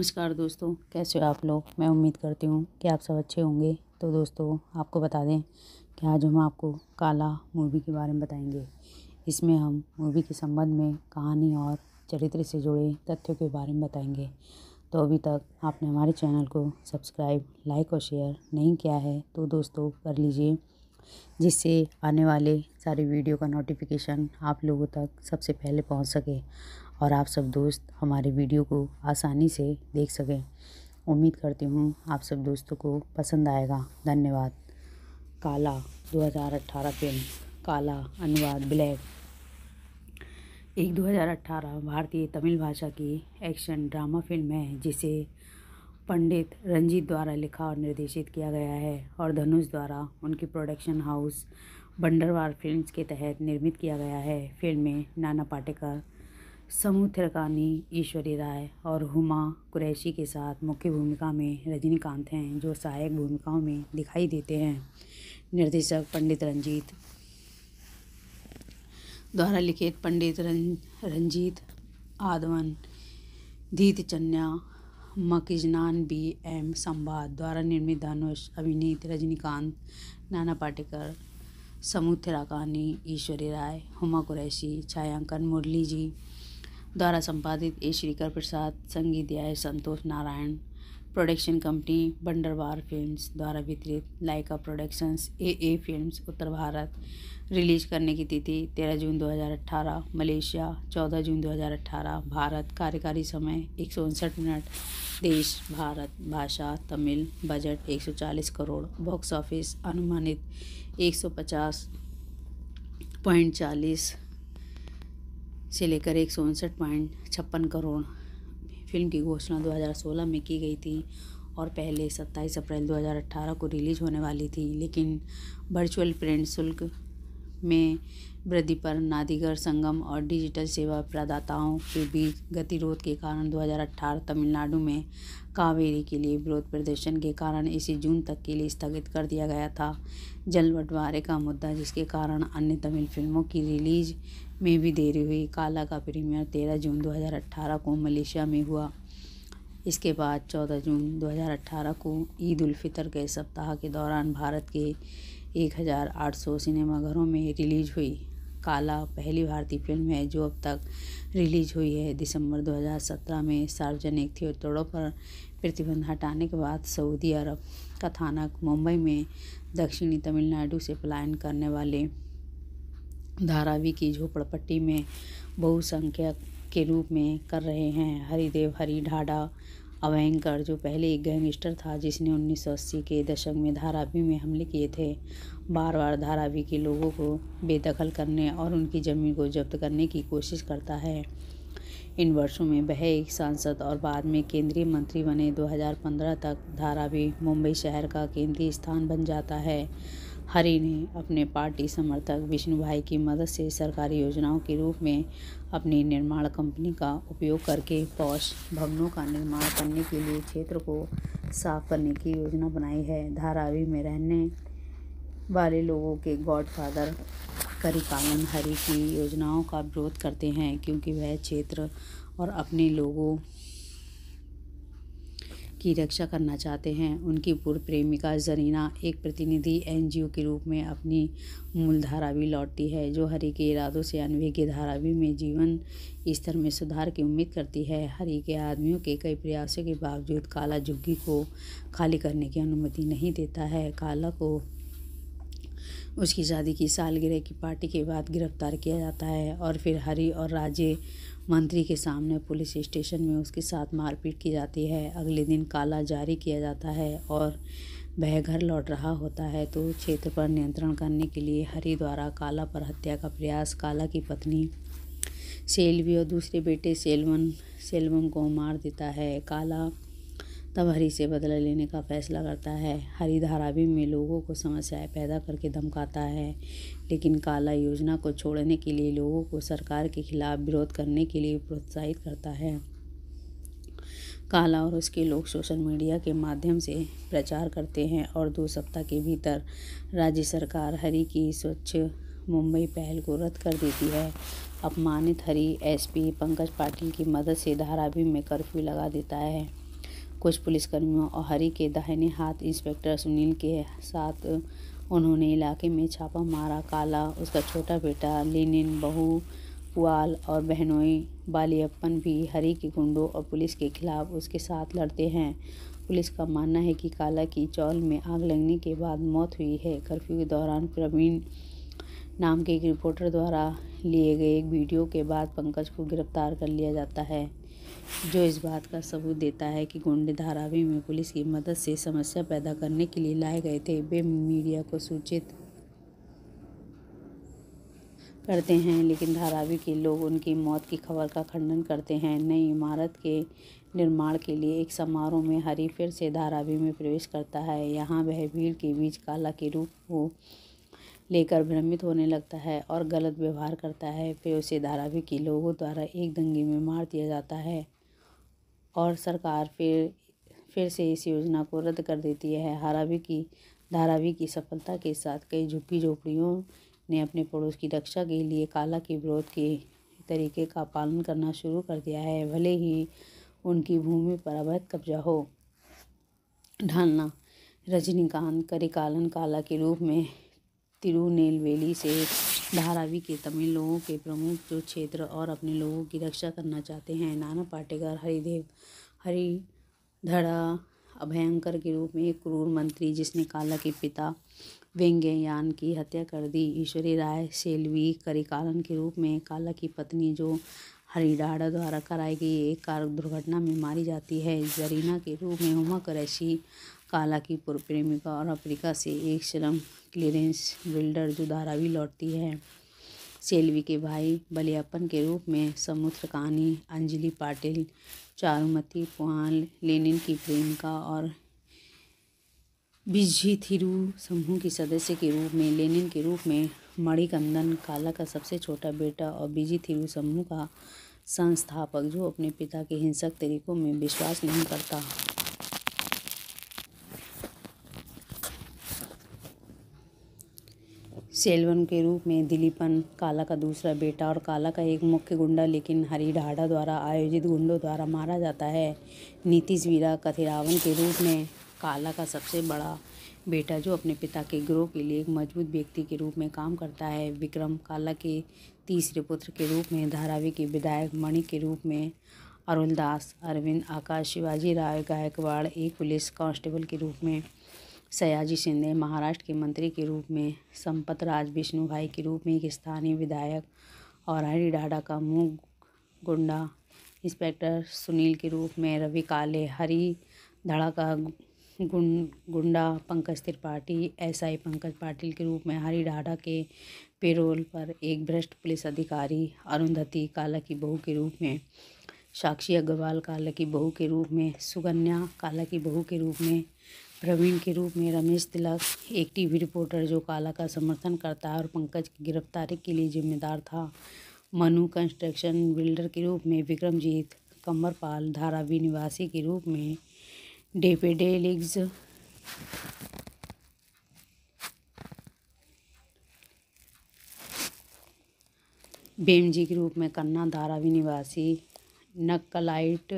नमस्कार दोस्तों कैसे हो आप लोग मैं उम्मीद करती हूँ कि आप सब अच्छे होंगे तो दोस्तों आपको बता दें कि आज हम आपको काला मूवी के बारे में बताएंगे इसमें हम मूवी के संबंध में कहानी और चरित्र से जुड़े तथ्यों के बारे में बताएंगे तो अभी तक आपने हमारे चैनल को सब्सक्राइब लाइक और शेयर नहीं किया है तो दोस्तों कर लीजिए जिससे आने वाले सारे वीडियो का नोटिफिकेशन आप लोगों तक सबसे पहले पहुँच सके और आप सब दोस्त हमारे वीडियो को आसानी से देख सकें उम्मीद करती हूँ आप सब दोस्तों को पसंद आएगा धन्यवाद काला 2018 फिल्म काला अनुवाद ब्लैक एक 2018 भारतीय तमिल भाषा की एक्शन ड्रामा फिल्म है जिसे पंडित रंजीत द्वारा लिखा और निर्देशित किया गया है और धनुष द्वारा उनकी प्रोडक्शन हाउस बंडरवार फिल्म्स के तहत निर्मित किया गया है फिल्म में नाना पाटेकर समूह थिरकानी ईश्वरी राय और हुमा कुरैशी के साथ मुख्य भूमिका में रजनीकांत हैं जो सहायक भूमिकाओं में दिखाई देते हैं निर्देशक पंडित रंजीत द्वारा लिखित पंडित रं, रंजीत आदवन धीत चन्या मकिजनान बी एम संवाद द्वारा निर्मित धनुष अभिनीत रजनीकांत नाना पाटेकर समूह थिराकानी ईश्वरी राय हुमा कुरैशी छायांकन मुरली जी द्वारा संपादित ए श्रीकर प्रसाद संगीत दिया संतोष नारायण प्रोडक्शन कंपनी बंडरवार फिल्म्स द्वारा वितरित लाइका प्रोडक्शंस ए ए फिल्म्स उत्तर भारत रिलीज करने की तिथि तेरह जून 2018 मलेशिया चौदह जून 2018 भारत कार्यकारी समय एक मिनट देश भारत भाषा Tamil budget 140 crore box office अनुमानित एक चालीस से लेकर एक सौ उनसठ पॉइंट छप्पन करोड़ फिल्म की घोषणा 2016 में की गई थी और पहले 27 अप्रैल 2018 को रिलीज होने वाली थी लेकिन वर्चुअल प्रिंट शुल्क में वृद्धि पर नादिगर संगम और डिजिटल सेवा प्रदाताओं के बीच गतिरोध के कारण 2018 तमिलनाडु में कावेरी के लिए विरोध प्रदर्शन के कारण इसे जून तक के लिए स्थगित कर दिया गया था जल बंटवारे का मुद्दा जिसके कारण अन्य तमिल फिल्मों की रिलीज में भी देरी हुई काला का प्रीमियर तेरह जून 2018 को मलेशिया में हुआ इसके बाद चौदह जून 2018 को ईद उल फितर के सप्ताह के दौरान भारत के 1800 सिनेमाघरों में रिलीज हुई काला पहली भारतीय फिल्म है जो अब तक रिलीज हुई है दिसंबर 2017 में सार्वजनिक थिएटरों पर प्रतिबंध हटाने के बाद सऊदी अरब कथानक मुंबई में दक्षिणी तमिलनाडु से पलायन करने वाले धारावी की झोपड़पट्टी में बहुसंख्यक के रूप में कर रहे हैं हरिदेव हरी ढाडा अवैंकर जो पहले एक गैंगस्टर था जिसने 1980 के दशक में धारावी में हमले किए थे बार बार धारावी के लोगों को बेदखल करने और उनकी ज़मीन को जब्त करने की कोशिश करता है इन वर्षों में वह एक सांसद और बाद में केंद्रीय मंत्री बने 2015 तक धारावी मुंबई शहर का केंद्रीय स्थान बन जाता है हरि ने अपने पार्टी समर्थक विष्णु भाई की मदद से सरकारी योजनाओं के रूप में अपनी निर्माण कंपनी का उपयोग करके पौष भवनों का निर्माण करने के लिए क्षेत्र को साफ करने की योजना बनाई है धारावी में रहने वाले लोगों के गॉडफादर करिकालन हरि की योजनाओं का विरोध करते हैं क्योंकि वह क्षेत्र और अपने लोगों की रक्षा करना चाहते हैं उनकी पूर्व प्रेमिका जरीना एक प्रतिनिधि एनजीओ के रूप में अपनी मूलधारा भी लौटती है जो हरी के इरादों से अनवी के धारावी में जीवन स्तर में सुधार की उम्मीद करती है हरी के आदमियों के कई प्रयासों के बावजूद काला झुग्गी को खाली करने की अनुमति नहीं देता है काला को उसकी शादी की सालगिरह की पार्टी के बाद गिरफ्तार किया जाता है और फिर हरी और राजे मंत्री के सामने पुलिस स्टेशन में उसके साथ मारपीट की जाती है अगले दिन काला जारी किया जाता है और वह घर लौट रहा होता है तो क्षेत्र पर नियंत्रण करने के लिए हरि द्वारा काला पर हत्या का प्रयास काला की पत्नी सेल्वी और दूसरे बेटे सेलवन सेलवम को मार देता है काला तब हरि से बदला लेने का फैसला करता है हरि धारावी में लोगों को समस्याएं पैदा करके धमकाता है लेकिन काला योजना को छोड़ने के लिए लोगों को सरकार के खिलाफ विरोध करने के लिए प्रोत्साहित करता है काला और उसके लोग सोशल मीडिया के माध्यम से प्रचार करते हैं और दो सप्ताह के भीतर राज्य सरकार हरी की स्वच्छ मुंबई पहल को रद्द कर देती है अपमानित हरी एसपी पंकज पाटिल की मदद से धारावी में कर्फ्यू लगा देता है कुछ पुलिसकर्मियों और हरी के दाहिने हाथ इंस्पेक्टर सुनील के साथ उन्होंने इलाके में छापा मारा काला उसका छोटा बेटा लिनिन बहू पुआल और बहनोई बालियप्पन भी हरी के गुंडों और पुलिस के खिलाफ उसके साथ लड़ते हैं पुलिस का मानना है कि काला की चौल में आग लगने के बाद मौत हुई है कर्फ्यू के दौरान प्रवीण नाम के एक रिपोर्टर द्वारा लिए गए एक वीडियो के बाद पंकज को गिरफ्तार कर लिया जाता है जो इस बात का सबूत देता है कि गुंडे धारावी में पुलिस की मदद से समस्या पैदा करने के लिए लाए गए थे वे मीडिया को सूचित करते हैं लेकिन धारावी के लोग उनकी मौत की खबर का खंडन करते हैं नई इमारत के निर्माण के लिए एक समारोह में हरी फिर से धारावी में प्रवेश करता है यहाँ वह भीड़ के बीच काला के रूप को लेकर भ्रमित होने लगता है और गलत व्यवहार करता है फिर उसे धारावी के लोगों द्वारा एक दंगे में मार दिया जाता है और सरकार फिर फिर से इस योजना को रद्द कर देती है हरावी की धारावी की सफलता के साथ कई झुग्गी झोपड़ियों ने अपने पड़ोस की रक्षा के लिए काला के विरोध के तरीके का पालन करना शुरू कर दिया है भले ही उनकी भूमि पर अवैध कब्जा हो ढालना रजनीकांत करिकालन काला के रूप में तिरुनेलवेली से धारावी के तमिल लोगों के प्रमुख जो क्षेत्र और अपने लोगों की रक्षा करना चाहते हैं नाना पाटेकर हरिदेव धड़ा अभयंकर के रूप में एक क्रूर मंत्री जिसने काला के पिता व्यंग्ययान की हत्या कर दी ईश्वरी राय सेल्वी करिकालन के रूप में काला की पत्नी जो हरिडाड़ा द्वारा कराई गई एक कार दुर्घटना में मारी जाती है जरीना के रूप में उमा कुरैशी काला की पूर्व प्रेमिका और अफ्रीका से एक श्रम क्लियरेंस बिल्डर जो धारावी लौटती है सेल्वी के भाई बलियापन के रूप में समुद्र कहानी अंजलि पाटिल चारुमती पुआल लेनिन की प्रेमिका और बिजी थिरू समूह की सदस्य के रूप में लेनिन के रूप में मणिकंदन काला का सबसे छोटा बेटा और बिजी थिरू समूह का संस्थापक जो अपने पिता के हिंसक तरीकों में विश्वास नहीं करता सेलवन के रूप में दिलीपन काला का दूसरा बेटा और काला का एक मुख्य गुंडा लेकिन हरी ढाडा द्वारा आयोजित गुंडों द्वारा मारा जाता है नीतीश वीरा कथिरावन के रूप में काला का सबसे बड़ा बेटा जो अपने पिता के ग्रोह के लिए एक मजबूत व्यक्ति के रूप में काम करता है विक्रम काला के तीसरे पुत्र के रूप में धारावी के विधायक मणि के रूप में अरुल दास अरविंद आकाश शिवाजी राय गायकवाड़ एक पुलिस कांस्टेबल के रूप में सयाजी शिंदे महाराष्ट्र के मंत्री के रूप में संपत राज विष्णु भाई के रूप में एक स्थानीय विधायक और हरी डाडा का मुँह गुंडा इंस्पेक्टर सुनील के रूप में रवि काले हरी धड़ा का गुं गुंडा पंकज त्रिपाठी एसआई पंकज पाटिल के रूप में हरी डाडा के पेरोल पर एक भ्रष्ट पुलिस अधिकारी अरुंधति काला की बहू के रूप में साक्षी अग्रवाल काला की बहू के रूप में सुगन्या काला की बहू के रूप में प्रवीण के रूप में रमेश तिलक एक टीवी रिपोर्टर जो काला का समर्थन करता है और पंकज की गिरफ्तारी के लिए जिम्मेदार था मनु कंस्ट्रक्शन बिल्डर के रूप में विक्रमजीत कमरपाल धारावी निवासी के रूप में डेपेडेलिग्स बेमजी के रूप में कन्ना धारावी निवासी नक्कलाइट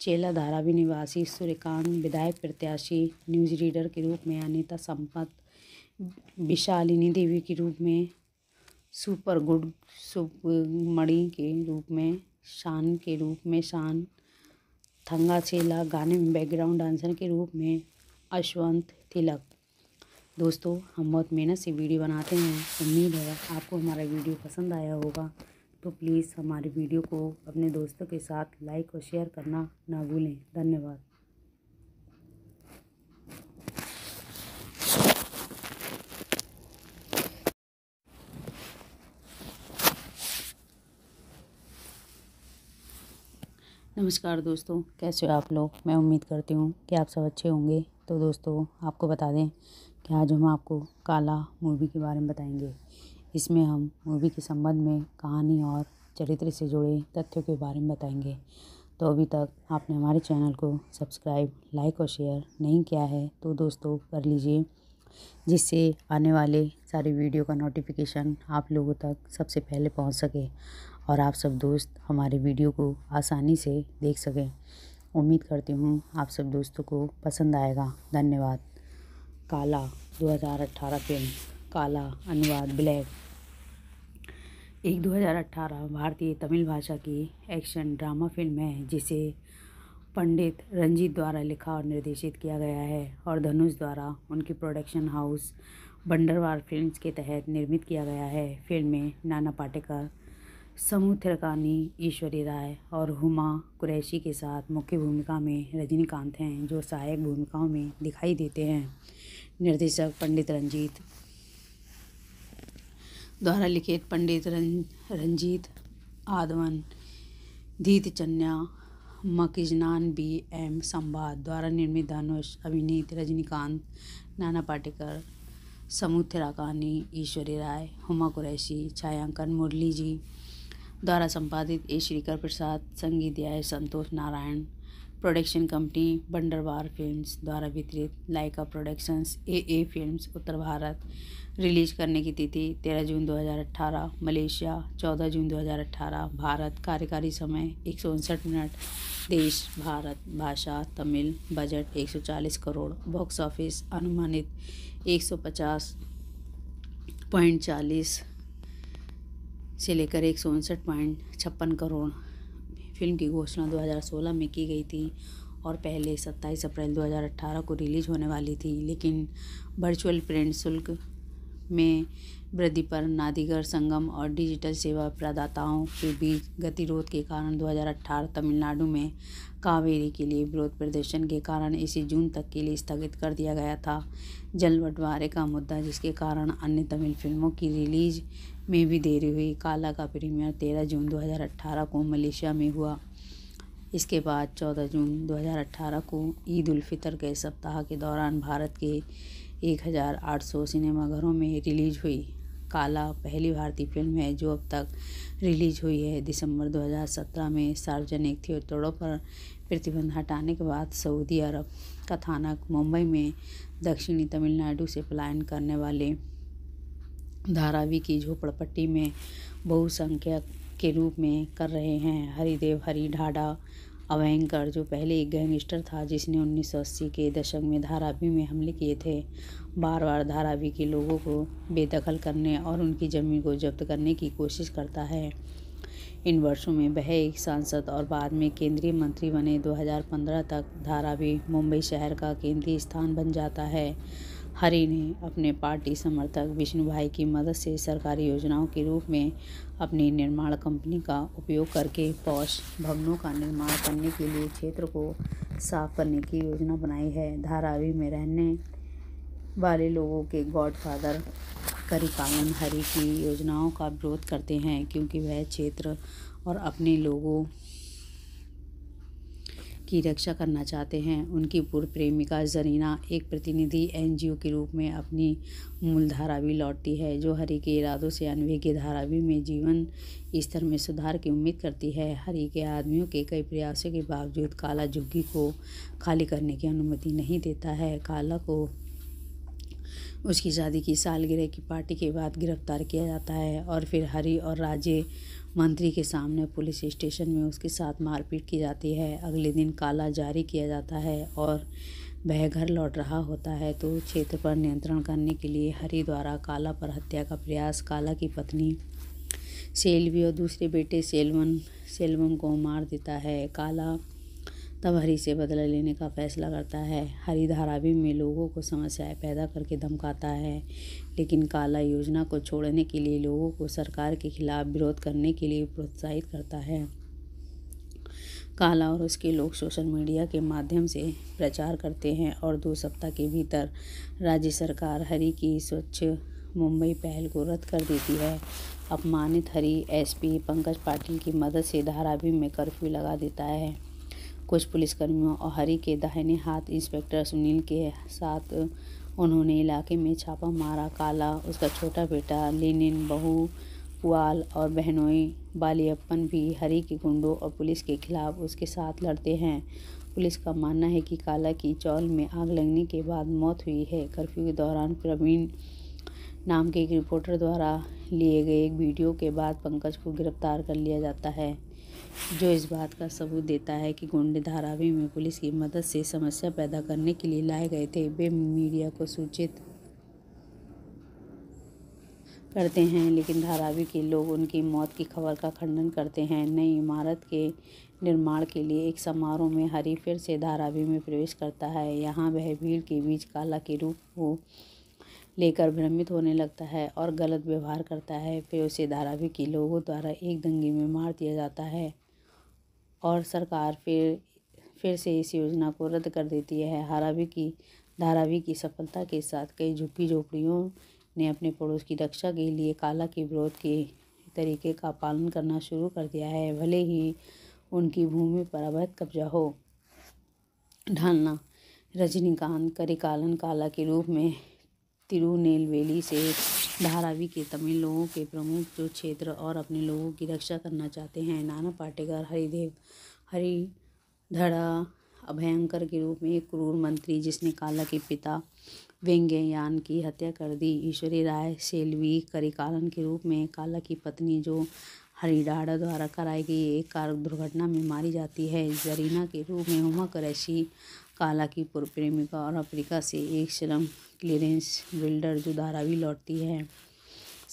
चेला धारावी निवासी सूर्यकांत विधायक प्रत्याशी न्यूज़ रीडर के रूप में अनिता संपत विशालिनी देवी के रूप में सुपर गुड सुप मणि के रूप में शान के रूप में शान थंगा चेला गाने में बैकग्राउंड डांसर के रूप में अश्वंत तिलक दोस्तों हम बहुत मेहनत से वीडियो बनाते हैं उम्मीद है आपको हमारा वीडियो पसंद आया होगा तो प्लीज़ हमारी वीडियो को अपने दोस्तों के साथ लाइक और शेयर करना ना भूलें धन्यवाद नमस्कार दोस्तों कैसे हो आप लोग मैं उम्मीद करती हूँ कि आप सब अच्छे होंगे तो दोस्तों आपको बता दें कि आज हम आपको काला मूवी के बारे में बताएंगे इसमें हम मूवी के संबंध में कहानी और चरित्र से जुड़े तथ्यों के बारे में बताएंगे तो अभी तक आपने हमारे चैनल को सब्सक्राइब लाइक और शेयर नहीं किया है तो दोस्तों कर लीजिए जिससे आने वाले सारे वीडियो का नोटिफिकेशन आप लोगों तक सबसे पहले पहुंच सके और आप सब दोस्त हमारे वीडियो को आसानी से देख सकें उम्मीद करती हूँ आप सब दोस्तों को पसंद आएगा धन्यवाद काला 2018 फिल्म काला अनुवाद ब्लैक एक 2018 भारतीय तमिल भाषा की एक्शन ड्रामा फिल्म है जिसे पंडित रंजीत द्वारा लिखा और निर्देशित किया गया है और धनुष द्वारा उनकी प्रोडक्शन हाउस बंडरवार फिल्म्स के तहत निर्मित किया गया है फिल्म में नाना पाटेकर समूह थिरकानी ईश्वरी राय और हुमा कुरैशी के साथ मुख्य भूमिका में रजनीकांत हैं जो सहायक भूमिकाओं में दिखाई देते हैं निर्देशक पंडित रंजीत द्वारा लिखित पंडित रं, रंजीत आदवन दीत चन्या मकिजनान बी एम संवाद द्वारा निर्मित धनुष अभिनीत रजनीकांत नाना पाटेकर समूह थिराकानी ईश्वरी राय हुमा कुरैशी छायांकन मुरली जी द्वारा संपादित ए श्रीकर प्रसाद संगीत आय संतोष नारायण प्रोडक्शन कंपनी बंडरवार फिल्म्स द्वारा वितरित लाइका प्रोडक्शंस ए ए फिल्म्स उत्तर भारत रिलीज करने की तिथि 13 जून 2018 मलेशिया 14 जून 2018 भारत कार्यकारी समय एक मिनट देश भारत भाषा Tamil budget 140 crore box office अनुमानित 150.40 से लेकर एक करोड़ फिल्म की घोषणा 2016 में की गई थी और पहले 27 अप्रैल 2018 को रिलीज होने वाली थी लेकिन वर्चुअल प्रिंट शुल्क में वृद्धि पर नादिगर संगम और डिजिटल सेवा प्रदाताओं के बीच गतिरोध के कारण 2018 तमिलनाडु में कावेरी के लिए विरोध प्रदर्शन के कारण इसे जून तक के लिए स्थगित कर दिया गया था जल बंटवारे का मुद्दा जिसके कारण अन्य तमिल फिल्मों की रिलीज में भी देरी हुई काला का प्रीमियर 13 जून 2018 को मलेशिया में हुआ इसके बाद 14 जून 2018 को ईद उल फितर के सप्ताह के दौरान भारत के 1800 सिनेमाघरों में रिलीज हुई काला पहली भारतीय फिल्म है जो अब तक रिलीज हुई है दिसंबर 2017 में सार्वजनिक थिएटरों पर प्रतिबंध हटाने के बाद सऊदी अरब कथानक मुंबई में दक्षिणी तमिलनाडु से पलायन करने वाले धारावी की झोपड़पट्टी में बहुसंख्यक के रूप में कर रहे हैं हरिदेव हरी ढाडा अवैंकर जो पहले एक गैंगस्टर था जिसने 1980 के दशक में धारावी में हमले किए थे बार बार धारावी के लोगों को बेदखल करने और उनकी ज़मीन को जब्त करने की कोशिश करता है इन वर्षों में वह एक सांसद और बाद में केंद्रीय मंत्री बने 2015 तक धारावी मुंबई शहर का केंद्रीय स्थान बन जाता है हरि ने अपने पार्टी समर्थक विष्णु भाई की मदद से सरकारी योजनाओं के रूप में अपनी निर्माण कंपनी का उपयोग करके पौष भवनों का निर्माण करने के लिए क्षेत्र को साफ करने की योजना बनाई है धारावी में रहने वाले लोगों के गॉडफादर करिकावन हरि की योजनाओं का विरोध करते हैं क्योंकि वह क्षेत्र और अपने लोगों की रक्षा करना चाहते हैं उनकी पूर्व प्रेमिका जरीना एक प्रतिनिधि एनजीओ के रूप में अपनी भी लौटती है जो हरी के इरादों से अनवी की धारावी में जीवन स्तर में सुधार की उम्मीद करती है हरी के आदमियों के कई प्रयासों के बावजूद काला झुग्गी को खाली करने की अनुमति नहीं देता है काला को उसकी शादी की सालगिरह की पार्टी के बाद गिरफ्तार किया जाता है और फिर हरी और राजे मंत्री के सामने पुलिस स्टेशन में उसके साथ मारपीट की जाती है अगले दिन काला जारी किया जाता है और वह घर लौट रहा होता है तो क्षेत्र पर नियंत्रण करने के लिए हरि द्वारा काला पर हत्या का प्रयास काला की पत्नी सेल्वी और दूसरे बेटे सेलवन सेलवम को मार देता है काला तब हरी से बदला लेने का फैसला करता है हरी धारावी में लोगों को समस्याएं पैदा करके धमकाता है लेकिन काला योजना को छोड़ने के लिए लोगों को सरकार के खिलाफ विरोध करने के लिए प्रोत्साहित करता है काला और उसके लोग सोशल मीडिया के माध्यम से प्रचार करते हैं और दो सप्ताह के भीतर राज्य सरकार हरी की स्वच्छ मुंबई पहल को रद्द कर देती है अपमानित हरी एसपी पंकज पाटिल की मदद से धारावी में कर्फ्यू लगा देता है कुछ पुलिसकर्मियों और हरी के दाहिने हाथ इंस्पेक्टर सुनील के साथ उन्होंने इलाके में छापा मारा काला उसका छोटा बेटा लेनिन बहू पुआल और बहनोई बालियप्पन भी हरी के गुंडों और पुलिस के खिलाफ उसके साथ लड़ते हैं पुलिस का मानना है कि काला की चौल में आग लगने के बाद मौत हुई है कर्फ्यू के दौरान प्रवीण नाम के एक रिपोर्टर द्वारा लिए गए एक वीडियो के बाद पंकज को गिरफ्तार कर लिया जाता है जो इस बात का सबूत देता है कि गुंडे धारावी में पुलिस की मदद से समस्या पैदा करने के लिए लाए गए थे वे मीडिया को सूचित करते हैं लेकिन धारावी के लोग उनकी मौत की खबर का खंडन करते हैं नई इमारत के निर्माण के लिए एक समारोह में हरी फिर से धारावी में प्रवेश करता है यहाँ वह भीड़ के बीच काला के रूप को लेकर भ्रमित होने लगता है और गलत व्यवहार करता है फिर उसे धारावी के लोगों द्वारा एक दंगे में मार दिया जाता है और सरकार फिर फिर से इस योजना को रद्द कर देती है हारावी की धारावी की सफलता के साथ कई झुग्गी झोपड़ियों ने अपने पड़ोस की रक्षा के लिए काला के विरोध के तरीके का पालन करना शुरू कर दिया है भले ही उनकी भूमि पर अवैध कब्जा हो ढालना रजनीकांत करिकालन काला के रूप में तिरुनेलवेली से धारावी के तमिल लोगों के प्रमुख जो क्षेत्र और अपने लोगों की रक्षा करना चाहते हैं नाना पाटेकर हरिदेव धड़ा अभयंकर के रूप में एक क्रूर मंत्री जिसने काला के पिता व्यंग्ययान की हत्या कर दी ईश्वरी राय सेल्वी करिकालन के रूप में काला की पत्नी जो हरिडाड़ा द्वारा कराई गई एक कार दुर्घटना में मारी जाती है जरीना के रूप में उमा कुरैशी काला की पूर्व प्रेमिका और अफ्रीका से एक श्रम क्लियरेंस बिल्डर जो धारावी लौटती है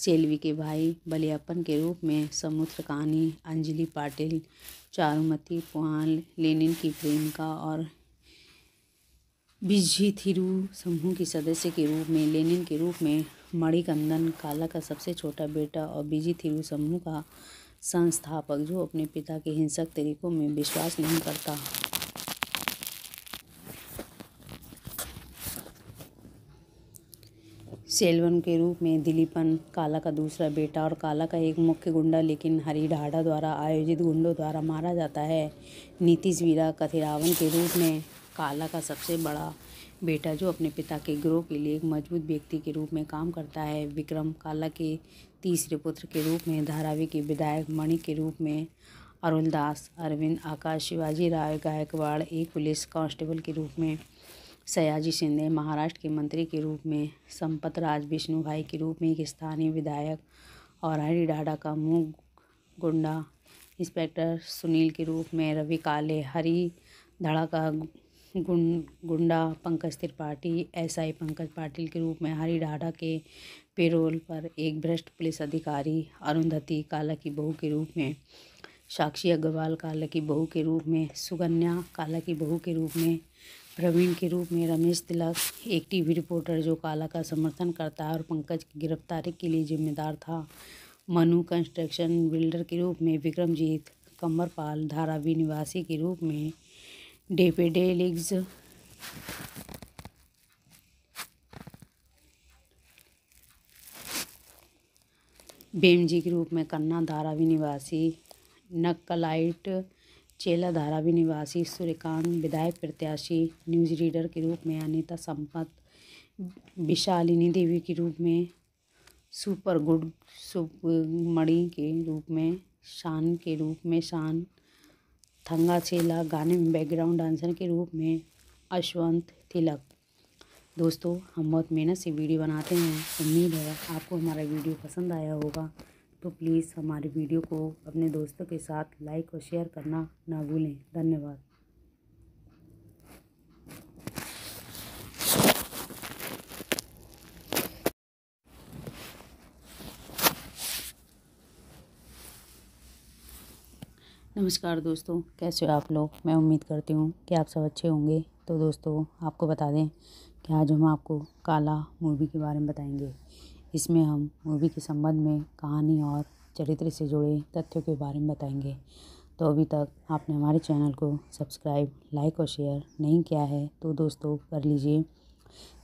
सेल्वी के भाई बलियापन के रूप में समुद्र कहानी अंजलि पाटिल चारुमती पुहान लेनिन की प्रेमिका और बिजी थिरू समूह की सदस्य के रूप में लेनिन के रूप में मणिकंदन काला का सबसे छोटा बेटा और बिजी थिरू समूह का संस्थापक जो अपने पिता के हिंसक तरीकों में विश्वास नहीं करता सेल्वन के रूप में दिलीपन काला का दूसरा बेटा और काला का एक मुख्य गुंडा लेकिन हरी ढाढ़ा द्वारा आयोजित गुंडों द्वारा मारा जाता है नीतीश वीरा कथिरावन के रूप में काला का सबसे बड़ा बेटा जो अपने पिता के ग्रोह के लिए एक मजबूत व्यक्ति के रूप में काम करता है विक्रम काला के तीसरे पुत्र के रूप में धारावी के विधायक मणि के रूप में अरुण दास अरविंद आकाश शिवाजी राय गायकवाड़ एक पुलिस कांस्टेबल के रूप में सयाजी शिंदे महाराष्ट्र के मंत्री के रूप में संपत राज विष्णु भाई के रूप में एक स्थानीय विधायक और हरी डाडा का मुँह गुंडा इंस्पेक्टर सुनील के रूप में रवि काले हरी धड़ा का गुं, गुंडा पंकज त्रिपाठी एसआई पंकज पाटिल के रूप में हरी डाडा के पेरोल पर एक भ्रष्ट पुलिस अधिकारी अरुंधति काला की बहू के रूप में साक्षी अग्रवाल काला की बहू के रूप में सुगन्या काला की बहू के रूप में प्रवीण के रूप में रमेश तिलक एक टीवी रिपोर्टर जो काला का समर्थन करता है और पंकज की गिरफ्तारी के लिए जिम्मेदार था मनु कंस्ट्रक्शन बिल्डर के रूप में विक्रमजीत कमरपाल धारावी निवासी के रूप में डेपेडेलिग्स बेमजी के रूप में कन्ना धारावी निवासी नक्कलाइट चेला धारावी निवासी सूर्यकांत विधायक प्रत्याशी न्यूज़ रीडर के रूप में अनिता संपत विशालिनी देवी के रूप में सुपर गुड सुप मणि के रूप में शान के रूप में शान थंगा चेला गाने में बैकग्राउंड डांसर के रूप में अश्वंत तिलक दोस्तों हम बहुत मेहनत से वीडियो बनाते हैं उम्मीद है आपको हमारा वीडियो पसंद आया होगा तो प्लीज़ हमारी वीडियो को अपने दोस्तों के साथ लाइक और शेयर करना ना भूलें धन्यवाद नमस्कार दोस्तों कैसे हो आप लोग मैं उम्मीद करती हूँ कि आप सब अच्छे होंगे तो दोस्तों आपको बता दें कि आज हम आपको काला मूवी के बारे में बताएंगे इसमें हम मूवी के संबंध में कहानी और चरित्र से जुड़े तथ्यों के बारे में बताएंगे तो अभी तक आपने हमारे चैनल को सब्सक्राइब लाइक और शेयर नहीं किया है तो दोस्तों कर लीजिए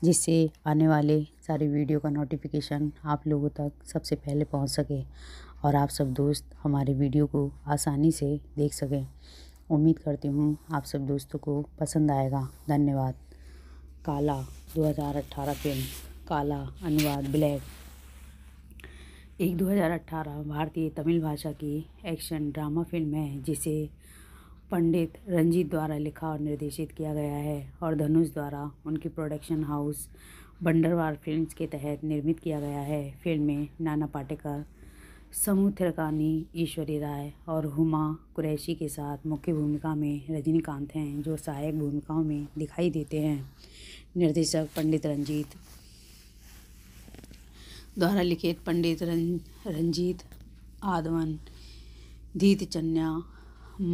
जिससे आने वाले सारे वीडियो का नोटिफिकेशन आप लोगों तक सबसे पहले पहुंच सके और आप सब दोस्त हमारे वीडियो को आसानी से देख सकें उम्मीद करती हूँ आप सब दोस्तों को पसंद आएगा धन्यवाद काला 2018 फिल्म काला अनुवाद ब्लैक एक 2018 भारतीय तमिल भाषा की एक्शन ड्रामा फिल्म है जिसे पंडित रंजीत द्वारा लिखा और निर्देशित किया गया है और धनुष द्वारा उनकी प्रोडक्शन हाउस बंडरवार फिल्म्स के तहत निर्मित किया गया है फिल्म में नाना पाटेकर समूह थिरकानी ईश्वरी राय और हुमा कुरैशी के साथ मुख्य भूमिका में रजनीकांत हैं जो सहायक भूमिकाओं में दिखाई देते हैं निर्देशक पंडित रंजीत द्वारा लिखित पंडित रं, रंजीत आदवन दीत चन्या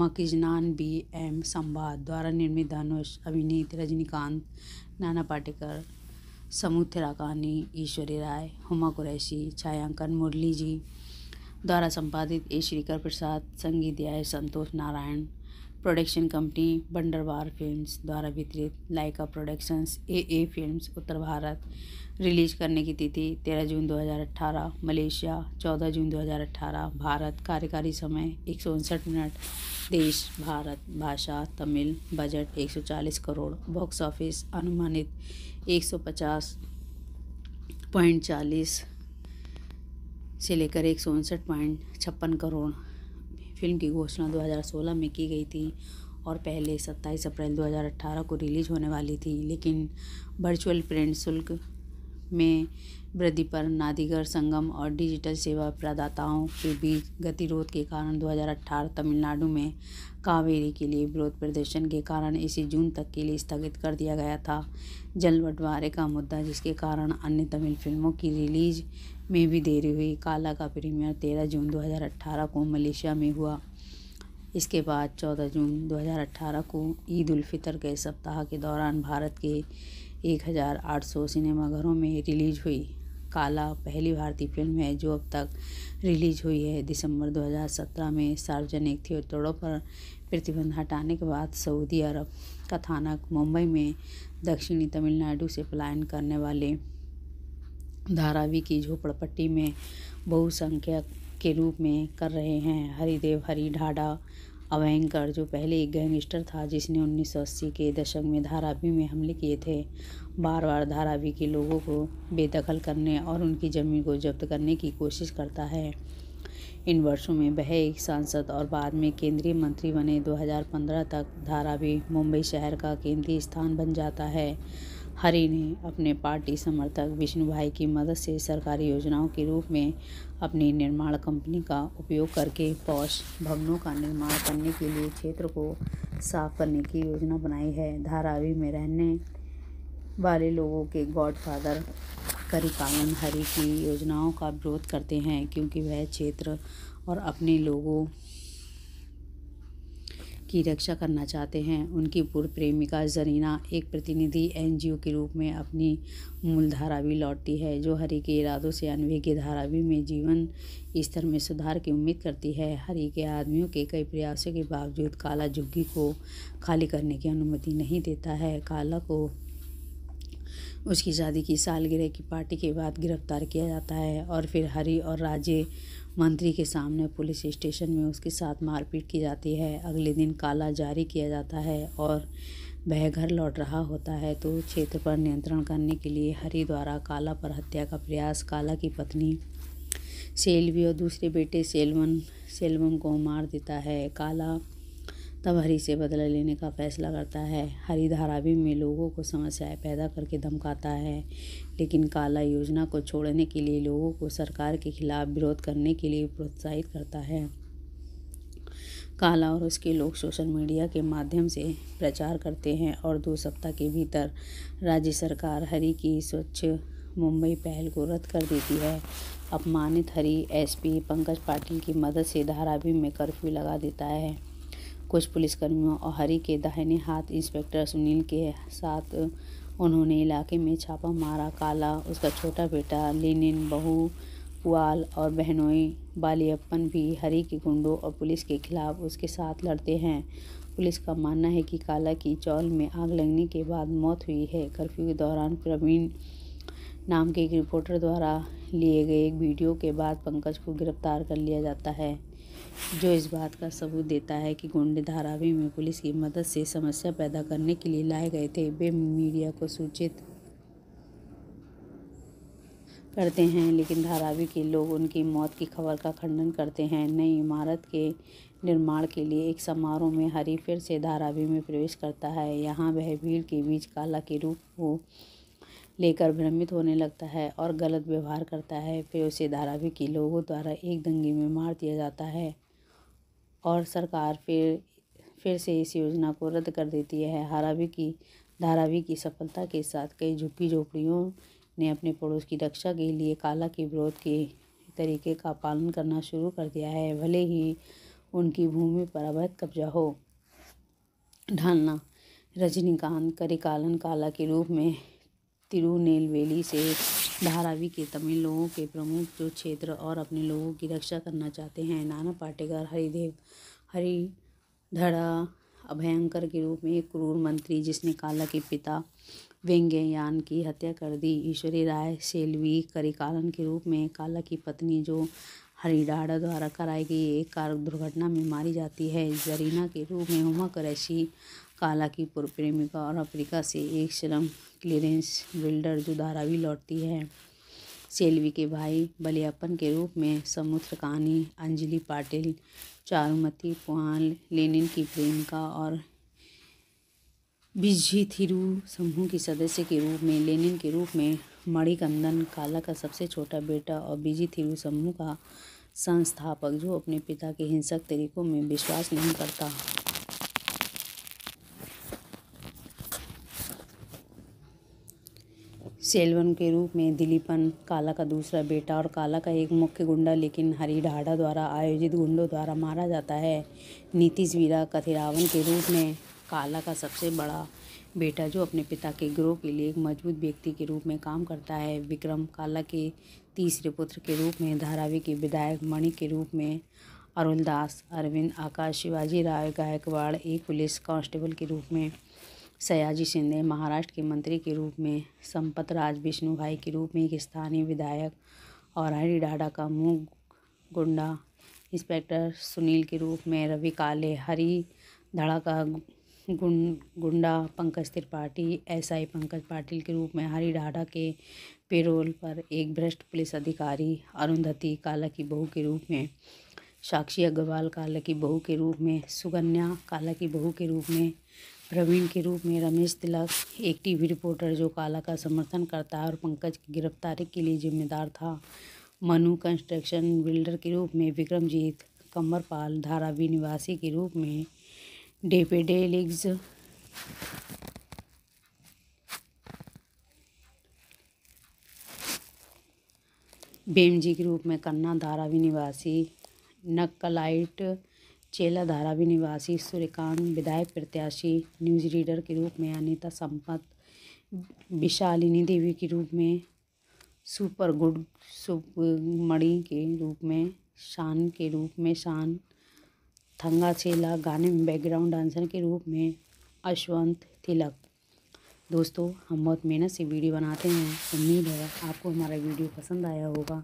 मकिजनान बी एम संवाद द्वारा निर्मित धनुष अभिनीत रजनीकांत नाना पाटेकर समूह थिराकानी ईश्वरी राय हुमा कुरैशी छायांकन मुरली जी द्वारा संपादित ए श्रीकर प्रसाद संगीत दिया संतोष नारायण प्रोडक्शन कंपनी बंडरवार फिल्म्स द्वारा वितरित लाइका प्रोडक्शंस ए ए फिल्म उत्तर भारत रिलीज करने की तिथि तेरह जून 2018 मलेशिया चौदह जून 2018 भारत कार्यकारी समय एक मिनट देश भारत भाषा Tamil budget 140 crore box office अनुमानित 150.40 से लेकर एक करोड़ फिल्म की घोषणा 2016 में की गई थी और पहले 27 अप्रैल 2018 को रिलीज होने वाली थी लेकिन वर्चुअल प्रिंट शुल्क में वृद्धि पर नादिगर संगम और डिजिटल सेवा प्रदाताओं के बीच गतिरोध के कारण 2018 तमिलनाडु में कावेरी के लिए विरोध प्रदर्शन के कारण इसे जून तक के लिए स्थगित कर दिया गया था जल बंटवारे का मुद्दा जिसके कारण अन्य तमिल फिल्मों की रिलीज में भी देरी हुई काला का प्रीमियर तेरह जून 2018 को मलेशिया में हुआ इसके बाद चौदह जून 2018 को ईद उल फितर के सप्ताह के दौरान भारत के 1800 सिनेमाघरों में रिलीज हुई काला पहली भारतीय फिल्म है जो अब तक रिलीज हुई है दिसंबर 2017 में सार्वजनिक थिएटरों पर प्रतिबंध हटाने के बाद सऊदी अरब कथानक मुंबई में दक्षिणी तमिलनाडु से पलायन करने वाले धारावी की झोपड़पट्टी में बहुसंख्यक के रूप में कर रहे हैं हरिदेव हरी ढाडा अवैंकर जो पहले एक गैंगस्टर था जिसने 1980 के दशक में धारावी में हमले किए थे बार बार धारावी के लोगों को बेदखल करने और उनकी ज़मीन को जब्त करने की कोशिश करता है इन वर्षों में वह एक सांसद और बाद में केंद्रीय मंत्री बने 2015 तक धारावी मुंबई शहर का केंद्रीय स्थान बन जाता है हरि ने अपने पार्टी समर्थक विष्णु भाई की मदद से सरकारी योजनाओं के रूप में अपनी निर्माण कंपनी का उपयोग करके पौष भवनों का निर्माण करने के लिए क्षेत्र को साफ करने की योजना बनाई है धारावी में रहने वाले लोगों के गॉडफादर करिपालन हरि की योजनाओं का विरोध करते हैं क्योंकि वह क्षेत्र और अपने लोगों की रक्षा करना चाहते हैं उनकी पूर्व प्रेमिका जरीना एक प्रतिनिधि एनजीओ के रूप में अपनी भी लौटती है जो हरी के इरादों से अनवी के धारावी में जीवन स्तर में सुधार की उम्मीद करती है हरी के आदमियों के कई प्रयासों के बावजूद काला झुग्गी को खाली करने की अनुमति नहीं देता है काला को उसकी शादी की सालगिरह की पार्टी के बाद गिरफ्तार किया जाता है और फिर हरी और राजे मंत्री के सामने पुलिस स्टेशन में उसके साथ मारपीट की जाती है अगले दिन काला जारी किया जाता है और वह घर लौट रहा होता है तो क्षेत्र पर नियंत्रण करने के लिए हरि द्वारा काला पर हत्या का प्रयास काला की पत्नी सेल्वी और दूसरे बेटे सेलवन सेल्वम को मार देता है काला तब हरी से बदला लेने का फैसला करता है हरी धारावी में लोगों को समस्याएं पैदा करके धमकाता है लेकिन काला योजना को छोड़ने के लिए लोगों को सरकार के खिलाफ विरोध करने के लिए प्रोत्साहित करता है काला और उसके लोग सोशल मीडिया के माध्यम से प्रचार करते हैं और दो सप्ताह के भीतर राज्य सरकार हरी की स्वच्छ मुंबई पहल को रद्द कर देती है अपमानित हरी एसपी पंकज पाटिल की मदद से धारावी में कर्फ्यू लगा देता है कुछ पुलिसकर्मियों और हरी के दाहिने हाथ इंस्पेक्टर सुनील के साथ उन्होंने इलाके में छापा मारा काला उसका छोटा बेटा लेनिन बहू पुआल और बहनोई बालियप्पन भी हरी के गुंडों और पुलिस के खिलाफ उसके साथ लड़ते हैं पुलिस का मानना है कि काला की चौल में आग लगने के बाद मौत हुई है कर्फ्यू के दौरान प्रवीण नाम के एक रिपोर्टर द्वारा लिए गए एक वीडियो के बाद पंकज को गिरफ्तार कर लिया जाता है जो इस बात का सबूत देता है कि गुंडे धारावी में पुलिस की मदद से समस्या पैदा करने के लिए लाए गए थे वे मीडिया को सूचित करते हैं लेकिन धारावी के लोग उनकी मौत की खबर का खंडन करते हैं नई इमारत के निर्माण के लिए एक समारोह में हरी फिर से धारावी में प्रवेश करता है यहाँ वह भीड़ के बीच काला के रूप को लेकर भ्रमित होने लगता है और गलत व्यवहार करता है फिर उसे धारावी के लोगों द्वारा एक दंगे में मार दिया जाता है और सरकार फिर फिर से इस योजना को रद्द कर देती है हारावी की धारावी की सफलता के साथ कई झुग्गी झोपड़ियों ने अपने पड़ोस की रक्षा के लिए काला के विरोध के तरीके का पालन करना शुरू कर दिया है भले ही उनकी भूमि पर अवैध कब्जा हो ढालना रजनीकांत करिकालन काला के रूप में तिरुनेलवेली से धारावी के तमिल लोगों के प्रमुख जो क्षेत्र और अपने लोगों की रक्षा करना चाहते हैं नाना पाटेकर हरिदेव धड़ा अभयंकर के रूप में एक क्रूर मंत्री जिसने काला के पिता व्यंग्ययान की हत्या कर दी ईश्वरी राय सेल्वी करिकालन के रूप में काला की पत्नी जो हरिडाड़ा द्वारा कराई गई एक कार दुर्घटना में मारी जाती है जरीना के रूप में उमा कुरैशी काला की पूर्व प्रेमिका और अफ्रीका से एक श्रम क्लियरेंस बिल्डर जो धारावी लौटती है सेल्वी के भाई बलियापन के रूप में समुद्र कहानी अंजलि पाटिल चारुमती पुआल लेनिन की प्रेमिका और बिजी थिरू समूह की सदस्य के रूप में लेनिन के रूप में मणिकंदन काला का सबसे छोटा बेटा और बिजी थिरू समूह का संस्थापक जो अपने पिता के हिंसक तरीकों में विश्वास नहीं करता सेल्वन के रूप में दिलीपन काला का दूसरा बेटा और काला का एक मुख्य गुंडा लेकिन हरी ढाढ़ा द्वारा आयोजित गुंडों द्वारा मारा जाता है नीतीश वीरा कथिरावन के रूप में काला का सबसे बड़ा बेटा जो अपने पिता के ग्रोह के लिए एक मजबूत व्यक्ति के रूप में काम करता है विक्रम काला के तीसरे पुत्र के रूप में धारावी के विधायक मणि के रूप में अरुण दास अरविंद आकाश शिवाजी राय गायकवाड़ एक पुलिस कांस्टेबल के रूप में सयाजी शिंदे महाराष्ट्र के मंत्री के रूप में संपत राज विष्णु भाई के रूप में एक स्थानीय विधायक और हरी डाडा का मुँह गुंडा इंस्पेक्टर सुनील के रूप में रवि काले हरी धड़ा का गुं, गुंडा पंकज त्रिपाठी एसआई पंकज पाटिल के रूप में हरी डाडा के पेरोल पर एक भ्रष्ट पुलिस अधिकारी अरुंधति काला की बहू के रूप में साक्षी अग्रवाल काला की बहू के रूप में सुगन्या काला की बहू के रूप में प्रवीण के रूप में रमेश तिलक एक टीवी रिपोर्टर जो काला का समर्थन करता है और पंकज की गिरफ्तारी के लिए जिम्मेदार था मनु कंस्ट्रक्शन बिल्डर के रूप में विक्रमजीत कमरपाल धारावी निवासी के रूप में डेपेडेलिग्स बेमजी के रूप में कन्ना धारावी निवासी नक्कलाइट चेला धारावी निवासी सूर्यकांत विधायक प्रत्याशी न्यूज़ रीडर के रूप में अनिता संपत विशालिनी देवी के रूप में सुपर गुड सुपमणि के रूप में शान के रूप में शान थंगा चेला गाने में बैकग्राउंड डांसर के रूप में अश्वंत तिलक दोस्तों हम बहुत मेहनत से वीडियो बनाते हैं उम्मीद है आपको हमारा वीडियो पसंद आया होगा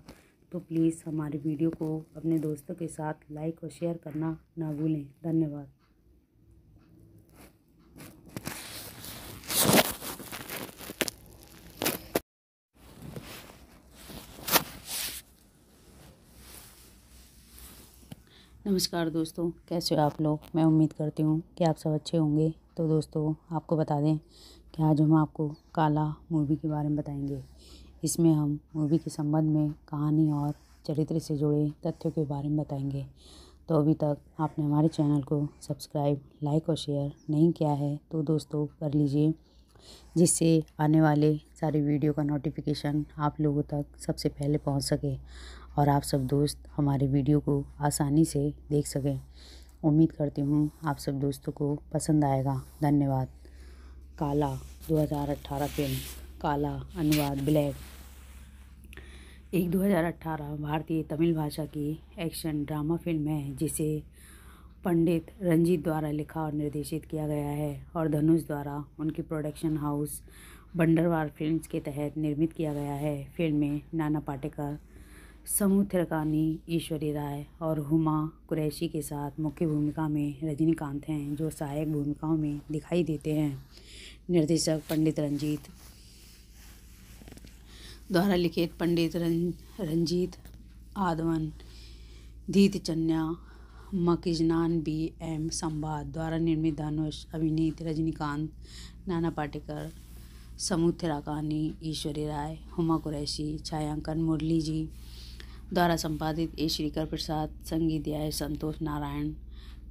तो प्लीज़ हमारे वीडियो को अपने दोस्तों के साथ लाइक और शेयर करना ना भूलें धन्यवाद नमस्कार दोस्तों कैसे हो आप लोग मैं उम्मीद करती हूँ कि आप सब अच्छे होंगे तो दोस्तों आपको बता दें कि आज हम आपको काला मूवी के बारे में बताएंगे इसमें हम मूवी के संबंध में कहानी और चरित्र से जुड़े तथ्यों के बारे में बताएंगे तो अभी तक आपने हमारे चैनल को सब्सक्राइब लाइक और शेयर नहीं किया है तो दोस्तों कर लीजिए जिससे आने वाले सारे वीडियो का नोटिफिकेशन आप लोगों तक सबसे पहले पहुंच सके और आप सब दोस्त हमारे वीडियो को आसानी से देख सकें उम्मीद करती हूँ आप सब दोस्तों को पसंद आएगा धन्यवाद काला 2018 फिल्म काला अनुवाद ब्लैक एक 2018 भारतीय तमिल भाषा की एक्शन ड्रामा फिल्म है जिसे पंडित रंजीत द्वारा लिखा और निर्देशित किया गया है और धनुष द्वारा उनकी प्रोडक्शन हाउस बंडरवार फिल्म्स के तहत निर्मित किया गया है फिल्म में नाना पाटेकर समूह थिरकानी ईश्वरी राय और हुमा कुरैशी के साथ मुख्य भूमिका में रजनीकांत हैं जो सहायक भूमिकाओं में दिखाई देते हैं निर्देशक पंडित रंजीत द्वारा लिखित पंडित रं, रंजीत आदवन दीत चन्या मकिजनान बी एम संवाद द्वारा निर्मित धनुष अभिनीत रजनीकांत नाना पाटेकर समूह थिराकानी ईश्वरी राय हुमा कुरैशी छायांकन मुरली जी द्वारा संपादित ए श्रीकर प्रसाद संगीत संतोष नारायण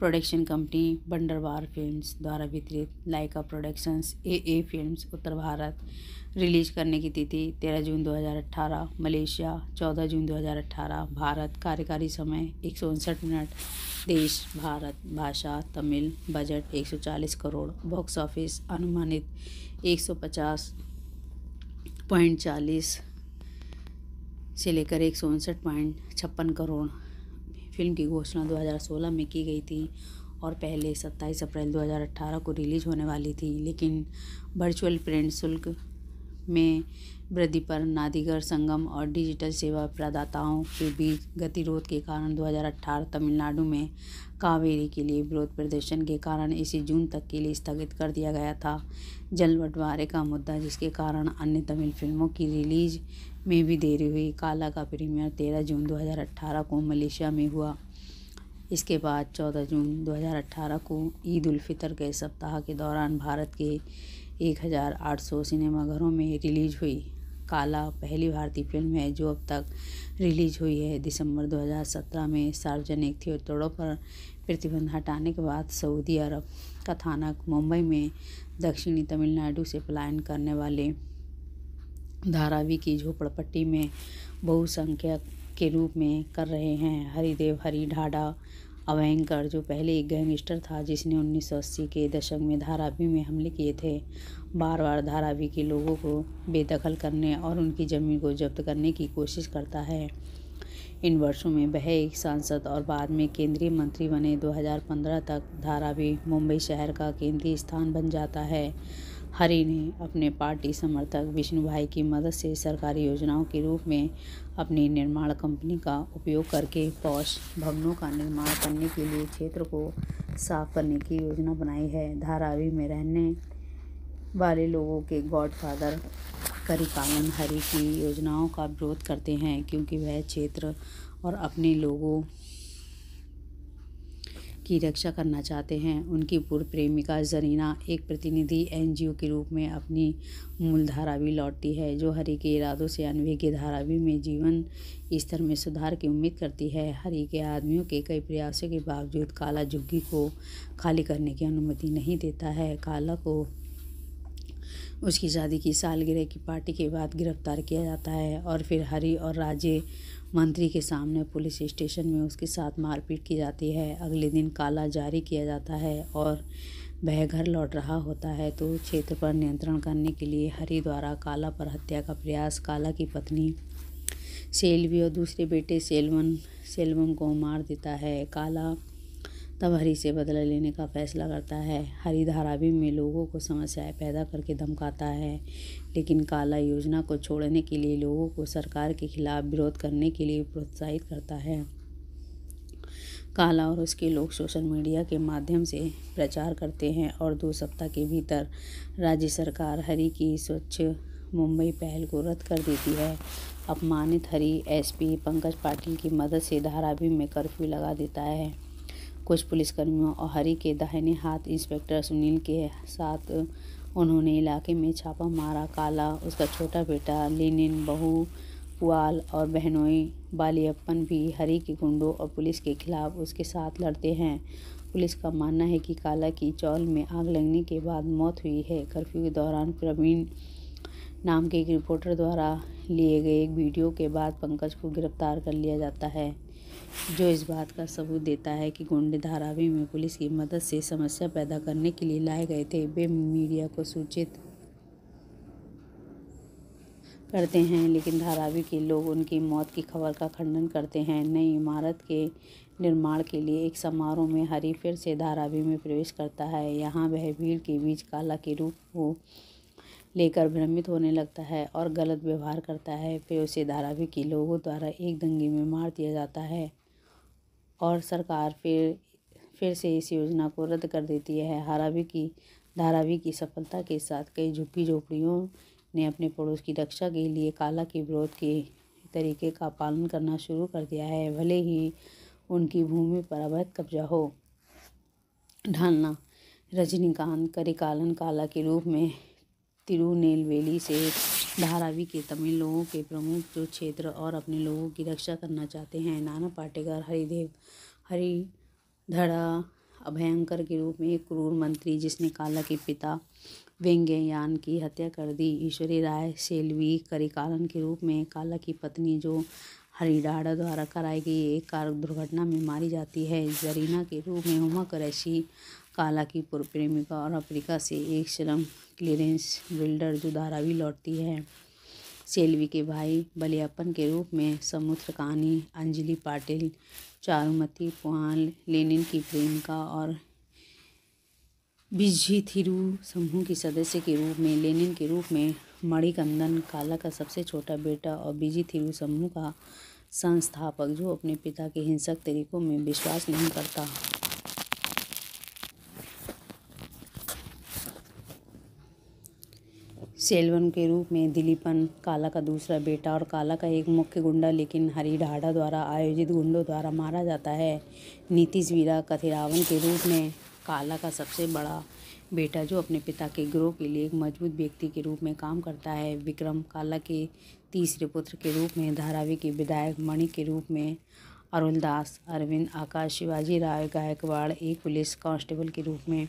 प्रोडक्शन कंपनी बंडरवार फिल्म्स द्वारा वितरित लाइका प्रोडक्शंस ए ए फिल्म उत्तर भारत रिलीज करने की तिथि 13 जून 2018 मलेशिया 14 जून 2018 भारत कार्यकारी समय एक मिनट देश भारत भाषा Tamil budget 140 crore box office अनुमानित 150.40 से लेकर एक करोड़ फिल्म की घोषणा 2016 में की गई थी और पहले 27 अप्रैल 2018 को रिलीज़ होने वाली थी लेकिन वर्चुअल प्रिंट शुल्क में वृद्धि पर नादिगर संगम और डिजिटल सेवा प्रदाताओं के बीच गतिरोध के कारण 2018 तमिलनाडु में कावेरी के लिए विरोध प्रदर्शन के कारण इसे जून तक के लिए स्थगित कर दिया गया था जल बंटवारे का मुद्दा जिसके कारण अन्य तमिल फिल्मों की रिलीज में भी देरी हुई काला का प्रीमियर तेरह जून 2018 को मलेशिया में हुआ इसके बाद चौदह जून 2018 को ईद उल फितर के सप्ताह के दौरान भारत के 1800 सिनेमाघरों में रिलीज हुई काला पहली भारतीय फिल्म है जो अब तक रिलीज हुई है दिसंबर 2017 में सार्वजनिक थिएटरों पर प्रतिबंध हटाने के बाद सऊदी अरब कथानक मुंबई में दक्षिणी तमिलनाडु से पलायन करने वाले धारावी की झोपड़पट्टी में बहुसंख्यक के रूप में कर रहे हैं हरिदेव हरी ढाडा अवैंकर जो पहले एक गैंगस्टर था जिसने 1980 के दशक में धारावी में हमले किए थे बार बार धारावी के लोगों को बेदखल करने और उनकी ज़मीन को जब्त करने की कोशिश करता है इन वर्षों में वह एक सांसद और बाद में केंद्रीय मंत्री बने 2015 तक धारावी मुंबई शहर का केंद्रीय स्थान बन जाता है हरि ने अपने पार्टी समर्थक विष्णु भाई की मदद से सरकारी योजनाओं के रूप में अपनी निर्माण कंपनी का उपयोग करके पौष भवनों का निर्माण करने के लिए क्षेत्र को साफ करने की योजना बनाई है धारावी में रहने वाले लोगों के गॉडफादर करिकालन हरि की योजनाओं का विरोध करते हैं क्योंकि वह क्षेत्र और अपने लोगों की रक्षा करना चाहते हैं उनकी पूर्व प्रेमिका जरीना एक प्रतिनिधि एनजीओ के रूप में अपनी भी लौटती है जो हरी के इरादों से अनवी के धारावी में जीवन स्तर में सुधार की उम्मीद करती है हरी के आदमियों के कई प्रयासों के बावजूद काला झुग्गी को खाली करने की अनुमति नहीं देता है काला को उसकी शादी की सालगिरह की पार्टी के बाद गिरफ्तार किया जाता है और फिर हरी और राजे मंत्री के सामने पुलिस स्टेशन में उसके साथ मारपीट की जाती है अगले दिन काला जारी किया जाता है और वह घर लौट रहा होता है तो क्षेत्र पर नियंत्रण करने के लिए हरि द्वारा काला पर हत्या का प्रयास काला की पत्नी सेल्वी और दूसरे बेटे सेलवन सेलवम को मार देता है काला तब हरी से बदला लेने का फैसला करता है हरी धारावी में लोगों को समस्याएं पैदा करके धमकाता है लेकिन काला योजना को छोड़ने के लिए लोगों को सरकार के खिलाफ विरोध करने के लिए प्रोत्साहित करता है काला और उसके लोग सोशल मीडिया के माध्यम से प्रचार करते हैं और दो सप्ताह के भीतर राज्य सरकार हरी की स्वच्छ मुंबई पहल को रद्द कर देती है अपमानित हरी एसपी पंकज पाटिल की मदद से धारावी में कर्फ्यू लगा देता है कुछ पुलिसकर्मियों और हरी के दाहिने हाथ इंस्पेक्टर सुनील के साथ उन्होंने इलाके में छापा मारा काला उसका छोटा बेटा लिनिन बहू पुआल और बहनोई बालियप्पन भी हरी के गुंडों और पुलिस के खिलाफ उसके साथ लड़ते हैं पुलिस का मानना है कि काला की चौल में आग लगने के बाद मौत हुई है कर्फ्यू के दौरान प्रवीण नाम के एक रिपोर्टर द्वारा लिए गए एक वीडियो के बाद पंकज को गिरफ्तार कर लिया जाता है जो इस बात का सबूत देता है कि गुंडे धारावी में पुलिस की मदद से समस्या पैदा करने के लिए लाए गए थे वे मीडिया को सूचित करते हैं लेकिन धारावी के लोग उनकी मौत की खबर का खंडन करते हैं नई इमारत के निर्माण के लिए एक समारोह में हरी फिर से धारावी में प्रवेश करता है यहाँ वह भीड़ के बीच काला के रूप को लेकर भ्रमित होने लगता है और गलत व्यवहार करता है फिर उसे धारावी के लोगों द्वारा एक दंगे में मार दिया जाता है और सरकार फिर फिर से इस योजना को रद्द कर देती है हारावी की धारावी की सफलता के साथ कई झुग्गी झोपड़ियों ने अपने पड़ोस की रक्षा के लिए काला के विरोध के तरीके का पालन करना शुरू कर दिया है भले ही उनकी भूमि पर अवैध कब्जा हो ढालना रजनीकांत करिकालन काला के रूप में तिरुनेलवेली से धारावी के तमिल लोगों के प्रमुख जो क्षेत्र और अपने लोगों की रक्षा करना चाहते हैं नाना पाटेकर हरिदेव धड़ा अभयंकर के रूप में एक क्रूर मंत्री जिसने काला के पिता व्यंग्ययान की हत्या कर दी ईश्वरी राय सेल्वी करिकालन के रूप में काला की पत्नी जो हरिडाड़ा द्वारा कराई गई एक कार दुर्घटना में मारी जाती है जरीना के रूप में उमा कुरैशी काला की पूर्व प्रेमिका और अफ्रीका से एक श्रम क्लियरेंस बिल्डर जो धारावी लौटती है सेल्वी के भाई बलियापन के रूप में समुद्र कहानी अंजलि पाटिल चारुमती पुआल लेनिन की प्रेमिका और बिजी थिरू समूह की सदस्य के रूप में लेनिन के रूप में मणिकंदन काला का सबसे छोटा बेटा और बिजी थिरू समूह का संस्थापक जो अपने पिता के हिंसक तरीकों में विश्वास नहीं करता सेल्वन के रूप में दिलीपन काला का दूसरा बेटा और काला का एक मुख्य गुंडा लेकिन हरी ढाढ़ा द्वारा आयोजित गुंडों द्वारा मारा जाता है नीतीश वीरा कथिरावन के रूप में काला का सबसे बड़ा बेटा जो अपने पिता के ग्रोह के लिए एक मजबूत व्यक्ति के रूप में काम करता है विक्रम काला के तीसरे पुत्र के रूप में धारावी के विधायक मणि के रूप में अरुण दास अरविंद आकाश शिवाजी राय गायकवाड़ एक पुलिस कांस्टेबल के रूप में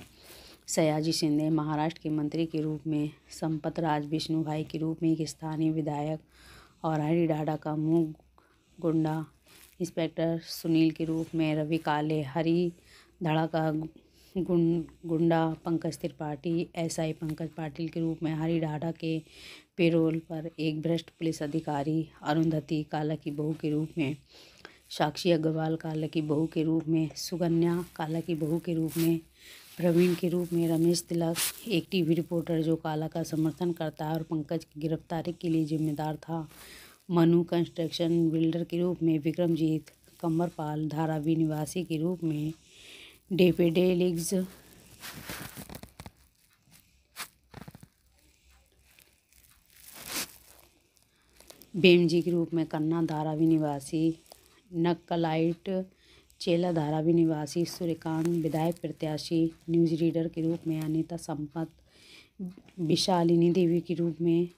सयाजी शिंदे महाराष्ट्र के मंत्री के रूप में संपत राज विष्णु भाई के रूप में एक स्थानीय विधायक और हरी डाडा का मुँह गुंडा इंस्पेक्टर सुनील के रूप में रवि काले हरी धड़ा का गुं, गुंडा पंकज त्रिपाठी एसआई पंकज पाटिल के रूप में हरी डाडा के पेरोल पर एक भ्रष्ट पुलिस अधिकारी अरुंधति काला की बहू के रूप में साक्षी अग्रवाल काला की बहू के रूप में सुगन्या काला की बहू के रूप में प्रवीण के रूप में रमेश तिलक एक टीवी रिपोर्टर जो काला का समर्थन करता है और पंकज की गिरफ्तारी के लिए जिम्मेदार था मनु कंस्ट्रक्शन बिल्डर के रूप में विक्रमजीत कमरपाल धारावी निवासी के रूप में डेपेडेलिग्स बेमजी के रूप में कन्ना धारावी निवासी नक्कलाइट चेला धारावी निवासी सूर्यकांत विधायक प्रत्याशी न्यूज़ रीडर के रूप में अनिता संपत विशालिनी देवी के रूप में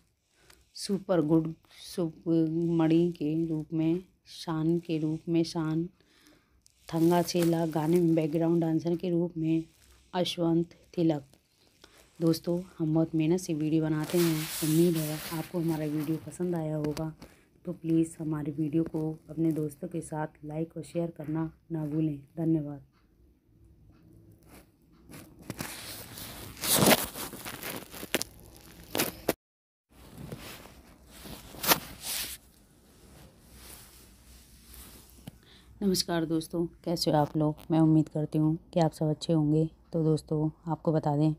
सुपर गुड सुपमणि के रूप में शान के रूप में शान थंगा चेला गाने में बैकग्राउंड डांसर के रूप में अश्वंत तिलक दोस्तों हम बहुत मेहनत से वीडियो बनाते हैं उम्मीद है आपको हमारा वीडियो पसंद आया होगा तो प्लीज़ हमारे वीडियो को अपने दोस्तों के साथ लाइक और शेयर करना ना भूलें धन्यवाद नमस्कार दोस्तों कैसे हो आप लोग मैं उम्मीद करती हूँ कि आप सब अच्छे होंगे तो दोस्तों आपको बता दें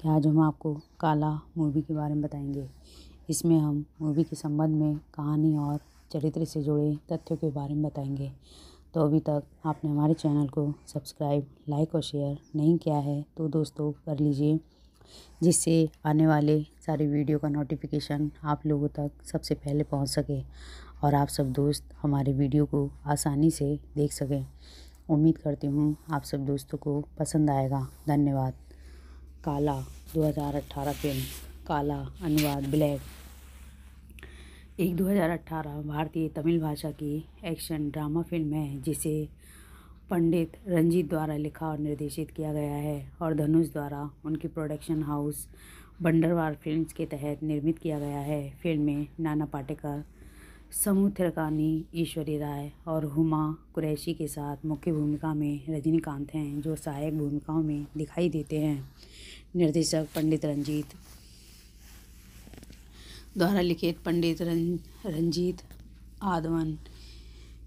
कि आज हम आपको काला मूवी के बारे में बताएंगे इसमें हम मूवी के संबंध में कहानी और चरित्र से जुड़े तथ्यों के बारे में बताएंगे तो अभी तक आपने हमारे चैनल को सब्सक्राइब लाइक और शेयर नहीं किया है तो दोस्तों कर लीजिए जिससे आने वाले सारे वीडियो का नोटिफिकेशन आप लोगों तक सबसे पहले पहुंच सके और आप सब दोस्त हमारे वीडियो को आसानी से देख सकें उम्मीद करती हूँ आप सब दोस्तों को पसंद आएगा धन्यवाद काला 2018 फिल्म काला अनुवाद ब्लैक एक 2018 भारतीय तमिल भाषा की एक्शन ड्रामा फिल्म है जिसे पंडित रंजीत द्वारा लिखा और निर्देशित किया गया है और धनुष द्वारा उनकी प्रोडक्शन हाउस बंडरवार फिल्म्स के तहत निर्मित किया गया है फिल्म में नाना पाटेकर समूह थिरकानी ईश्वरी राय और हुमा कुरैशी के साथ मुख्य भूमिका में रजनीकांत हैं जो सहायक भूमिकाओं में दिखाई देते हैं निर्देशक पंडित रंजीत द्वारा लिखित पंडित रं, रंजीत आदवन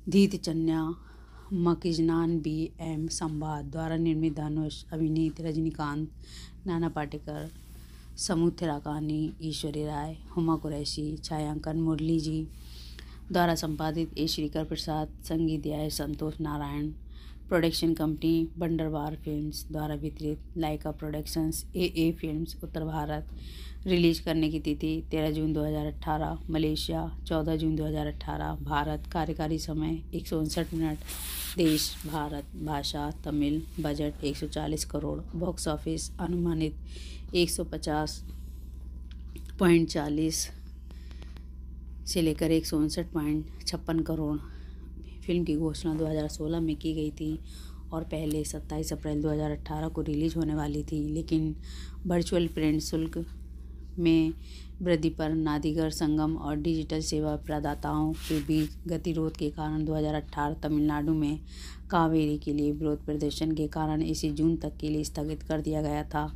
धीत चन्या मकिजनान बी एम संवाद द्वारा निर्मित धनुष अभिनीत रजनीकांत नाना पाटेकर समूह थिराकानी ईश्वरी राय हुमा कुरैशी छायांकन मुरली जी द्वारा संपादित ए श्रीकर प्रसाद संगीत दिया संतोष नारायण प्रोडक्शन कंपनी बंडरवार फिल्म्स द्वारा वितरित लाइका प्रोडक्शंस ए ए फिल्म्स उत्तर भारत रिलीज करने की तिथि तेरह जून 2018 मलेशिया चौदह जून 2018 भारत कार्यकारी समय एक मिनट देश भारत भाषा Tamil budget 140 crore box office अनुमानित चालीस से लेकर एक करोड़ फिल्म की घोषणा 2016 में की गई थी और पहले 27 अप्रैल 2018 को रिलीज होने वाली थी लेकिन वर्चुअल प्रिंट शुल्क में वृद्धि पर नादिगर संगम और डिजिटल सेवा प्रदाताओं के बीच गतिरोध के कारण 2018 तमिलनाडु में कावेरी के लिए विरोध प्रदर्शन के कारण इसे जून तक के लिए स्थगित कर दिया गया था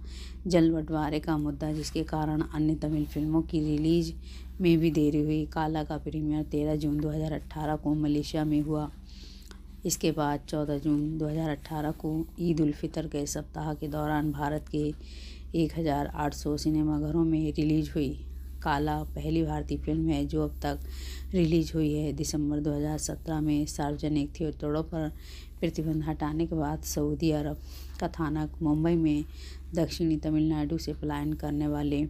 जल बंटवारे का मुद्दा जिसके कारण अन्य तमिल फिल्मों की रिलीज में भी देरी हुई काला का प्रीमियर तेरह जून 2018 को मलेशिया में हुआ इसके बाद चौदह जून 2018 को ईद उल फितर के सप्ताह के दौरान भारत के 1800 सिनेमाघरों में रिलीज हुई काला पहली भारतीय फिल्म है जो अब तक रिलीज हुई है दिसंबर 2017 में सार्वजनिक थिएटरों पर प्रतिबंध हटाने के बाद सऊदी अरब कथानक मुंबई में दक्षिणी तमिलनाडु से पलायन करने वाले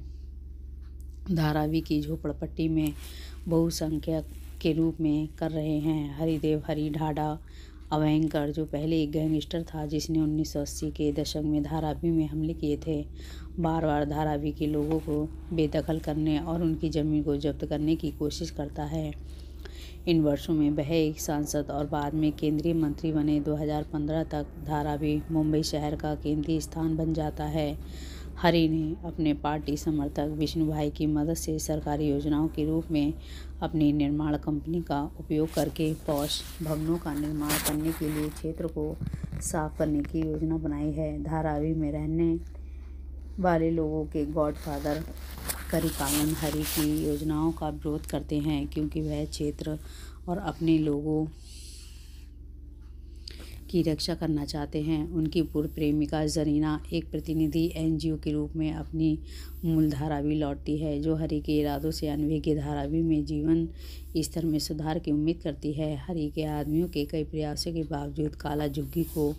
धारावी की झोपड़पट्टी में बहुसंख्यक के रूप में कर रहे हैं हरिदेव हरी ढाडा अवैंकर जो पहले एक गैंगस्टर था जिसने 1980 के दशक में धारावी में हमले किए थे बार बार धारावी के लोगों को बेदखल करने और उनकी ज़मीन को जब्त करने की कोशिश करता है इन वर्षों में वह एक सांसद और बाद में केंद्रीय मंत्री बने 2015 तक धारावी मुंबई शहर का केंद्रीय स्थान बन जाता है हरि ने अपने पार्टी समर्थक विष्णु भाई की मदद से सरकारी योजनाओं के रूप में अपनी निर्माण कंपनी का उपयोग करके पौष भवनों का निर्माण करने के लिए क्षेत्र को साफ करने की योजना बनाई है धारावी में रहने वाले लोगों के गॉडफादर करिकानंद हरि की योजनाओं का विरोध करते हैं क्योंकि वह क्षेत्र और अपने लोगों की रक्षा करना चाहते हैं उनकी पूर्व प्रेमिका जरीना एक प्रतिनिधि एनजीओ के रूप में अपनी भी लौटती है जो हरी के इरादों से अनवे धारा धारावी में जीवन स्तर में सुधार की उम्मीद करती है हरी के आदमियों के कई प्रयासों के बावजूद काला झुग्गी को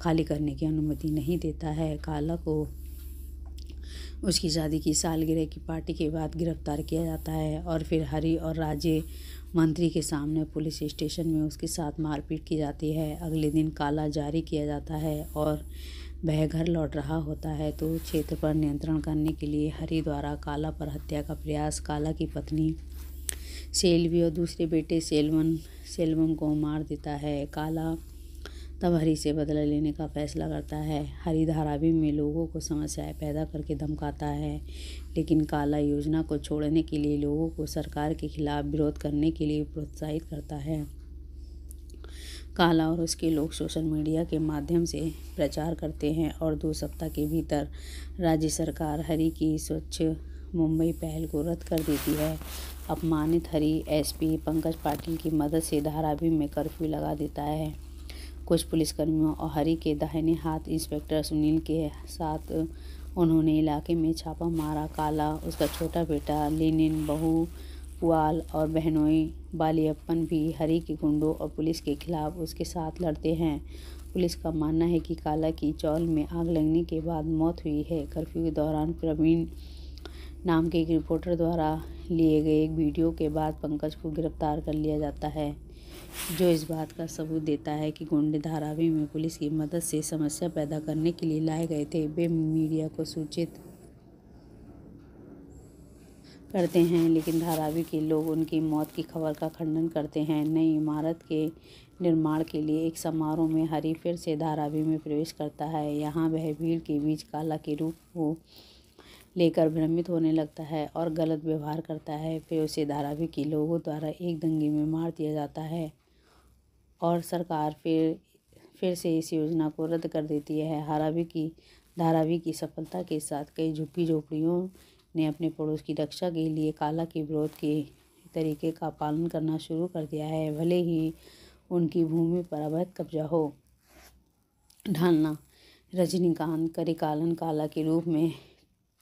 खाली करने की अनुमति नहीं देता है काला को उसकी शादी की सालगिरह की पार्टी के बाद गिरफ्तार किया जाता है और फिर हरी और राजे मंत्री के सामने पुलिस स्टेशन में उसके साथ मारपीट की जाती है अगले दिन काला जारी किया जाता है और वह घर लौट रहा होता है तो क्षेत्र पर नियंत्रण करने के लिए हरि द्वारा काला पर हत्या का प्रयास काला की पत्नी सेल्वी और दूसरे बेटे सेलवन सेल्वम को मार देता है काला तब हरी से बदला लेने का फैसला करता है हरी धारावी में लोगों को समस्याएं पैदा करके धमकाता है लेकिन काला योजना को छोड़ने के लिए लोगों को सरकार के खिलाफ विरोध करने के लिए प्रोत्साहित करता है काला और उसके लोग सोशल मीडिया के माध्यम से प्रचार करते हैं और दो सप्ताह के भीतर राज्य सरकार हरी की स्वच्छ मुंबई पहल को रद्द कर देती है अपमानित हरी एसपी पंकज पाटिल की मदद से धारावी में कर्फ्यू लगा देता है कुछ पुलिसकर्मियों और हरी के दाहिने हाथ इंस्पेक्टर सुनील के साथ उन्होंने इलाके में छापा मारा काला उसका छोटा बेटा लेनिन बहू पुआल और बहनोई बालियप्पन भी हरी के गुंडों और पुलिस के खिलाफ उसके साथ लड़ते हैं पुलिस का मानना है कि काला की चौल में आग लगने के बाद मौत हुई है कर्फ्यू के दौरान प्रवीण नाम के एक रिपोर्टर द्वारा लिए गए एक वीडियो के बाद पंकज को गिरफ्तार कर लिया जाता है जो इस बात का सबूत देता है कि गुंडे धारावी में पुलिस की मदद से समस्या पैदा करने के लिए लाए गए थे वे मीडिया को सूचित करते हैं लेकिन धारावी के लोग उनकी मौत की खबर का खंडन करते हैं नई इमारत के निर्माण के लिए एक समारोह में हरी फिर से धारावी में प्रवेश करता है यहाँ वह भीड़ के बीच काला के रूप को लेकर भ्रमित होने लगता है और गलत व्यवहार करता है फिर उसे धारावी के लोगों द्वारा एक दंगे में मार दिया जाता है और सरकार फिर फिर से इस योजना को रद्द कर देती है हरावी की धारावी की सफलता के साथ कई झुग्गी झोपड़ियों ने अपने पड़ोस की रक्षा के लिए काला के विरोध के तरीके का पालन करना शुरू कर दिया है भले ही उनकी भूमि पर अवैध कब्जा हो ढालना रजनीकांत करिकालन काला के रूप में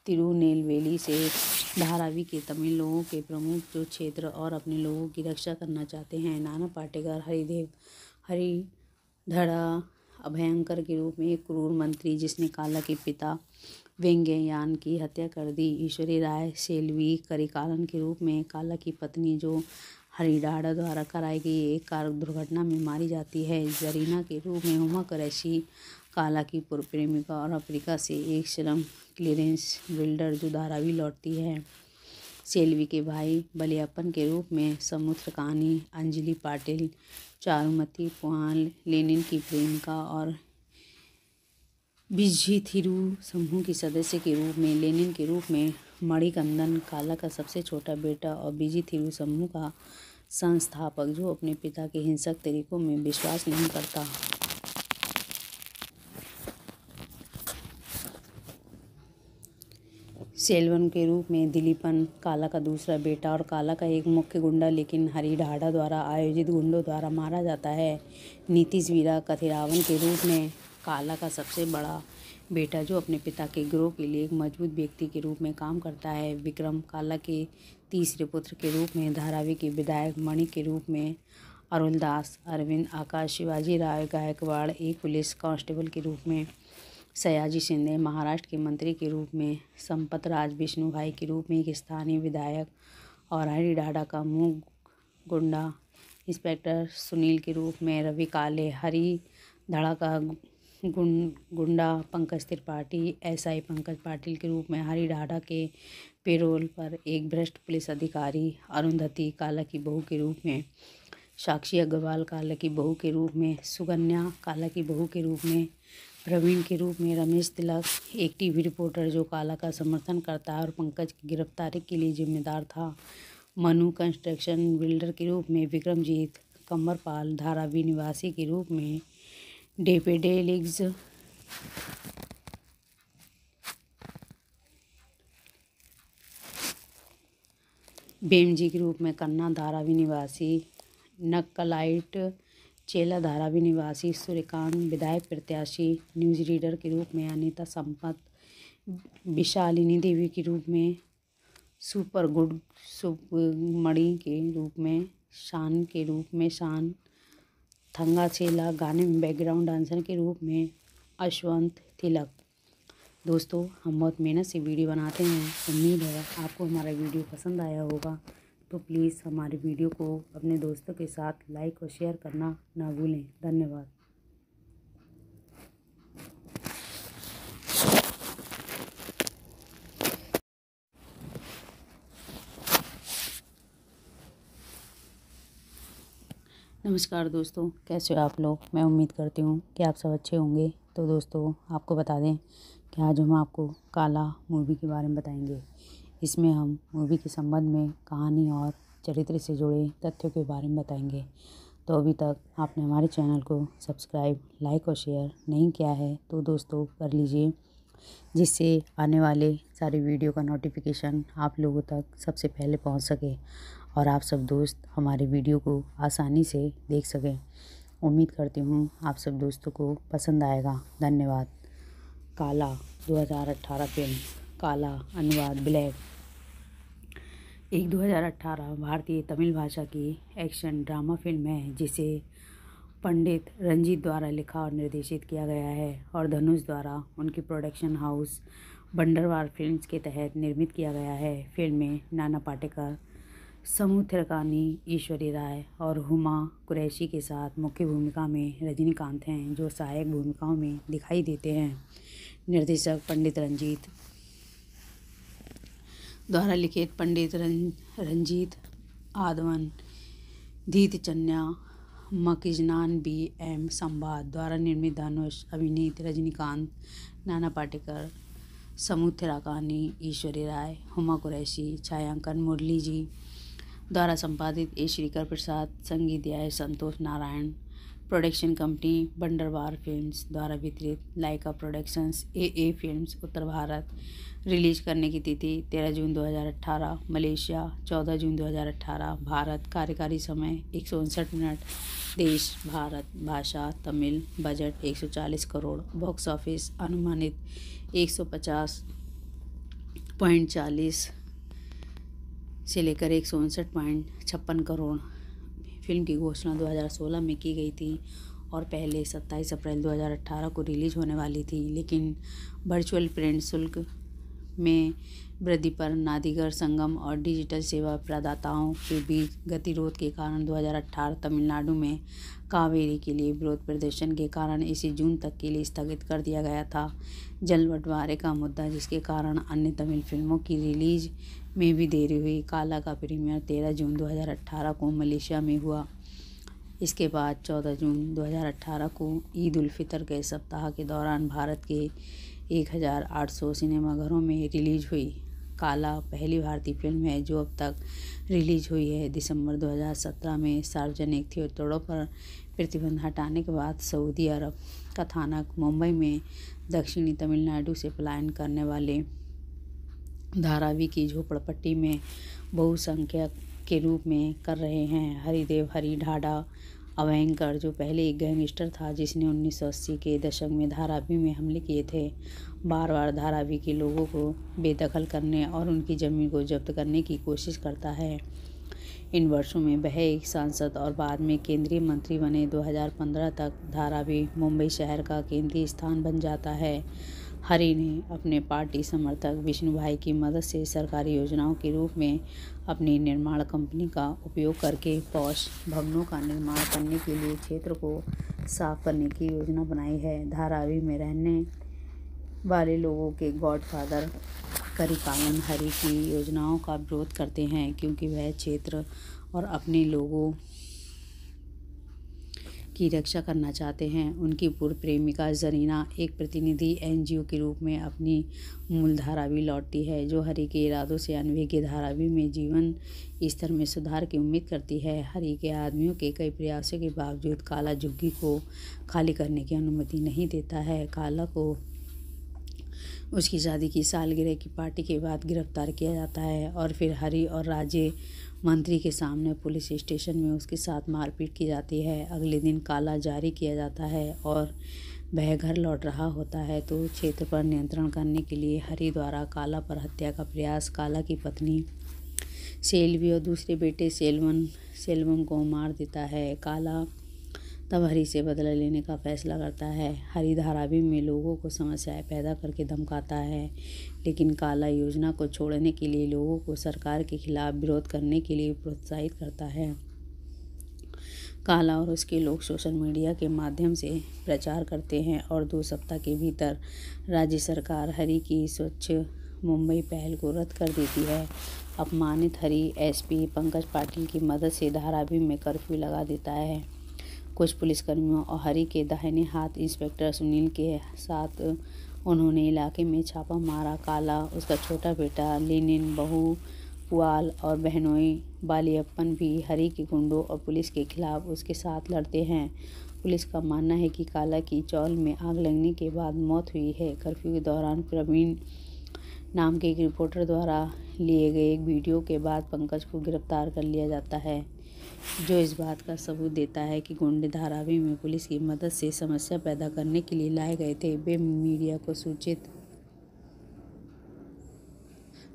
तिरुनेलवेली से धारावी के तमिल लोगों के प्रमुख जो क्षेत्र और अपने लोगों की रक्षा करना चाहते हैं नाना पाटेकर हरिदेव धड़ा अभयंकर के रूप में एक क्रूर मंत्री जिसने काला के पिता व्यंग्ययान की हत्या कर दी ईश्वरी राय सेल्वी करिकालन के रूप में काला की पत्नी जो हरिडाड़ा द्वारा कराई गई एक कार दुर्घटना में मारी जाती है जरीना के रूप में उमा कुरैशी काला की पूर्व प्रेमिका और अफ्रीका से एक श्रम क्लियरेंस बिल्डर जो धारावी लौटती है सेल्वी के भाई बलियापन के रूप में समुद्र कहानी अंजलि पाटिल चारुमती पुआल लेनिन की प्रेमिका और बिजी थिरू समूह की सदस्य के रूप में लेनिन के रूप में मणिकंदन काला का सबसे छोटा बेटा और बिजी थिरू समूह का संस्थापक जो अपने पिता के हिंसक तरीकों में विश्वास नहीं करता सेल्वन के रूप में दिलीपन काला का दूसरा बेटा और काला का एक मुख्य गुंडा लेकिन हरी ढाडा द्वारा आयोजित गुंडों द्वारा मारा जाता है नीतीश वीरा कथिरावन के रूप में काला का सबसे बड़ा बेटा जो अपने पिता के ग्रोह के लिए एक मजबूत व्यक्ति के रूप में काम करता है विक्रम काला के तीसरे पुत्र के रूप में धारावी के विधायक मणि के रूप में अरुण दास अरविंद आकाश शिवाजी राय गायकवाड़ एक पुलिस कांस्टेबल के रूप में सयाजी शिंदे महाराष्ट्र के मंत्री के रूप में संपत राज विष्णु भाई के रूप में एक स्थानीय विधायक और हरी डाडा का मुँह गुंडा इंस्पेक्टर सुनील के रूप में रवि काले हरी धड़ा का गुं गुंडा पंकज त्रिपाठी एसआई पंकज पाटिल के रूप में हरी डाडा के पेरोल पर एक भ्रष्ट पुलिस अधिकारी अरुंधति काला की बहू के रूप में साक्षी अग्रवाल काला की बहू के रूप में सुगन्या काला की बहू के रूप में प्रवीण के रूप में रमेश तिलक एक टीवी रिपोर्टर जो काला का समर्थन करता है और पंकज की गिरफ्तारी के लिए जिम्मेदार था मनु कंस्ट्रक्शन बिल्डर के रूप में विक्रमजीत कमरपाल धारावी निवासी के रूप में डेपेडेलिग्स बेमजी के रूप में कन्ना धारावी निवासी नक्कलाइट चेला धारावी निवासी सूर्यकांत विधायक प्रत्याशी न्यूज़ रीडर के रूप में अनिता संपत विशालिनी देवी के रूप में सुपर गुड सुप मणि के रूप में शान के रूप में शान थंगा चेला गाने में बैकग्राउंड डांसर के रूप में अश्वंत तिलक दोस्तों हम बहुत मेहनत से वीडियो बनाते हैं उम्मीद है आपको हमारा वीडियो पसंद आया होगा तो प्लीज़ हमारे वीडियो को अपने दोस्तों के साथ लाइक और शेयर करना ना भूलें धन्यवाद नमस्कार दोस्तों कैसे हो आप लोग मैं उम्मीद करती हूँ कि आप सब अच्छे होंगे तो दोस्तों आपको बता दें कि आज हम आपको काला मूवी के बारे में बताएंगे इसमें हम मूवी के संबंध में कहानी और चरित्र से जुड़े तथ्यों के बारे में बताएंगे तो अभी तक आपने हमारे चैनल को सब्सक्राइब लाइक और शेयर नहीं किया है तो दोस्तों कर लीजिए जिससे आने वाले सारे वीडियो का नोटिफिकेशन आप लोगों तक सबसे पहले पहुंच सके और आप सब दोस्त हमारे वीडियो को आसानी से देख सकें उम्मीद करती हूँ आप सब दोस्तों को पसंद आएगा धन्यवाद काला 2018 फिल्म काला अनुवाद ब्लैक एक 2018 भारतीय तमिल भाषा की एक्शन ड्रामा फिल्म है जिसे पंडित रंजीत द्वारा लिखा और निर्देशित किया गया है और धनुष द्वारा उनकी प्रोडक्शन हाउस बंडरवार फिल्म्स के तहत निर्मित किया गया है फिल्म में नाना पाटेकर समूह थिरकानी ईश्वरी राय और हुमा कुरैशी के साथ मुख्य भूमिका में रजनीकांत हैं जो सहायक भूमिकाओं में दिखाई देते हैं निर्देशक पंडित रंजीत द्वारा लिखित पंडित रं, रंजीत आदवन धीत चन्या मकिजनान बी एम संवाद द्वारा निर्मित धनुष अभिनीत रजनीकांत नाना पाटेकर समूह थिराकानी ईश्वरी राय हुमा कुरैशी छायांकन मुरली जी द्वारा संपादित ए श्रीकर प्रसाद संगीत दिया संतोष नारायण प्रोडक्शन कंपनी बंडरवार फिल्म्स द्वारा वितरित लाइका प्रोडक्शंस ए ए फिल्म्स उत्तर भारत रिलीज करने की तिथि तेरह जून 2018 मलेशिया चौदह जून 2018 भारत कार्यकारी समय एक मिनट देश भारत भाषा Tamil budget 140 crore box office अनुमानित 150.40 से लेकर एक करोड़ फिल्म की घोषणा 2016 में की गई थी और पहले 27 अप्रैल 2018 को रिलीज होने वाली थी लेकिन वर्चुअल प्रिंट शुल्क में वृद्धि पर नादिगर संगम और डिजिटल सेवा प्रदाताओं के बीच गतिरोध के कारण 2018 तमिलनाडु में कावेरी के लिए विरोध प्रदर्शन के कारण इसे जून तक के लिए स्थगित कर दिया गया था जल बंटवारे का मुद्दा जिसके कारण अन्य तमिल फिल्मों की रिलीज में भी देरी हुई काला का प्रीमियर तेरह जून दो हज़ार अट्ठारह को मलेशिया में हुआ इसके बाद चौदह जून अट्ठारह को ईद उल फितर के सप्ताह के दौरान भारत के एक हज़ार आठ सौ सिनेमाघरों में रिलीज हुई काला पहली भारतीय फिल्म है जो अब तक रिलीज हुई है दिसंबर 2017 में सार्वजनिक थिएटरों पर प्रतिबंध हटाने के बाद सऊदी अरब कथानक मुंबई में दक्षिणी तमिलनाडु से पलायन करने वाले धारावी की झोपड़पट्टी में बहुसंख्यक के रूप में कर रहे हैं हरिदेव हरी ढाडा अवैंकर जो पहले एक गैंगस्टर था जिसने 1980 के दशक में धारावी में हमले किए थे बार बार धारावी के लोगों को बेदखल करने और उनकी ज़मीन को जब्त करने की कोशिश करता है इन वर्षों में वह एक सांसद और बाद में केंद्रीय मंत्री बने 2015 तक धारावी मुंबई शहर का केंद्रीय स्थान बन जाता है हरि ने अपने पार्टी समर्थक विष्णु भाई की मदद से सरकारी योजनाओं के रूप में अपनी निर्माण कंपनी का उपयोग करके पौष भवनों का निर्माण करने के लिए क्षेत्र को साफ करने की योजना बनाई है धारावी में रहने वाले लोगों के गॉडफादर करिकावन हरि की योजनाओं का विरोध करते हैं क्योंकि वह क्षेत्र और अपने लोगों की रक्षा करना चाहते हैं उनकी पूर्व प्रेमिका जरीना एक प्रतिनिधि एनजीओ के रूप में अपनी मूलधारा भी लौटती है जो हरी के इरादों से अनवे की धारावी में जीवन स्तर में सुधार की उम्मीद करती है हरी के आदमियों के कई प्रयासों के बावजूद काला झुग्गी को खाली करने की अनुमति नहीं देता है काला को उसकी शादी की सालगिरह की पार्टी के बाद गिरफ्तार किया जाता है और फिर हरी और राजे मंत्री के सामने पुलिस स्टेशन में उसके साथ मारपीट की जाती है अगले दिन काला जारी किया जाता है और वह घर लौट रहा होता है तो क्षेत्र पर नियंत्रण करने के लिए हरि द्वारा काला पर हत्या का प्रयास काला की पत्नी सेल्वी और दूसरे बेटे सेलवन सेलवन को मार देता है काला तब हरि से बदला लेने का फैसला करता है हरि धारावी में लोगों को समस्याएं पैदा करके धमकाता है लेकिन काला योजना को छोड़ने के लिए लोगों को सरकार के खिलाफ विरोध करने के लिए प्रोत्साहित करता है काला और उसके लोग सोशल मीडिया के माध्यम से प्रचार करते हैं और दो सप्ताह के भीतर राज्य सरकार हरी की स्वच्छ मुंबई पहल को रद्द कर देती है अपमानित हरी एसपी पंकज पाटिल की मदद से धारावी में कर्फ्यू लगा देता है कुछ पुलिसकर्मियों और हरी के दाहिने हाथ इंस्पेक्टर सुनील के साथ उन्होंने इलाके में छापा मारा काला उसका छोटा बेटा लिनिन बहू पुआल और बहनोई बालियप्पन भी हरी के गुंडों और पुलिस के खिलाफ उसके साथ लड़ते हैं पुलिस का मानना है कि काला की चौल में आग लगने के बाद मौत हुई है कर्फ्यू के दौरान प्रवीण नाम के एक रिपोर्टर द्वारा लिए गए एक वीडियो के बाद पंकज को गिरफ्तार कर लिया जाता है जो इस बात का सबूत देता है कि गुंडे धारावी में पुलिस की मदद से समस्या पैदा करने के लिए लाए गए थे वे मीडिया को सूचित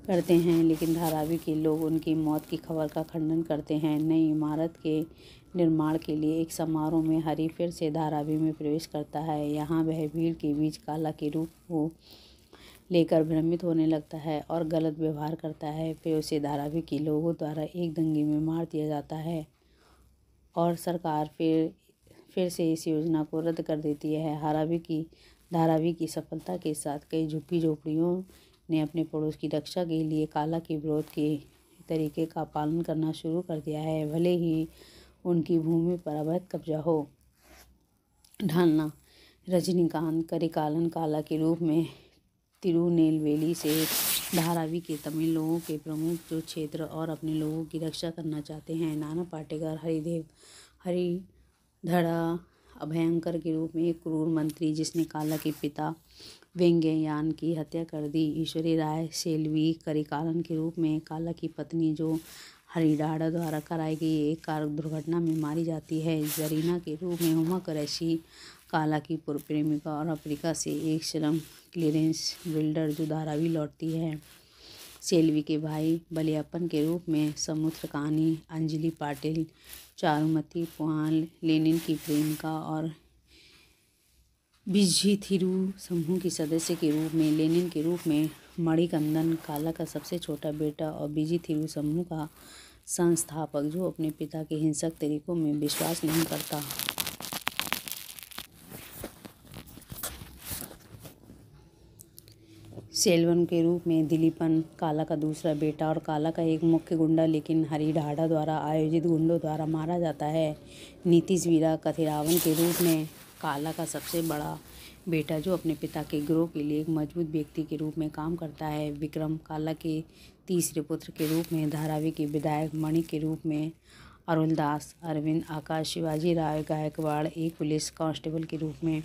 करते हैं लेकिन धारावी के लोग उनकी मौत की खबर का खंडन करते हैं नई इमारत के निर्माण के लिए एक समारोह में हरी फिर से धारावी में प्रवेश करता है यहाँ वह भीड़ के बीच काला के रूप को लेकर भ्रमित होने लगता है और गलत व्यवहार करता है फिर उसे धारावी के लोगों द्वारा एक दंगे में मार दिया जाता है और सरकार फिर फिर से इस योजना को रद्द कर देती है हरावी की धारावी की सफलता के साथ कई झुग्गी झोपड़ियों ने अपने पड़ोस की रक्षा के लिए काला के विरोध के तरीके का पालन करना शुरू कर दिया है भले ही उनकी भूमि पर अवैध कब्जा हो ढालना रजनीकांत करिकालन काला के रूप में तिरुनेलवेली से धारावी के तमिल लोगों के प्रमुख जो क्षेत्र और अपने लोगों की रक्षा करना चाहते हैं नाना पाटेकर हरिदेव धड़ा अभयंकर के रूप में एक क्रूर मंत्री जिसने काला के पिता व्यंग्ययान की हत्या कर दी ईश्वरी राय सेल्वी करिकालन के रूप में काला की पत्नी जो हरिडाड़ा द्वारा कराई गई एक कार दुर्घटना में मारी जाती है जरीना के रूप में उमा कुरैशी काला की पूर्व प्रेमिका और अफ्रीका से एक श्रम क्लियरेंस बिल्डर जो धारावी लौटती है सेल्वी के भाई बलियापन के रूप में समुद्र कहानी अंजलि पाटिल चारुमती पुआल लेनिन की प्रेमिका और बिजी थिरू समूह की सदस्य के रूप में लेनिन के रूप में मणिकंदन काला का सबसे छोटा बेटा और बिजी थिरू समूह का संस्थापक जो अपने पिता के हिंसक तरीकों में विश्वास नहीं करता सेल्वन के रूप में दिलीपन काला का दूसरा बेटा और काला का एक मुख्य गुंडा लेकिन हरी ढाडा द्वारा आयोजित गुंडों द्वारा मारा जाता है नीतीश वीरा कथिरावन के रूप में काला का सबसे बड़ा बेटा जो अपने पिता के ग्रोह के लिए एक मजबूत व्यक्ति के रूप में काम करता है विक्रम काला के तीसरे पुत्र के रूप में धारावी के विधायक मणि के रूप में अरुण दास अरविंद आकाश शिवाजी राय गायकवाड़ एक पुलिस कांस्टेबल के रूप में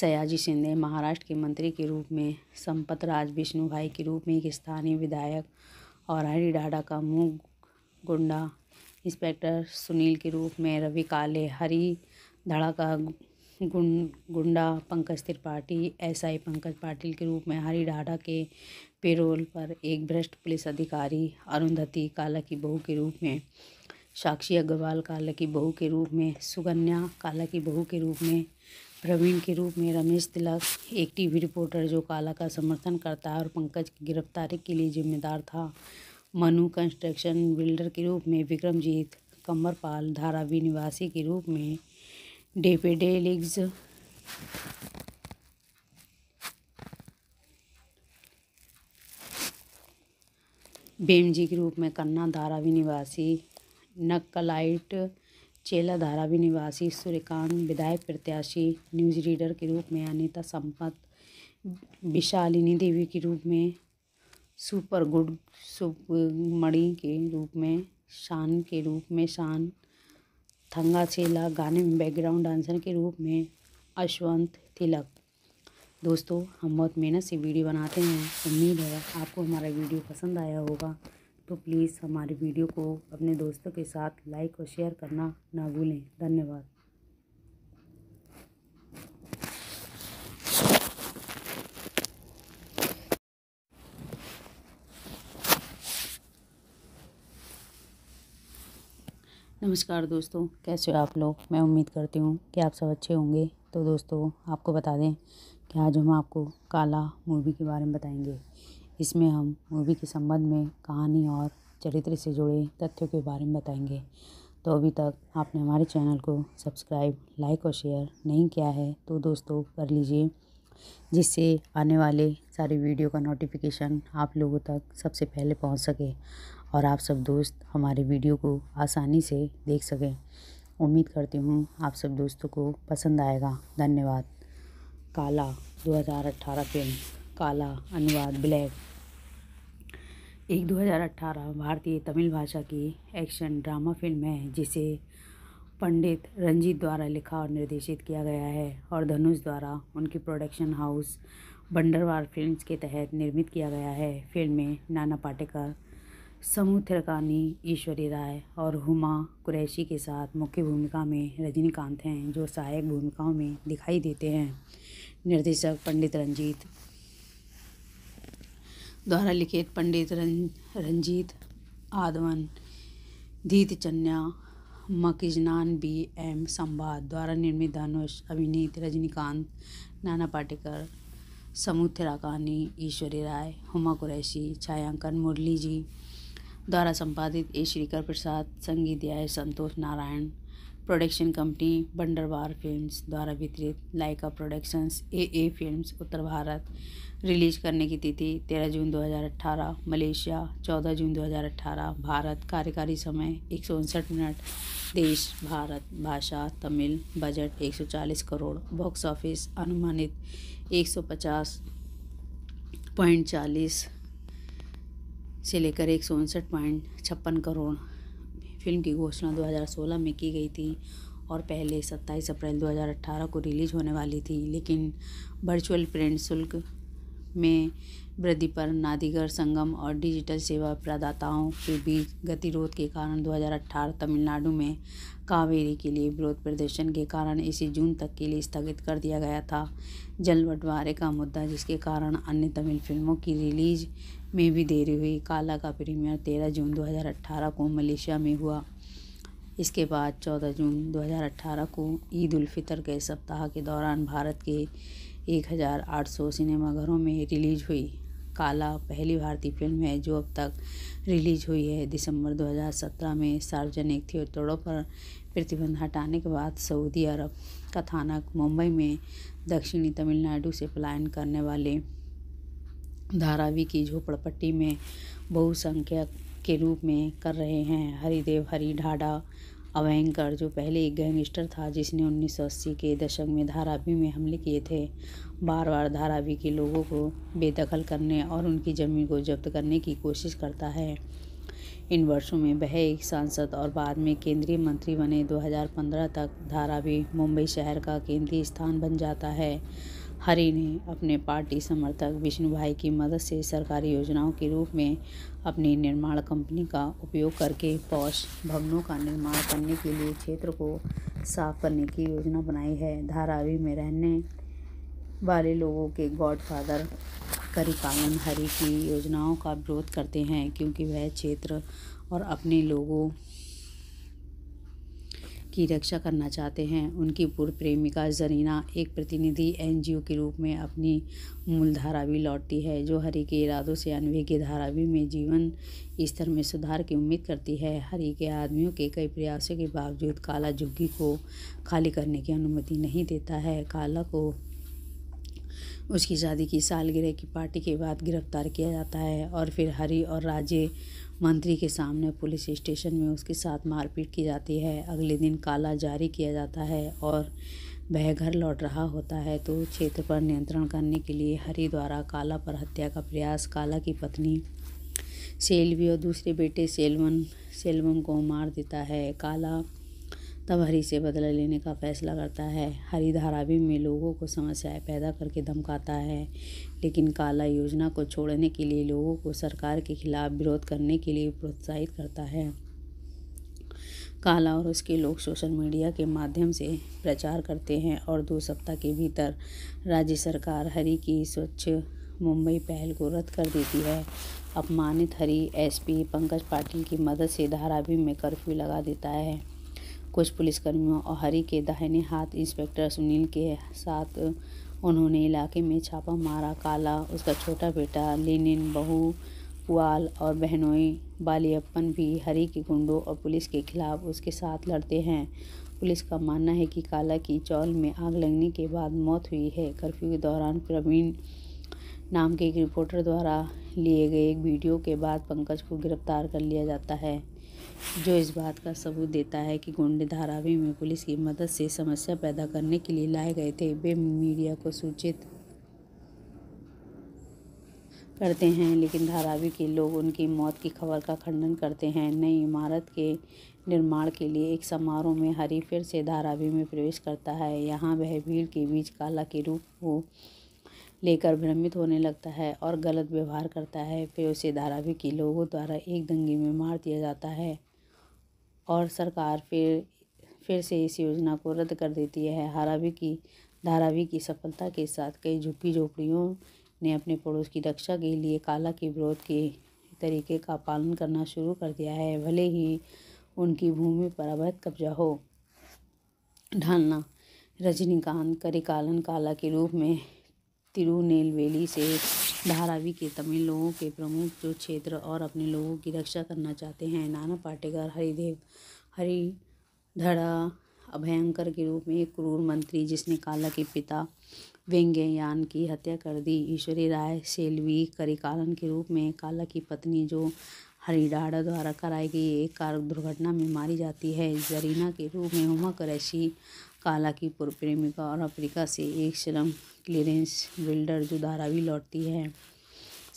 सयाजी शिंदे महाराष्ट्र के मंत्री के रूप में संपत राज विष्णु भाई के रूप में एक स्थानीय विधायक और हरी डाडा का मुँह गुंडा इंस्पेक्टर सुनील के रूप में रवि काले हरी धड़ा का गुं गुंडा पंकज त्रिपाठी एसआई पंकज पाटिल के रूप में हरी डाडा के पेरोल पर एक भ्रष्ट पुलिस अधिकारी अरुंधति काला की बहू के रूप में साक्षी अग्रवाल काला की बहू के रूप में सुगन्या काला की बहू के रूप में प्रवीण के रूप में रमेश तिलक एक टीवी रिपोर्टर जो काला का समर्थन करता है और पंकज की गिरफ्तारी के लिए जिम्मेदार था मनु कंस्ट्रक्शन बिल्डर के रूप में विक्रमजीत कंबरपाल धारावी निवासी के रूप में डेपेडेलिग्स बेमजी के रूप में कन्ना धारावी निवासी नक्कलाइट चेला धारावी निवासी सूर्यकांत विधायक प्रत्याशी न्यूज रीडर के रूप में अनिता संपत विशालिनी देवी के रूप में सुपर गुड सुप मणि के रूप में शान के रूप में शान थंगा चेला गाने में बैकग्राउंड डांसर के रूप में अश्वंत तिलक दोस्तों हम बहुत मेहनत से वीडियो बनाते हैं उम्मीद है आपको हमारा वीडियो पसंद आया होगा तो प्लीज़ हमारी वीडियो को अपने दोस्तों के साथ लाइक और शेयर करना ना भूलें धन्यवाद नमस्कार दोस्तों कैसे हो आप लोग मैं उम्मीद करती हूँ कि आप सब अच्छे होंगे तो दोस्तों आपको बता दें कि आज हम आपको काला मूवी के बारे में बताएंगे इसमें हम मूवी के संबंध में कहानी और चरित्र से जुड़े तथ्यों के बारे में बताएंगे तो अभी तक आपने हमारे चैनल को सब्सक्राइब लाइक और शेयर नहीं किया है तो दोस्तों कर लीजिए जिससे आने वाले सारे वीडियो का नोटिफिकेशन आप लोगों तक सबसे पहले पहुंच सके और आप सब दोस्त हमारे वीडियो को आसानी से देख सकें उम्मीद करती हूँ आप सब दोस्तों को पसंद आएगा धन्यवाद काला 2018 फिल्म काला अनुवाद ब्लैक एक 2018 भारतीय तमिल भाषा की एक्शन ड्रामा फिल्म है जिसे पंडित रंजीत द्वारा लिखा और निर्देशित किया गया है और धनुष द्वारा उनकी प्रोडक्शन हाउस बंडरवार फिल्म्स के तहत निर्मित किया गया है फिल्म में नाना पाटेकर समूह थिरकानी ईश्वरी राय और हुमा कुरैशी के साथ मुख्य भूमिका में रजनीकांत हैं जो सहायक भूमिकाओं में दिखाई देते हैं निर्देशक पंडित रंजीत द्वारा लिखित पंडित रं, रंजीत आदवन धीत चन्या मकिजनान बी एम संवाद द्वारा निर्मित धनुष अभिनीत रजनीकांत नाना पाटेकर समूथ राकानी ईश्वरी राय हुमा कुरैशी छायांकन मुरली जी द्वारा संपादित ए श्रीकर प्रसाद संगीत दिया है संतोष नारायण प्रोडक्शन कंपनी बंडरवार फिल्म्स द्वारा वितरित लाइका प्रोडक्शंस ए ए फिल्म्स उत्तर भारत रिलीज करने की तिथि 13 जून 2018 मलेशिया 14 जून 2018 भारत कार्यकारी समय एक मिनट देश भारत भाषा Tamil budget 140 crore box office अनुमानित 150.40 से लेकर एक करोड़ फिल्म की घोषणा 2016 में की गई थी और पहले 27 अप्रैल 2018 को रिलीज होने वाली थी लेकिन वर्चुअल प्रिंट शुल्क में वृद्धि पर नादिगर संगम और डिजिटल सेवा प्रदाताओं के बीच गतिरोध के कारण 2018 तमिलनाडु में कावेरी के लिए विरोध प्रदर्शन के कारण इसे जून तक के लिए स्थगित कर दिया गया था जल बंटवारे का मुद्दा जिसके कारण अन्य तमिल फिल्मों की रिलीज में भी देरी हुई काला का प्रीमियर तेरह जून दो को मलेशिया में हुआ इसके बाद चौदह जून दो को ईद उल फितर के सप्ताह के दौरान भारत के 1,800 सिनेमाघरों में रिलीज हुई काला पहली भारतीय फिल्म है जो अब तक रिलीज हुई है दिसंबर 2017 में सार्वजनिक थिएटरों पर प्रतिबंध हटाने के बाद सऊदी अरब कथानक मुंबई में दक्षिणी तमिलनाडु से पलायन करने वाले धारावी की झोपड़पट्टी में बहुसंख्यक के रूप में कर रहे हैं हरिदेव हरी ढाडा अवैंकर जो पहले एक गैंगस्टर था जिसने उन्नीस सौ अस्सी के दशक में धारावी में हमले किए थे बार बार धारावी के लोगों को बेदखल करने और उनकी ज़मीन को जब्त करने की कोशिश करता है इन वर्षों में वह एक सांसद और बाद में केंद्रीय मंत्री बने 2015 तक धारावी मुंबई शहर का केंद्रीय स्थान बन जाता है हरी ने अपने पार्टी समर्थक विष्णु भाई की मदद से सरकारी योजनाओं के रूप में अपनी निर्माण कंपनी का उपयोग करके पौष भवनों का निर्माण करने के लिए क्षेत्र को साफ करने की योजना बनाई है धारावी में रहने वाले लोगों के गॉडफादर करिकावन हरी की योजनाओं का विरोध करते हैं क्योंकि वह क्षेत्र और अपने लोगों की रक्षा करना चाहते हैं उनकी पूर्व प्रेमिका जरीना एक प्रतिनिधि एनजीओ के रूप में अपनी मूल भी लौटती है जो हरी के इरादों से अनवी की धारावी में जीवन स्तर में सुधार की उम्मीद करती है हरी के आदमियों के कई प्रयासों के बावजूद काला झुग्गी को खाली करने की अनुमति नहीं देता है काला को उसकी शादी की सालगिरह की पार्टी के बाद गिरफ्तार किया जाता है और फिर हरी और राजे मंत्री के सामने पुलिस स्टेशन में उसके साथ मारपीट की जाती है अगले दिन काला जारी किया जाता है और वह घर लौट रहा होता है तो क्षेत्र पर नियंत्रण करने के लिए हरि द्वारा काला पर हत्या का प्रयास काला की पत्नी सेल्वी और दूसरे बेटे सेलवन सेलवम को मार देता है काला तब हरी से बदला लेने का फैसला करता है हरी धारावी में लोगों को समस्याएं पैदा करके धमकाता है लेकिन काला योजना को छोड़ने के लिए लोगों को सरकार के खिलाफ विरोध करने के लिए प्रोत्साहित करता है काला और उसके लोग सोशल मीडिया के माध्यम से प्रचार करते हैं और दो सप्ताह के भीतर राज्य सरकार हरी की स्वच्छ मुंबई पहल को रद्द कर देती है अपमानित हरी एसपी पंकज पाटिल की मदद से धारावी में कर्फ्यू लगा देता है कुछ पुलिसकर्मियों और हरी के दाहिने हाथ इंस्पेक्टर सुनील के साथ उन्होंने इलाके में छापा मारा काला उसका छोटा बेटा लेनिन बहू पुआल और बहनोई बालियप्पन भी हरी के गुंडों और पुलिस के खिलाफ उसके साथ लड़ते हैं पुलिस का मानना है कि काला की चौल में आग लगने के बाद मौत हुई है कर्फ्यू के दौरान प्रवीण नाम के एक रिपोर्टर द्वारा लिए गए एक वीडियो के बाद पंकज को गिरफ्तार कर लिया जाता है जो इस बात का सबूत देता है कि गुंडे धारावी में पुलिस की मदद से समस्या पैदा करने के लिए लाए गए थे वे मीडिया को सूचित करते हैं लेकिन धारावी के लोग उनकी मौत की खबर का खंडन करते हैं नई इमारत के निर्माण के लिए एक समारोह में हरी फिर से धारावी में प्रवेश करता है यहाँ वह भीड़ के बीच काला के रूप को लेकर भ्रमित होने लगता है और गलत व्यवहार करता है फिर उसे धारावी के लोगों द्वारा एक दंगे में मार दिया जाता है और सरकार फिर फिर से इस योजना को रद्द कर देती है हारावी की धारावी की सफलता के साथ कई झुग्गी झोपड़ियों ने अपने पड़ोस की रक्षा के लिए काला के विरोध के तरीके का पालन करना शुरू कर दिया है भले ही उनकी भूमि पर अवैध कब्जा हो ढालना रजनीकांत करिकालन काला के रूप में तिरुनेलवेली से धारावी के तमिल लोगों के प्रमुख जो क्षेत्र और अपने लोगों की रक्षा करना चाहते हैं नाना पाटेकर हरिदेव धड़ा अभयंकर के रूप में एक क्रूर मंत्री जिसने काला के पिता व्यंग्ययान की हत्या कर दी ईश्वरी राय सेल्वी करिकालन के रूप में काला की पत्नी जो हरिडाड़ा द्वारा कराई गई एक कार दुर्घटना में मारी जाती है जरीना के रूप में उमा कुरैशी काला की पूर्व प्रेमिका और अफ्रीका से एक श्रम क्लियरेंस बिल्डर जो धारावी लौटती है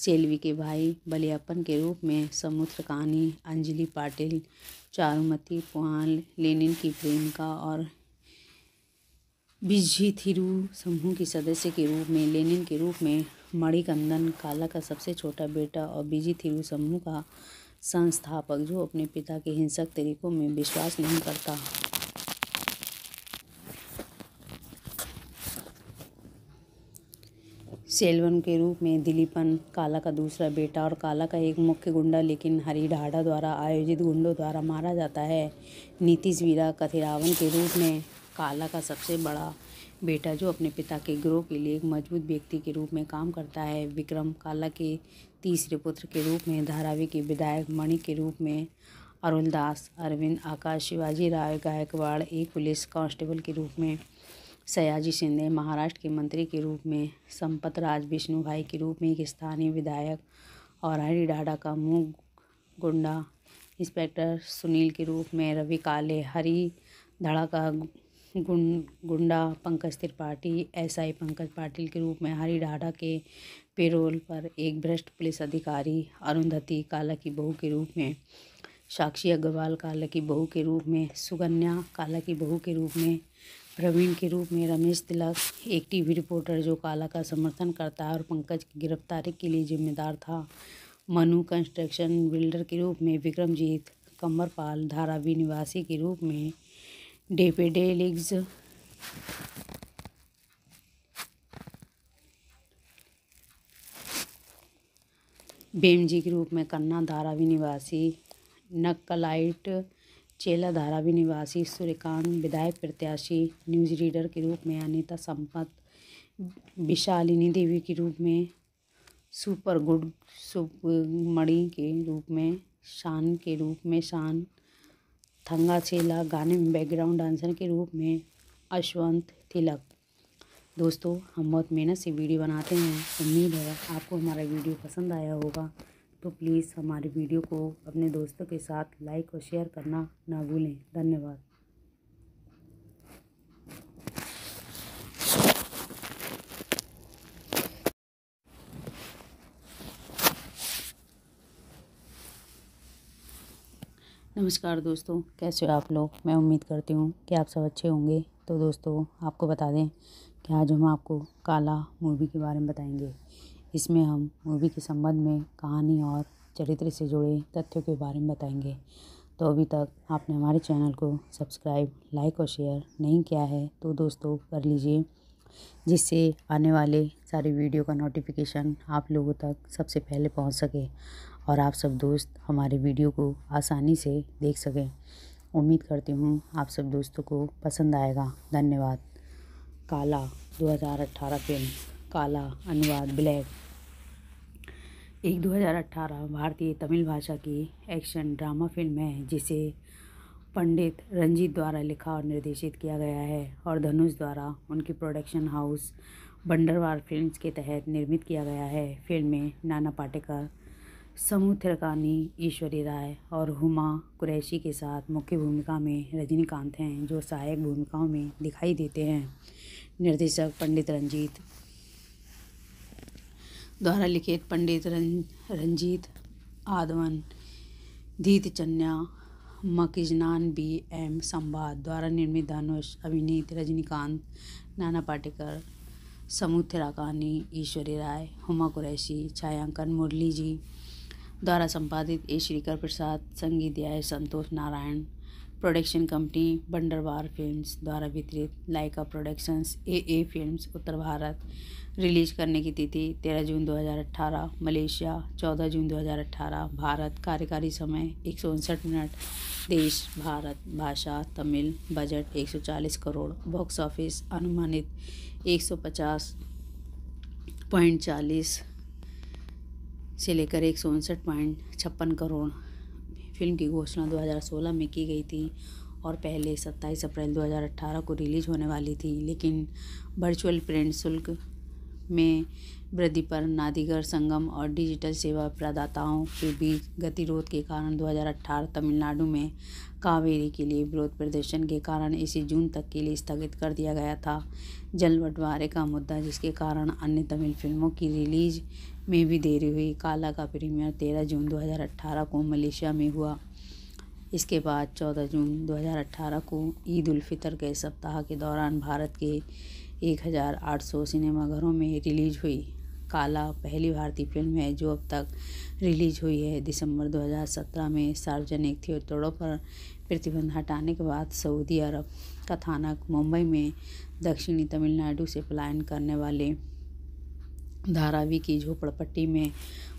सेल्वी के भाई बलियापन के रूप में समुद्र कहानी अंजलि पाटिल चारुमती पुआल लेनिन की प्रेमिका और बिजी थिरू समूह की सदस्य के रूप में लेनिन के रूप में मणिकंदन काला का सबसे छोटा बेटा और बिजी थिरू समूह का संस्थापक जो अपने पिता के हिंसक तरीकों में विश्वास नहीं करता सेल्वन के रूप में दिलीपन काला का दूसरा बेटा और काला का एक मुख्य गुंडा लेकिन हरी ढाढ़ा द्वारा आयोजित गुंडों द्वारा मारा जाता है नीतीश वीरा कथिरावन के रूप में काला का सबसे बड़ा बेटा जो अपने पिता के ग्रोह के लिए एक मजबूत व्यक्ति के रूप में काम करता है विक्रम काला के तीसरे पुत्र के रूप में धारावी के विधायक मणि के रूप में अरुण दास अरविंद आकाश शिवाजी राय गायकवाड़ एक पुलिस कांस्टेबल के रूप में सयाजी शिंदे महाराष्ट्र के मंत्री के रूप में संपत राज विष्णु भाई के रूप में एक स्थानीय विधायक और हरी डाडा का मुँह गुंडा इंस्पेक्टर सुनील के रूप में रवि काले हरी धड़ा का गुं गुंडा पंकज त्रिपाठी एसआई पंकज पाटिल के रूप में हरी डाडा के पेरोल पर एक भ्रष्ट पुलिस अधिकारी अरुंधति काला की बहू के रूप में साक्षी अग्रवाल काला की बहू के रूप में सुगन्या काला की बहू के रूप में प्रवीण के रूप में रमेश तिलक एक टीवी रिपोर्टर जो काला का समर्थन करता है और पंकज की गिरफ्तारी के लिए जिम्मेदार था मनु कंस्ट्रक्शन बिल्डर के रूप में विक्रमजीत कमरपाल धारावी निवासी के रूप में डेपेडेलिग्स बेमजी के रूप में कन्ना धारावी निवासी नक्कलाइट चेला धारावी निवासी सूर्यकांत विधायक प्रत्याशी न्यूज़ रीडर के रूप में अनिता संपत विशालिनी देवी के रूप में सुपर गुड सुप मणि के रूप में शान के रूप में शान थंगा चेला गाने में बैकग्राउंड डांसर के रूप में अश्वंत तिलक दोस्तों हम बहुत मेहनत से वीडियो बनाते हैं उम्मीद है आपको हमारा वीडियो पसंद आया होगा तो प्लीज़ हमारी वीडियो को अपने दोस्तों के साथ लाइक और शेयर करना ना भूलें धन्यवाद नमस्कार दोस्तों कैसे हो आप लोग मैं उम्मीद करती हूँ कि आप सब अच्छे होंगे तो दोस्तों आपको बता दें कि आज हम आपको काला मूवी के बारे में बताएंगे इसमें हम मूवी के संबंध में कहानी और चरित्र से जुड़े तथ्यों के बारे में बताएंगे तो अभी तक आपने हमारे चैनल को सब्सक्राइब लाइक और शेयर नहीं किया है तो दोस्तों कर लीजिए जिससे आने वाले सारे वीडियो का नोटिफिकेशन आप लोगों तक सबसे पहले पहुंच सके और आप सब दोस्त हमारे वीडियो को आसानी से देख सकें उम्मीद करती हूँ आप सब दोस्तों को पसंद आएगा धन्यवाद काला 2018 फिल्म काला अनुवाद ब्लैक एक 2018 भारतीय तमिल भाषा की एक्शन ड्रामा फिल्म है जिसे पंडित रंजीत द्वारा लिखा और निर्देशित किया गया है और धनुष द्वारा उनकी प्रोडक्शन हाउस बंडरवार फिल्म्स के तहत निर्मित किया गया है फिल्म में नाना पाटेकर समूह थिरकानी ईश्वरी राय और हुमा कुरैशी के साथ मुख्य भूमिका में रजनीकांत हैं जो सहायक भूमिकाओं में दिखाई देते हैं निर्देशक पंडित रंजीत द्वारा लिखित पंडित रं, रंजीत आदवन दीत चन्या मकिजनान बी एम संवाद द्वारा निर्मित धनुष अभिनीत रजनीकांत नाना पाटेकर समूह थिराकानी ईश्वरी राय हुमा कुरैशी छायांकन मुरली जी द्वारा संपादित ए श्रीकर प्रसाद संगीत दिया संतोष नारायण प्रोडक्शन कंपनी बंडरवार फिल्म्स द्वारा वितरित लाइका प्रोडक्शंस ए ए फिल्म्स उत्तर भारत रिलीज करने की तिथि 13 जून 2018 मलेशिया 14 जून 2018 भारत कार्यकारी समय एक मिनट देश भारत भाषा Tamil budget 140 crore box office अनुमानित 150.40 से लेकर एक करोड़ फिल्म की घोषणा 2016 में की गई थी और पहले 27 अप्रैल 2018 को रिलीज होने वाली थी लेकिन वर्चुअल प्रिंट शुल्क में वृद्धि पर नादिगर संगम और डिजिटल सेवा प्रदाताओं के बीच गतिरोध के कारण 2018 तमिलनाडु में कावेरी के लिए विरोध प्रदर्शन के कारण इसे जून तक के लिए स्थगित कर दिया गया था जल बंटवारे का मुद्दा जिसके कारण अन्य तमिल फिल्मों की रिलीज में भी देरी हुई काला का प्रीमियर तेरह जून दो को मलेशिया में हुआ इसके बाद चौदह जून दो को ईद उल फितर के सप्ताह के दौरान भारत के 1,800 सिनेमाघरों में रिलीज हुई काला पहली भारतीय फिल्म है जो अब तक रिलीज हुई है दिसंबर 2017 में सार्वजनिक थिएटरों पर प्रतिबंध हटाने के बाद सऊदी अरब कथानक मुंबई में दक्षिणी तमिलनाडु से पलायन करने वाले धारावी की झोपड़पट्टी में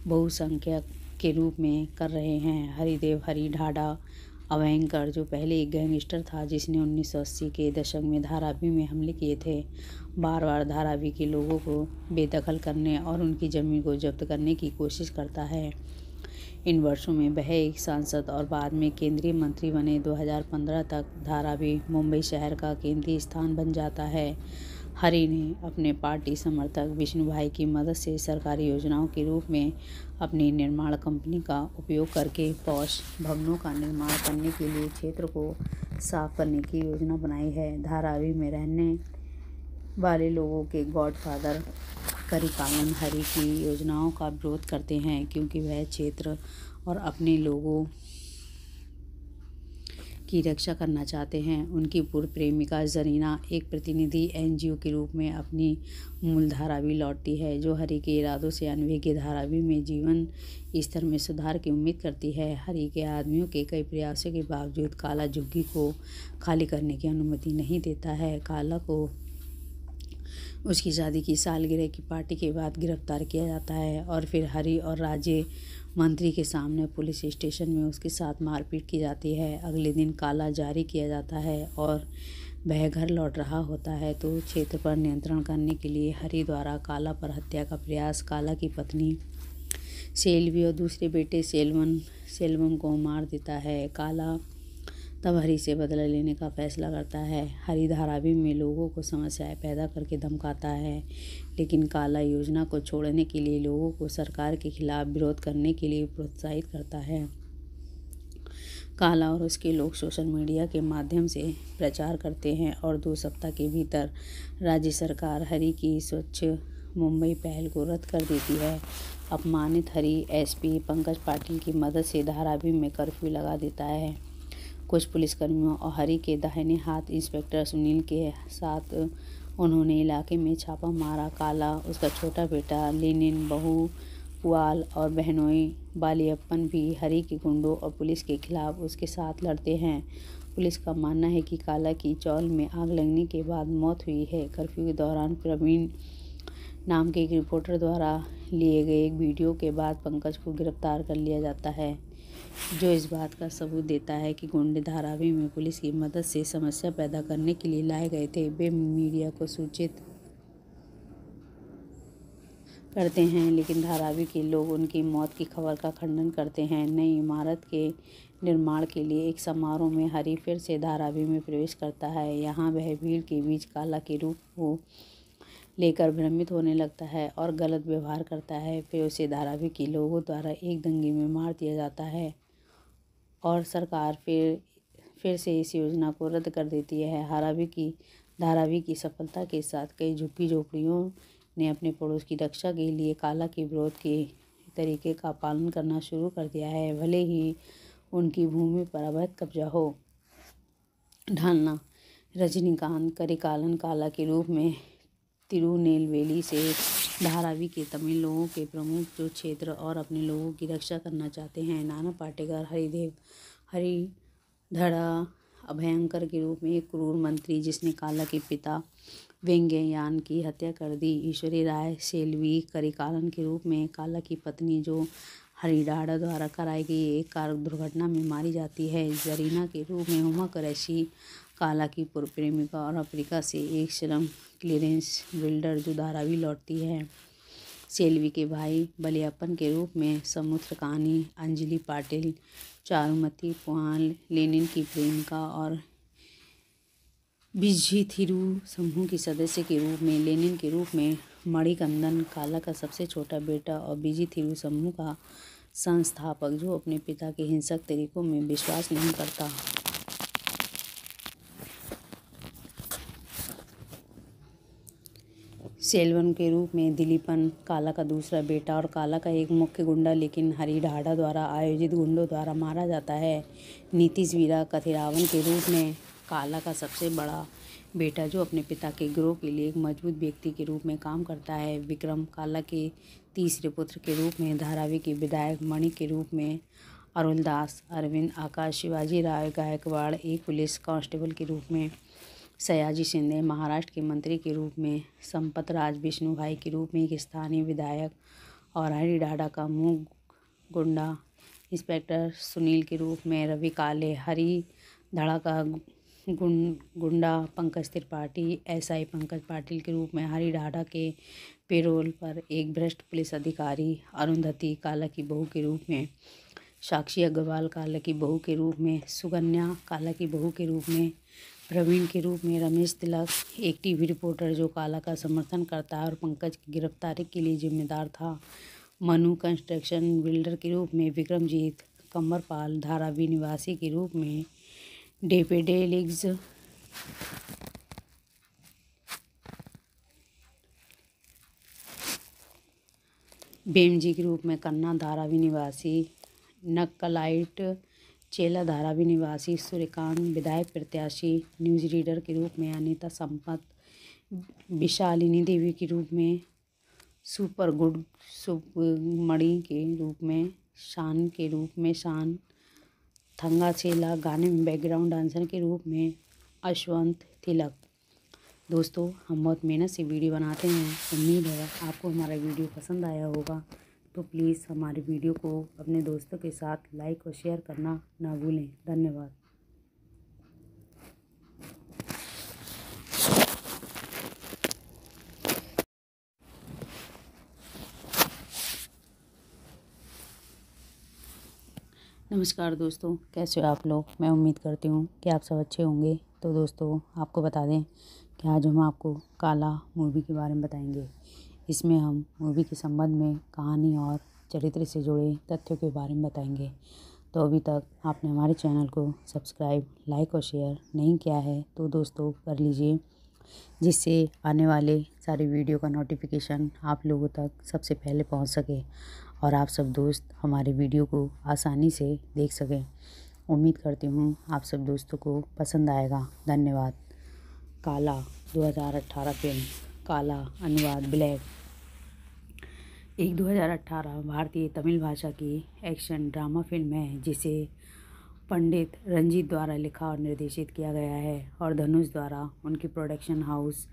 बहुसंख्यक के रूप में कर रहे हैं हरिदेव हरी ढाडा अवैंकर जो पहले एक गैंगस्टर था जिसने 1980 के दशक में धारावी में हमले किए थे बार बार धारावी के लोगों को बेदखल करने और उनकी ज़मीन को जब्त करने की कोशिश करता है इन वर्षों में वह एक सांसद और बाद में केंद्रीय मंत्री बने 2015 तक धारावी मुंबई शहर का केंद्रीय स्थान बन जाता है हरि ने अपने पार्टी समर्थक विष्णु भाई की मदद से सरकारी योजनाओं के रूप में अपनी निर्माण कंपनी का उपयोग करके पौष भवनों का निर्माण करने के लिए क्षेत्र को साफ करने की योजना बनाई है धारावी में रहने वाले लोगों के गॉडफादर करिकालन हरी की योजनाओं का विरोध करते हैं क्योंकि वह क्षेत्र और अपने लोगों की रक्षा करना चाहते हैं उनकी पूर्व प्रेमिका जरीना एक प्रतिनिधि एनजीओ के रूप में अपनी भी लौटती है जो हरी के इरादों से अनवी के धारावी में जीवन स्तर में सुधार की उम्मीद करती है हरी के आदमियों के कई प्रयासों के बावजूद काला झुग्गी को खाली करने की अनुमति नहीं देता है काला को उसकी शादी की सालगिरह की पार्टी के बाद गिरफ्तार किया जाता है और फिर हरी और राजे मंत्री के सामने पुलिस स्टेशन में उसके साथ मारपीट की जाती है अगले दिन काला जारी किया जाता है और वह घर लौट रहा होता है तो क्षेत्र पर नियंत्रण करने के लिए हरि द्वारा काला पर हत्या का प्रयास काला की पत्नी सेल्वी और दूसरे बेटे सेलवन सेलवम को मार देता है काला तब हरी से बदला लेने का फैसला करता है हरी धारावी में लोगों को समस्याएं पैदा करके धमकाता है लेकिन काला योजना को छोड़ने के लिए लोगों को सरकार के खिलाफ विरोध करने के लिए प्रोत्साहित करता है काला और उसके लोग सोशल मीडिया के माध्यम से प्रचार करते हैं और दो सप्ताह के भीतर राज्य सरकार हरी की स्वच्छ मुंबई पहल को रद्द कर देती है अपमानित हरी एसपी पंकज पाटिल की मदद से धारावी में कर्फ्यू लगा देता है कुछ पुलिसकर्मियों और हरी के दाहिने हाथ इंस्पेक्टर सुनील के साथ उन्होंने इलाके में छापा मारा काला उसका छोटा बेटा लेनिन बहू पुआल और बहनोई बालियप्पन भी हरी के गुंडों और पुलिस के खिलाफ उसके साथ लड़ते हैं पुलिस का मानना है कि काला की चौल में आग लगने के बाद मौत हुई है कर्फ्यू के दौरान प्रवीण नाम के एक रिपोर्टर द्वारा लिए गए एक वीडियो के बाद पंकज को गिरफ्तार कर लिया जाता है जो इस बात का सबूत देता है कि गुंडे धारावी में पुलिस की मदद से समस्या पैदा करने के लिए लाए गए थे वे मीडिया को सूचित करते हैं लेकिन धारावी के लोग उनकी मौत की खबर का खंडन करते हैं नई इमारत के निर्माण के लिए एक समारोह में हरी फिर से धारावी में प्रवेश करता है यहाँ वह भीड़ के बीच काला के रूप को लेकर भ्रमित होने लगता है और गलत व्यवहार करता है फिर उसे धारावी के लोगों द्वारा एक दंगे में मार दिया जाता है और सरकार फिर फिर से इस योजना को रद्द कर देती है हारावी की धारावी की सफलता के साथ कई झुग्गी झोपड़ियों ने अपने पड़ोस की रक्षा के लिए काला के विरोध के तरीके का पालन करना शुरू कर दिया है भले ही उनकी भूमि पर अवैध कब्जा हो ढालना रजनीकांत करिकालन काला के रूप में तिरुनेलवेली से धारावी के तमिल लोगों के प्रमुख जो क्षेत्र और अपने लोगों की रक्षा करना चाहते हैं नाना पाटेकर हरिदेव धड़ा अभयंकर के रूप में एक क्रूर मंत्री जिसने काला के पिता व्यंग्ययान की हत्या कर दी ईश्वरी राय सेल्वी करिकालन के रूप में काला की पत्नी जो हरिडाड़ा द्वारा कराई गई एक कार दुर्घटना में मारी जाती है जरीना के रूप में उमा कुरैशी काला की पूर्व प्रेमिका और अफ्रीका से एक श्रम क्लियरेंस बिल्डर जो धारावी लौटती है सेल्वी के भाई बलियापन के रूप में समुद्र कहानी अंजलि पाटिल चारुमती पुहान लेनिन की प्रेमिका और बिजी थिरु समूह की सदस्य के रूप में लेनिन के रूप में मणिकंदन काला का सबसे छोटा बेटा और बिजी थिरु समूह का संस्थापक जो अपने पिता के हिंसक तरीकों में विश्वास नहीं करता सेल्वन के रूप में दिलीपन काला का दूसरा बेटा और काला का एक मुख्य गुंडा लेकिन हरी ढाढ़ा द्वारा आयोजित गुंडों द्वारा मारा जाता है नीतीश वीरा कथिरावन के रूप में काला का सबसे बड़ा बेटा जो अपने पिता के ग्रोह के लिए एक मजबूत व्यक्ति के रूप में काम करता है विक्रम काला के तीसरे पुत्र के रूप में धारावी के विधायक मणि के रूप में अरुल दास अरविंद आकाश शिवाजी राय गायकवाड़ एक पुलिस कांस्टेबल के रूप में सयाजी शिंदे महाराष्ट्र के मंत्री के रूप में संपत राज विष्णु भाई के रूप में एक स्थानीय विधायक और हरी डाडा का मुँह गुंडा इंस्पेक्टर सुनील के रूप में रवि काले हरी धड़ा का गुं, गुंडा पंकज त्रिपाठी एसआई पंकज पाटिल के रूप में हरी डाडा के पेरोल पर एक भ्रष्ट पुलिस अधिकारी अरुंधति काला की बहू के रूप में साक्षी अग्रवाल काला की बहू के रूप में सुगन्या काला की बहू के रूप में प्रवीण के रूप में रमेश तिलक एक टीवी रिपोर्टर जो काला का समर्थन करता है और पंकज की गिरफ्तारी के लिए जिम्मेदार था मनु कंस्ट्रक्शन बिल्डर के रूप में विक्रमजीत कमरपाल धारावी निवासी के रूप में डेपेडेलिग्स बेमजी के रूप में कन्ना धारावी निवासी नक्कलाइट चेला भी निवासी सूर्यकांत विधायक प्रत्याशी न्यूज़ रीडर के रूप में अनिता संपत विशालिनी देवी के रूप में सुपर गुड सुपमणि के रूप में शान के रूप में शान थंगा चेला गाने में बैकग्राउंड डांसर के रूप में अश्वंत तिलक दोस्तों हम बहुत मेहनत से वीडियो बनाते हैं उम्मीद है आपको हमारा वीडियो पसंद आया होगा तो प्लीज़ हमारी वीडियो को अपने दोस्तों के साथ लाइक और शेयर करना ना भूलें धन्यवाद नमस्कार दोस्तों कैसे हो आप लोग मैं उम्मीद करती हूँ कि आप सब अच्छे होंगे तो दोस्तों आपको बता दें कि आज हम आपको काला मूवी के बारे में बताएंगे इसमें हम मूवी के संबंध में कहानी और चरित्र से जुड़े तथ्यों के बारे में बताएंगे तो अभी तक आपने हमारे चैनल को सब्सक्राइब लाइक और शेयर नहीं किया है तो दोस्तों कर लीजिए जिससे आने वाले सारे वीडियो का नोटिफिकेशन आप लोगों तक सबसे पहले पहुंच सके और आप सब दोस्त हमारे वीडियो को आसानी से देख सकें उम्मीद करती हूँ आप सब दोस्तों को पसंद आएगा धन्यवाद काला 2018 फिल्म काला अनुवाद ब्लैक एक 2018 भारतीय तमिल भाषा की एक्शन ड्रामा फिल्म है जिसे पंडित रंजीत द्वारा लिखा और निर्देशित किया गया है और धनुष द्वारा उनकी प्रोडक्शन हाउस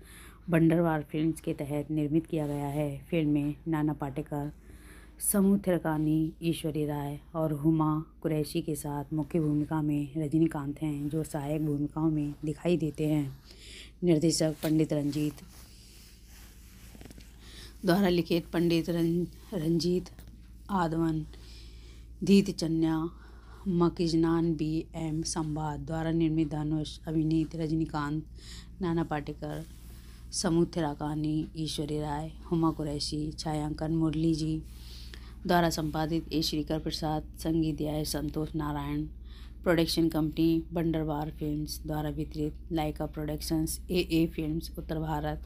बंडरवार फिल्म्स के तहत निर्मित किया गया है फिल्म में नाना पाटेकर समूह थिरकानी ईश्वरी राय और हुमा कुरैशी के साथ मुख्य भूमिका में रजनीकांत हैं जो सहायक भूमिकाओं में दिखाई देते हैं निर्देशक पंडित रंजीत द्वारा लिखित पंडित रं, रंजीत आदवन दीत चन्या मकिजनान बी एम संवाद द्वारा निर्मित धनुष अभिनीत रजनीकांत नाना पाटेकर समूह थिराकानी ईश्वरी राय हुमा कुरैशी छायांकन मुरली जी द्वारा संपादित ए श्रीकर प्रसाद संगीत दिया संतोष नारायण प्रोडक्शन कंपनी बंडरवार फिल्म्स द्वारा वितरित लाइका प्रोडक्शंस ए ए फिल्म्स उत्तर भारत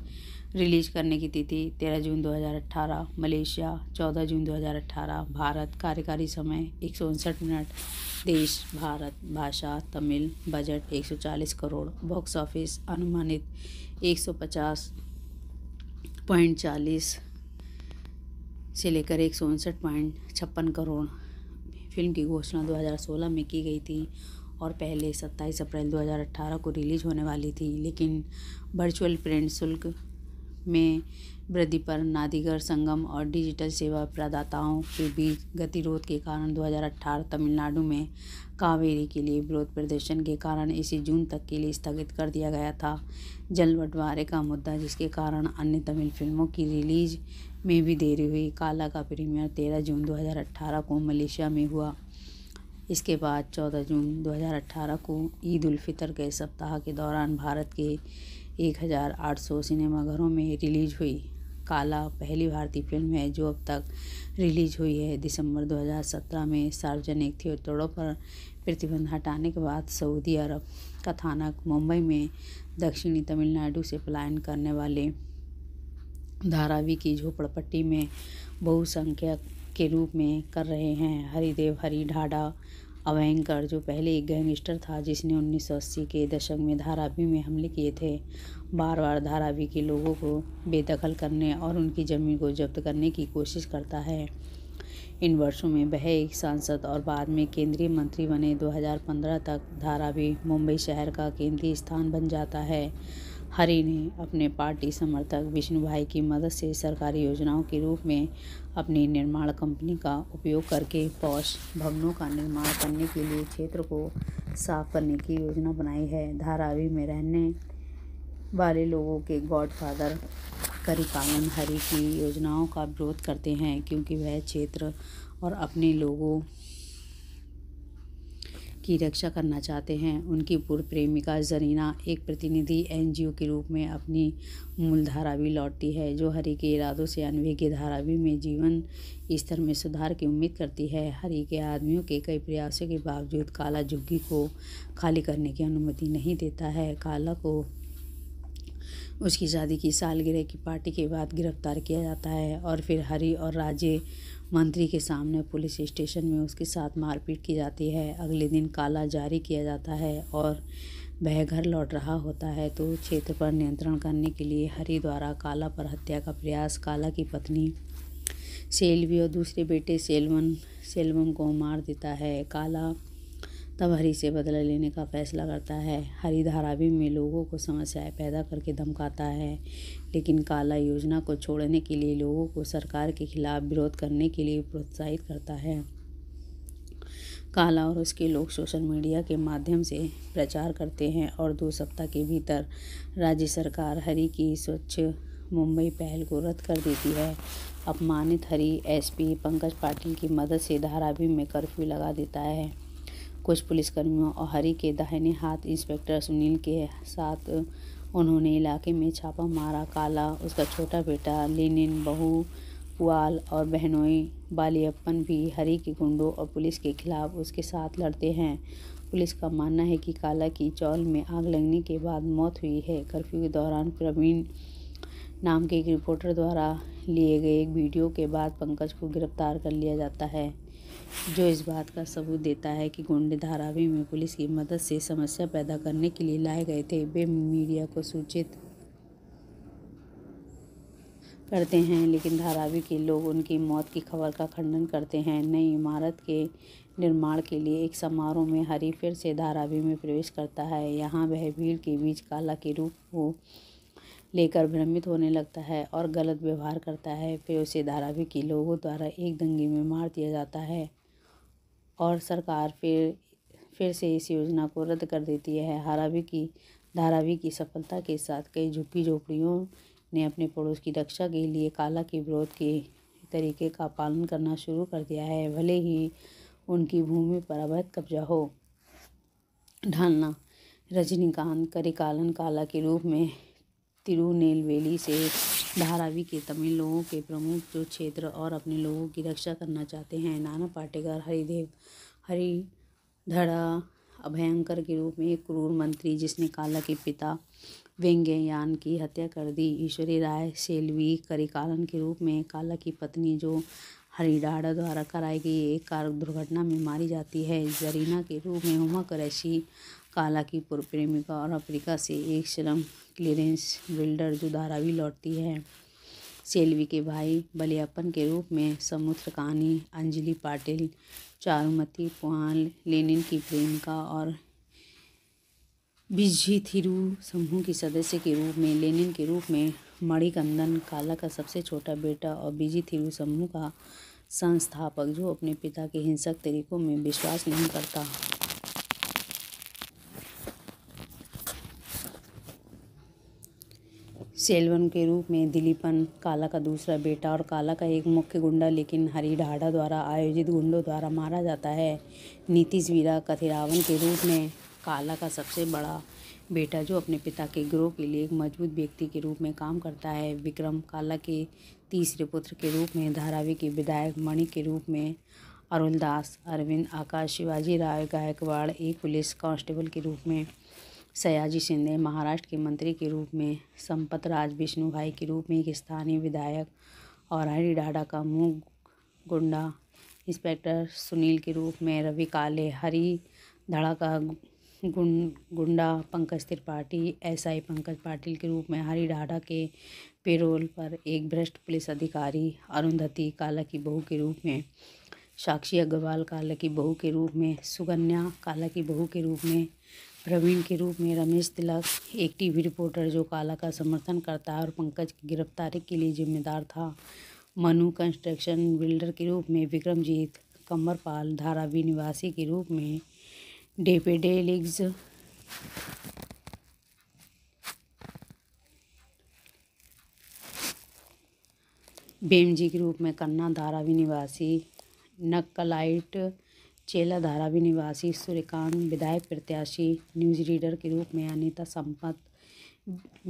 रिलीज करने की तिथि 13 जून 2018 मलेशिया 14 जून 2018 भारत कार्यकारी समय एक मिनट देश भारत भाषा Tamil budget 140 crore box office अनुमानित 150.40 से लेकर एक करोड़ फिल्म की घोषणा 2016 में की गई थी और पहले 27 अप्रैल 2018 को रिलीज होने वाली थी लेकिन वर्चुअल प्रिंट शुल्क में वृद्धि पर नादिगर संगम और डिजिटल सेवा प्रदाताओं के बीच गतिरोध के कारण 2018 तमिलनाडु में कावेरी के लिए विरोध प्रदर्शन के कारण इसे जून तक के लिए स्थगित कर दिया गया था जल बंटवारे का मुद्दा जिसके कारण अन्य तमिल फिल्मों की रिलीज में भी देरी हुई काला का प्रीमियर तेरह जून दो को मलेशिया में हुआ इसके बाद चौदह जून दो को ईद उल फितर के सप्ताह के दौरान भारत के 1,800 सिनेमाघरों में रिलीज हुई काला पहली भारतीय फिल्म है जो अब तक रिलीज हुई है दिसंबर 2017 में सार्वजनिक थिएटरों पर प्रतिबंध हटाने के बाद सऊदी अरब कथानक मुंबई में दक्षिणी तमिलनाडु से पलायन करने वाले धारावी की झोपड़पट्टी में बहुसंख्यक के रूप में कर रहे हैं हरिदेव हरी ढाडा अवैंकर जो पहले एक गैंगस्टर था जिसने 1980 के दशक में धारावी में हमले किए थे बार बार धारावी के लोगों को बेदखल करने और उनकी ज़मीन को जब्त करने की कोशिश करता है इन वर्षों में वह एक सांसद और बाद में केंद्रीय मंत्री बने 2015 तक धारावी मुंबई शहर का केंद्रीय स्थान बन जाता है हरि ने अपने पार्टी समर्थक विष्णु भाई की मदद से सरकारी योजनाओं के रूप में अपनी निर्माण कंपनी का उपयोग करके पौष भवनों का निर्माण करने के लिए क्षेत्र को साफ करने की योजना बनाई है धारावी में रहने वाले लोगों के गॉडफादर करिकालन हरि की योजनाओं का विरोध करते हैं क्योंकि वह क्षेत्र और अपने लोगों की रक्षा करना चाहते हैं उनकी पूर्व प्रेमिका जरीना एक प्रतिनिधि एनजीओ के रूप में अपनी मूल धारावी लौटती है जो हरी के इरादों से अनवी के धारावी में जीवन स्तर में सुधार की उम्मीद करती है हरी के आदमियों के कई प्रयासों के बावजूद काला झुग्गी को खाली करने की अनुमति नहीं देता है काला को उसकी शादी की सालगिरह की पार्टी के बाद गिरफ्तार किया जाता है और फिर हरी और राजे मंत्री के सामने पुलिस स्टेशन में उसके साथ मारपीट की जाती है अगले दिन काला जारी किया जाता है और वह घर लौट रहा होता है तो क्षेत्र पर नियंत्रण करने के लिए हरि द्वारा काला पर हत्या का प्रयास काला की पत्नी सेल्वी और दूसरे बेटे सेलवन सेलवन को मार देता है काला तब हरी से बदला लेने का फैसला करता है हरी धारावी में लोगों को समस्याएं पैदा करके धमकाता है लेकिन काला योजना को छोड़ने के लिए लोगों को सरकार के खिलाफ विरोध करने के लिए प्रोत्साहित करता है काला और उसके लोग सोशल मीडिया के माध्यम से प्रचार करते हैं और दो सप्ताह के भीतर राज्य सरकार हरी की स्वच्छ मुंबई पहल को रद्द कर देती है अपमानित हरी एसपी पंकज पाटिल की मदद से धारावी में कर्फ्यू लगा देता है कुछ पुलिसकर्मियों और हरी के दाहिने हाथ इंस्पेक्टर सुनील के साथ उन्होंने इलाके में छापा मारा काला उसका छोटा बेटा लेनिन बहू पुआल और बहनोई बालियप्पन भी हरी के गुंडों और पुलिस के खिलाफ उसके साथ लड़ते हैं पुलिस का मानना है कि काला की चौल में आग लगने के बाद मौत हुई है कर्फ्यू के दौरान प्रवीण नाम के एक रिपोर्टर द्वारा लिए गए एक वीडियो के बाद पंकज को गिरफ्तार कर लिया जाता है जो इस बात का सबूत देता है कि गुंडे धारावी में पुलिस की मदद से समस्या पैदा करने के लिए लाए गए थे वे मीडिया को सूचित करते हैं लेकिन धारावी के लोग उनकी मौत की खबर का खंडन करते हैं नई इमारत के निर्माण के लिए एक समारोह में हरी फिर से धारावी में प्रवेश करता है यहाँ वह भीड़ के बीच काला के रूप को लेकर भ्रमित होने लगता है और गलत व्यवहार करता है फिर उसे धारावी के लोगों द्वारा एक दंगे में मार दिया जाता है और सरकार फिर फिर से इस योजना को रद्द कर देती है हारावी की धारावी की सफलता के साथ कई झुग्गी झोपड़ियों ने अपने पड़ोस की रक्षा के लिए काला के विरोध के तरीके का पालन करना शुरू कर दिया है भले ही उनकी भूमि पर अवैध कब्जा हो ढालना रजनीकांत करिकालन काला के रूप में तिरुनेलवेली से धारावी के तमिल लोगों के प्रमुख जो क्षेत्र और अपने लोगों की रक्षा करना चाहते हैं नाना पाटेकर हरिदेव धड़ा अभयंकर के रूप में एक क्रूर मंत्री जिसने काला के पिता व्यंग्ययान की हत्या कर दी ईश्वरी राय सेल्वी करिकालन के रूप में काला की पत्नी जो हरिडाड़ा द्वारा कराई गई एक कार दुर्घटना में मारी जाती है जरीना के रूप में उमा कुरैशी काला की पूर्व प्रेमिका और अफ्रीका से एक श्रम क्लियरेंस बिल्डर जो धारावी लौटती है सेल्वी के भाई बलियापन के रूप में समुद्र कहानी अंजलि पाटिल चारुमती पुआल लेनिन की प्रेमिका और बिजी थिरू समूह की सदस्य के रूप में लेनिन के रूप में मणिकंदन काला का सबसे छोटा बेटा और बिजी थिरू समूह का संस्थापक जो अपने पिता के हिंसक तरीकों में विश्वास नहीं करता सेल्वन के रूप में दिलीपन काला का दूसरा बेटा और काला का एक मुख्य गुंडा लेकिन हरी ढाढ़ा द्वारा आयोजित गुंडों द्वारा मारा जाता है नीतीश वीरा कथिरावन के रूप में काला का सबसे बड़ा बेटा जो अपने पिता के ग्रोह के लिए एक मजबूत व्यक्ति के रूप में काम करता है विक्रम काला के तीसरे पुत्र के रूप में धारावी के विधायक मणि के रूप में अरुण दास अरविंद आकाश शिवाजी राय गायकवाड़ एक पुलिस कांस्टेबल के रूप में सयाजी शिंदे महाराष्ट्र के मंत्री के रूप में संपत राज विष्णु भाई के रूप में एक स्थानीय विधायक और हरी डाडा का मुँह गुंडा इंस्पेक्टर सुनील के रूप में रवि काले हरी धड़ा का गुं, गुंडा पंकज त्रिपाठी एसआई पंकज पाटिल के रूप में हरी डाडा के पेरोल पर एक भ्रष्ट पुलिस अधिकारी अरुंधति काला की बहू के रूप में साक्षी अग्रवाल काला की बहू के रूप में सुगन्या काला की बहू के रूप में प्रवीण के रूप में रमेश तिलक एक टीवी रिपोर्टर जो काला का समर्थन करता है और पंकज की गिरफ्तारी के लिए जिम्मेदार था मनु कंस्ट्रक्शन बिल्डर के रूप में विक्रमजीत कमरपाल धारावी निवासी के रूप में डेपेडेलिग्स बेमजी के रूप में कन्ना धारावी निवासी नक्कलाइट चेला धारावी निवासी सूर्यकांत विधायक प्रत्याशी न्यूज़ रीडर के रूप में अनिता संपत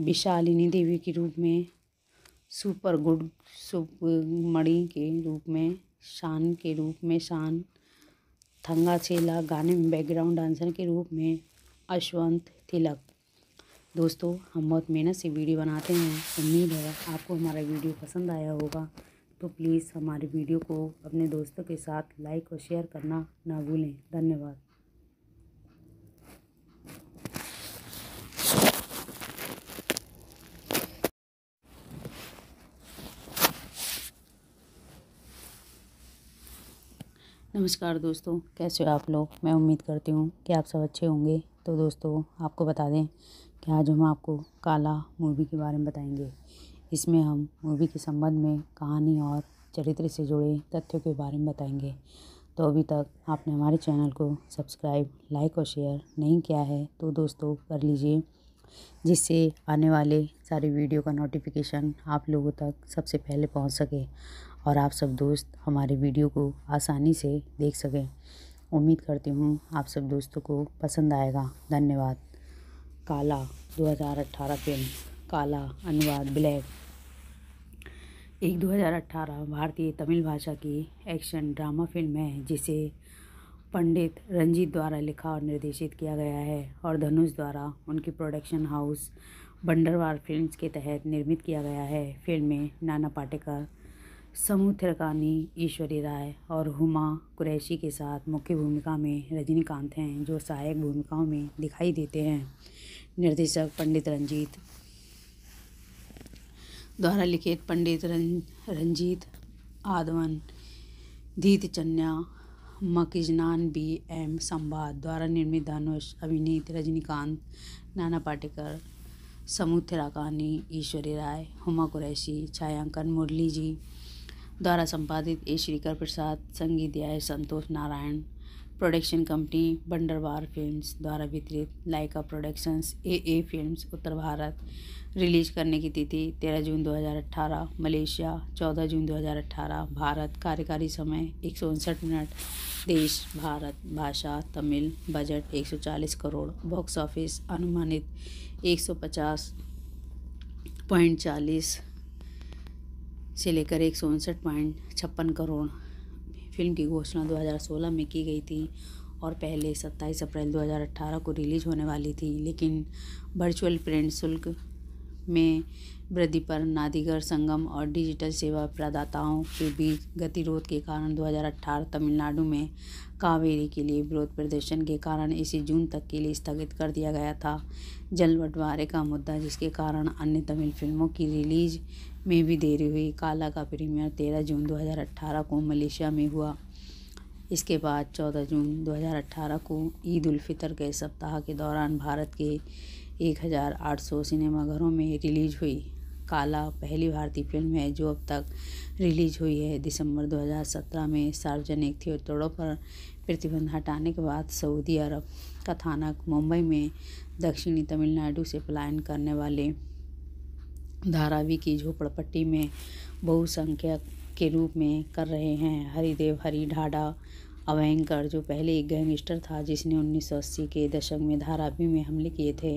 विशालिनी देवी के रूप में सुपर गुड सुप मणि के रूप में शान के रूप में शान थंगा चेला गाने में बैकग्राउंड डांसर के रूप में अश्वंत तिलक दोस्तों हम बहुत मेहनत से वीडियो बनाते हैं उम्मीद है आपको हमारा वीडियो पसंद आया होगा तो प्लीज़ हमारे वीडियो को अपने दोस्तों के साथ लाइक और शेयर करना ना भूलें धन्यवाद नमस्कार दोस्तों कैसे हो आप लोग मैं उम्मीद करती हूँ कि आप सब अच्छे होंगे तो दोस्तों आपको बता दें कि आज हम आपको काला मूवी के बारे में बताएंगे इसमें हम मूवी के संबंध में कहानी और चरित्र से जुड़े तथ्यों के बारे में बताएंगे तो अभी तक आपने हमारे चैनल को सब्सक्राइब लाइक और शेयर नहीं किया है तो दोस्तों कर लीजिए जिससे आने वाले सारे वीडियो का नोटिफिकेशन आप लोगों तक सबसे पहले पहुंच सके और आप सब दोस्त हमारे वीडियो को आसानी से देख सकें उम्मीद करती हूँ आप सब दोस्तों को पसंद आएगा धन्यवाद काला 2018 फिल्म काला अनुवाद ब्लैक एक 2018 भारतीय तमिल भाषा की एक्शन ड्रामा फिल्म है जिसे पंडित रंजीत द्वारा लिखा और निर्देशित किया गया है और धनुष द्वारा उनकी प्रोडक्शन हाउस बंडरवार फिल्म्स के तहत निर्मित किया गया है फिल्म में नाना पाटेकर समूह थिरकानी ईश्वरी राय और हुमा कुरैशी के साथ मुख्य भूमिका में रजनीकांत हैं जो सहायक भूमिकाओं में दिखाई देते हैं निर्देशक पंडित रंजीत द्वारा लिखित पंडित रं, रंजीत आदवन धीत चन्या मकिजनान बी एम संवाद द्वारा निर्मित धनुष अभिनीत रजनीकांत नाना पाटेकर समूह थिराकानी ईश्वरी राय हुमा कुरैशी छायांकन मुरली जी द्वारा संपादित ए श्रीकर प्रसाद संगीत दिया संतोष नारायण प्रोडक्शन कंपनी बंडरवार फिल्म्स द्वारा वितरित लाइका प्रोडक्शंस ए ए फिल्म्स उत्तर भारत रिलीज करने की तिथि 13 जून 2018 मलेशिया 14 जून 2018 भारत कार्यकारी समय एक मिनट देश भारत भाषा Tamil budget 140 crore box office अनुमानित 150.40 से लेकर एक करोड़ फिल्म की घोषणा 2016 में की गई थी और पहले 27 अप्रैल 2018 को रिलीज होने वाली थी लेकिन वर्चुअल प्रिंट शुल्क में वृद्धि पर नादिगर संगम और डिजिटल सेवा प्रदाताओं के बीच गतिरोध के कारण 2018 तमिलनाडु में कावेरी के लिए विरोध प्रदर्शन के कारण इसे जून तक के लिए स्थगित कर दिया गया था जल बंटवारे का मुद्दा जिसके कारण अन्य तमिल फिल्मों की रिलीज में भी देरी हुई काला का प्रीमियर तेरह जून दो को मलेशिया में हुआ इसके बाद चौदह जून दो को ईद उल फितर के सप्ताह के दौरान भारत के 1800 सिनेमाघरों में रिलीज हुई काला पहली भारतीय फिल्म है जो अब तक रिलीज हुई है दिसंबर 2017 में सार्वजनिक थिएटरों पर प्रतिबंध हटाने के बाद सऊदी अरब कथानक मुंबई में दक्षिणी तमिलनाडु से पलायन करने वाले धारावी की झोपड़पट्टी में बहुसंख्यक के रूप में कर रहे हैं हरिदेव हरी ढाडा अवैंकर जो पहले एक गैंगस्टर था जिसने उन्नीस के दशक में धारावी में हमले किए थे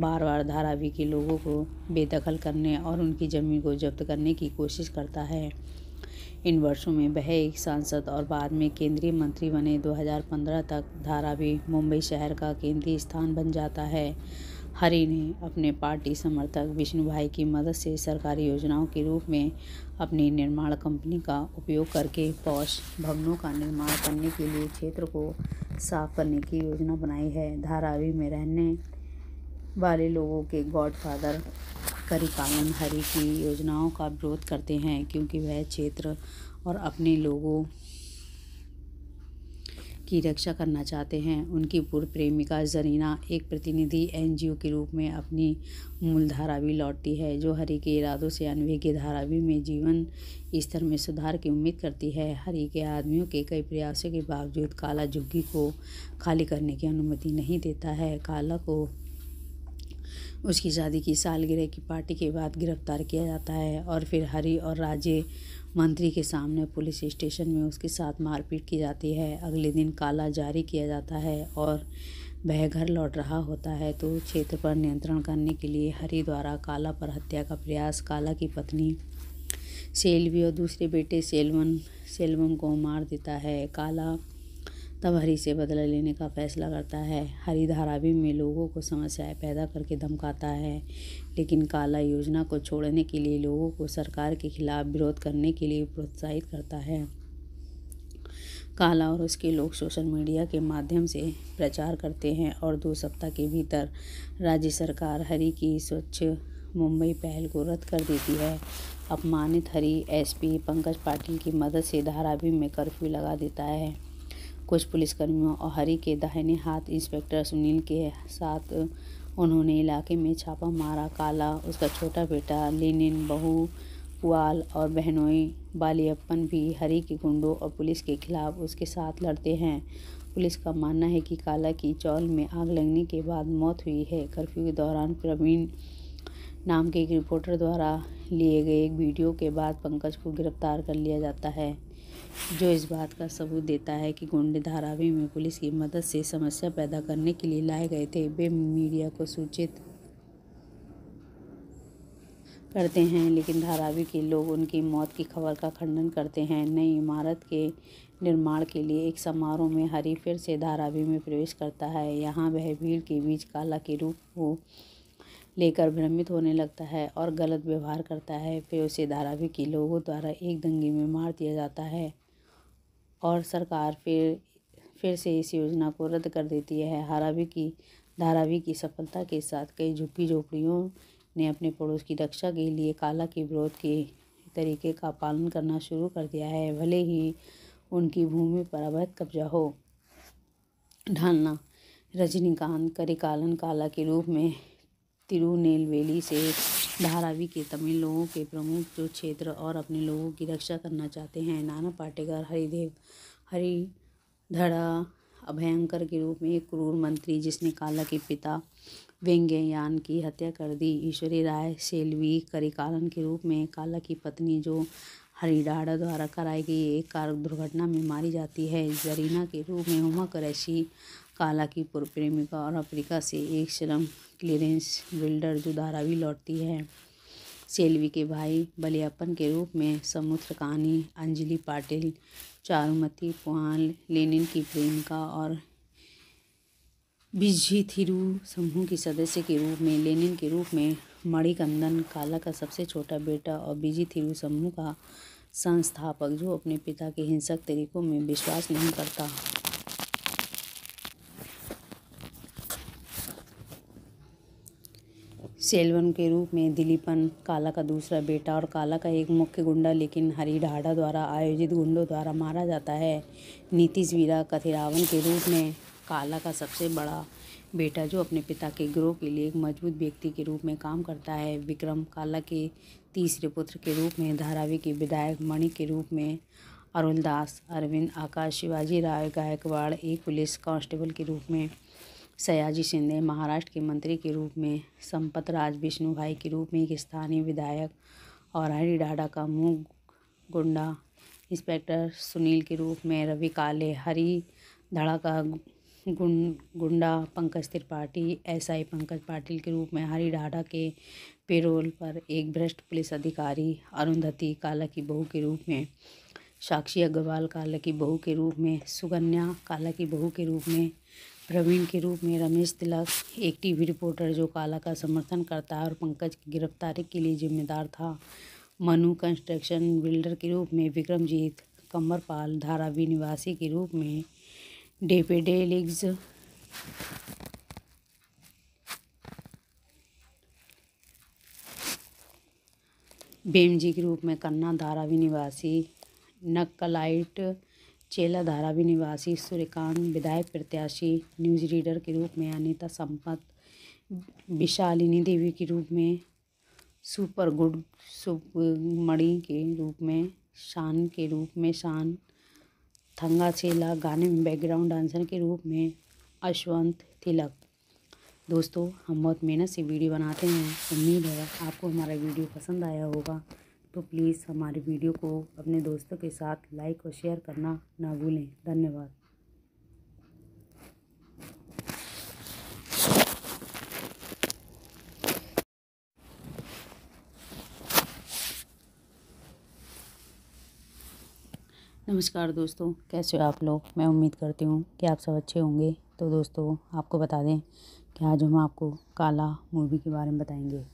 बार बार धारावी के लोगों को बेदखल करने और उनकी ज़मीन को जब्त करने की कोशिश करता है इन वर्षों में वह एक सांसद और बाद में केंद्रीय मंत्री बने 2015 तक धारावी मुंबई शहर का केंद्रीय स्थान बन जाता है हरि ने अपने पार्टी समर्थक विष्णु भाई की मदद से सरकारी योजनाओं के रूप में अपनी निर्माण कंपनी का उपयोग करके पौष भवनों का निर्माण करने के लिए क्षेत्र को साफ करने की योजना बनाई है धारावी में रहने वाले लोगों के गॉडफादर करिकालन हरि की योजनाओं का विरोध करते हैं क्योंकि वह क्षेत्र और अपने लोगों की रक्षा करना चाहते हैं उनकी पूर्व प्रेमिका जरीना एक प्रतिनिधि एनजीओ के रूप में अपनी मूल भी लौटती है जो हरी के इरादों से अनवी धारा धारावी में जीवन स्तर में सुधार की उम्मीद करती है हरी के आदमियों के कई प्रयासों के बावजूद काला झुग्गी को खाली करने की अनुमति नहीं देता है काला को उसकी शादी की सालगिरह की पार्टी के बाद गिरफ्तार किया जाता है और फिर हरी और राजे मंत्री के सामने पुलिस स्टेशन में उसके साथ मारपीट की जाती है अगले दिन काला जारी किया जाता है और वह घर लौट रहा होता है तो क्षेत्र पर नियंत्रण करने के लिए हरि द्वारा काला पर हत्या का प्रयास काला की पत्नी सेल्वी और दूसरे बेटे सेलवन सेलवन को मार देता है काला तब हरि से बदला लेने का फैसला करता है हरी धारावी में लोगों को समस्याएं पैदा करके धमकाता है लेकिन काला योजना को छोड़ने के लिए लोगों को सरकार के खिलाफ विरोध करने के लिए प्रोत्साहित करता है काला और उसके लोग सोशल मीडिया के माध्यम से प्रचार करते हैं और दो सप्ताह के भीतर राज्य सरकार हरी की स्वच्छ मुंबई पहल को रद्द कर देती है अपमानित हरी एसपी पंकज पाटिल की मदद से धारावी में कर्फ्यू लगा देता है कुछ पुलिसकर्मियों और हरी के दाहिने हाथ इंस्पेक्टर सुनील के साथ उन्होंने इलाके में छापा मारा काला उसका छोटा बेटा लेनिन बहू पुआल और बहनोई बालियप्पन भी हरी के गुंडों और पुलिस के खिलाफ उसके साथ लड़ते हैं पुलिस का मानना है कि काला की चौल में आग लगने के बाद मौत हुई है कर्फ्यू के दौरान प्रवीण नाम के एक रिपोर्टर द्वारा लिए गए एक वीडियो के बाद पंकज को गिरफ्तार कर लिया जाता है जो इस बात का सबूत देता है कि गुंडे धारावी में पुलिस की मदद से समस्या पैदा करने के लिए लाए गए थे वे मीडिया को सूचित करते हैं लेकिन धारावी के लोग उनकी मौत की खबर का खंडन करते हैं नई इमारत के निर्माण के लिए एक समारोह में हरी फिर से धारावी में प्रवेश करता है यहाँ वह भीड़ के बीच काला के रूप को लेकर भ्रमित होने लगता है और गलत व्यवहार करता है फिर उसे धारावी के लोगों द्वारा एक दंगे में मार दिया जाता है और सरकार फिर फिर से इस योजना को रद्द कर देती है हारावी की धारावी की सफलता के साथ कई झुग्गी झोपड़ियों ने अपने पड़ोस की रक्षा के लिए काला के विरोध के तरीके का पालन करना शुरू कर दिया है भले ही उनकी भूमि पर अवैध कब्जा हो ढालना रजनीकांत करिकालन काला के रूप में तिरुनेलवेली से धारावी के तमिल लोगों के प्रमुख जो क्षेत्र और अपने लोगों की रक्षा करना चाहते हैं नाना पाटेकर हरिदेव धड़ा अभयंकर के रूप में एक क्रूर मंत्री जिसने काला के पिता व्यंग्ययान की हत्या कर दी ईश्वरी राय सेल्वी करिकालन के रूप में काला की पत्नी जो हरिडाड़ा द्वारा कराई गई एक कार दुर्घटना में मारी जाती है जरीना के रूप में हुमा कुरैशी काला की पूर्व प्रेमिका और अफ्रीका से एक श्रम क्लियरेंस बिल्डर जो धारावी लौटती है सेल्वी के भाई बलियापन के रूप में समुद्र कहानी अंजलि पाटिल चारुमती पुआल लेनिन की प्रेमिका और बिजी थिरू समूह की सदस्य के रूप में लेनिन के रूप में मणिकंदन काला का सबसे छोटा बेटा और बिजी थिरू समूह का संस्थापक जो अपने पिता के हिंसक तरीकों में विश्वास नहीं करता सेल्वन के रूप में दिलीपन काला का दूसरा बेटा और काला का एक मुख्य गुंडा लेकिन हरी ढाडा द्वारा आयोजित गुंडों द्वारा मारा जाता है नीतीश वीरा कथिरावन के रूप में काला का सबसे बड़ा बेटा जो अपने पिता के ग्रोह के लिए एक मजबूत व्यक्ति के रूप में काम करता है विक्रम काला के तीसरे पुत्र के रूप में धारावी के विधायक मणि के रूप में अरुण दास अरविंद आकाश शिवाजी राय गायकवाड़ एक पुलिस कांस्टेबल के रूप में सयाजी शिंदे महाराष्ट्र के मंत्री के रूप में संपत राज विष्णु भाई के रूप में एक स्थानीय विधायक और हरी डाडा का मुँह गुंडा इंस्पेक्टर सुनील के रूप में रवि काले हरी धड़ा का गुं, गुंडा पंकज त्रिपाठी एसआई पंकज पाटिल के रूप में हरी डाडा के पेरोल पर एक भ्रष्ट पुलिस अधिकारी अरुंधति काला की बहू के रूप में साक्षी अग्रवाल काला की बहू के रूप में सुगन्या काला की बहू के रूप में प्रवीण के रूप में रमेश तिलक एक टीवी रिपोर्टर जो काला का समर्थन करता है और पंकज की गिरफ्तारी के लिए जिम्मेदार था मनु कंस्ट्रक्शन बिल्डर के रूप में विक्रमजीत कमरपाल धारावी निवासी के रूप में डेपेडेलिग्स बेमजी के रूप में कन्ना धारावी निवासी नक्कलाइट चेला धारावी निवासी सूर्यकांत विधायक प्रत्याशी न्यूज रीडर के रूप में अनिता संपत विशालिनी देवी के रूप में सुपर गुड सुप मणि के रूप में शान के रूप में शान थंगा चेला गाने में बैकग्राउंड डांसर के रूप में अश्वंत तिलक दोस्तों हम बहुत मेहनत से वीडियो बनाते हैं उम्मीद है आपको हमारा वीडियो पसंद आया होगा तो प्लीज़ हमारे वीडियो को अपने दोस्तों के साथ लाइक और शेयर करना ना भूलें धन्यवाद नमस्कार दोस्तों कैसे हो आप लोग मैं उम्मीद करती हूँ कि आप सब अच्छे होंगे तो दोस्तों आपको बता दें कि आज हम आपको काला मूवी के बारे में बताएंगे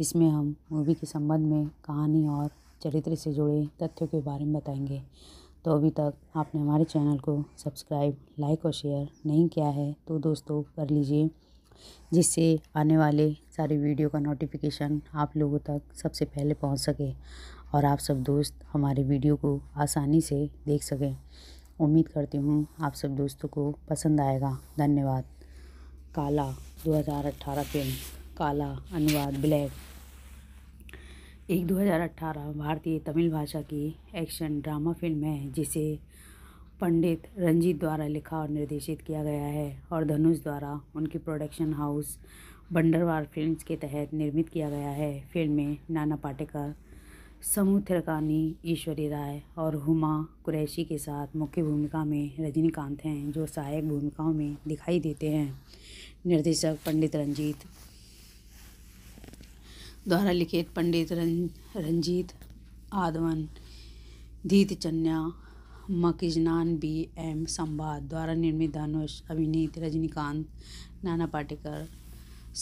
इसमें हम मूवी के संबंध में कहानी और चरित्र से जुड़े तथ्यों के बारे में बताएंगे तो अभी तक आपने हमारे चैनल को सब्सक्राइब लाइक और शेयर नहीं किया है तो दोस्तों कर लीजिए जिससे आने वाले सारे वीडियो का नोटिफिकेशन आप लोगों तक सबसे पहले पहुंच सके और आप सब दोस्त हमारे वीडियो को आसानी से देख सकें उम्मीद करती हूँ आप सब दोस्तों को पसंद आएगा धन्यवाद काला 2018 फिल्म काला अनुवाद ब्लैक एक 2018 भारतीय तमिल भाषा की एक्शन ड्रामा फिल्म है जिसे पंडित रंजीत द्वारा लिखा और निर्देशित किया गया है और धनुष द्वारा उनकी प्रोडक्शन हाउस बंडरवार फिल्म्स के तहत निर्मित किया गया है फिल्म में नाना पाटेकर समूह थिरकानी ईश्वरी राय और हुमा कुरैशी के साथ मुख्य भूमिका में रजनीकांत हैं जो सहायक भूमिकाओं में दिखाई देते हैं निर्देशक पंडित रंजीत द्वारा लिखित पंडित रं, रंजीत आदवन धीत चन्या मकिजनान बी एम संवाद द्वारा निर्मित धनुष अभिनीत रजनीकांत नाना पाटेकर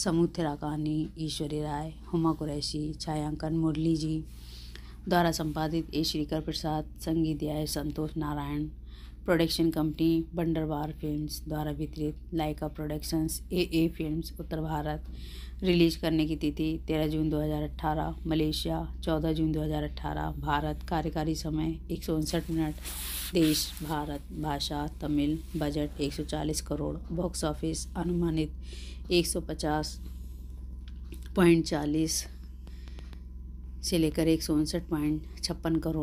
समूह ईश्वरी राय हुमा कुरैशी छायांकन मुरली जी द्वारा संपादित ए श्रीकर प्रसाद संगीत दिया संतोष नारायण प्रोडक्शन कंपनी बंडरवार फिल्म्स द्वारा वितरित लाइका प्रोडक्शंस ए ए फिल्म्स उत्तर भारत रिलीज करने की तिथि 13 जून 2018 मलेशिया 14 जून 2018 भारत कार्यकारी समय एक मिनट देश भारत भाषा Tamil budget 140 crore box office अनुमानित 150.40 से लेकर एक करोड़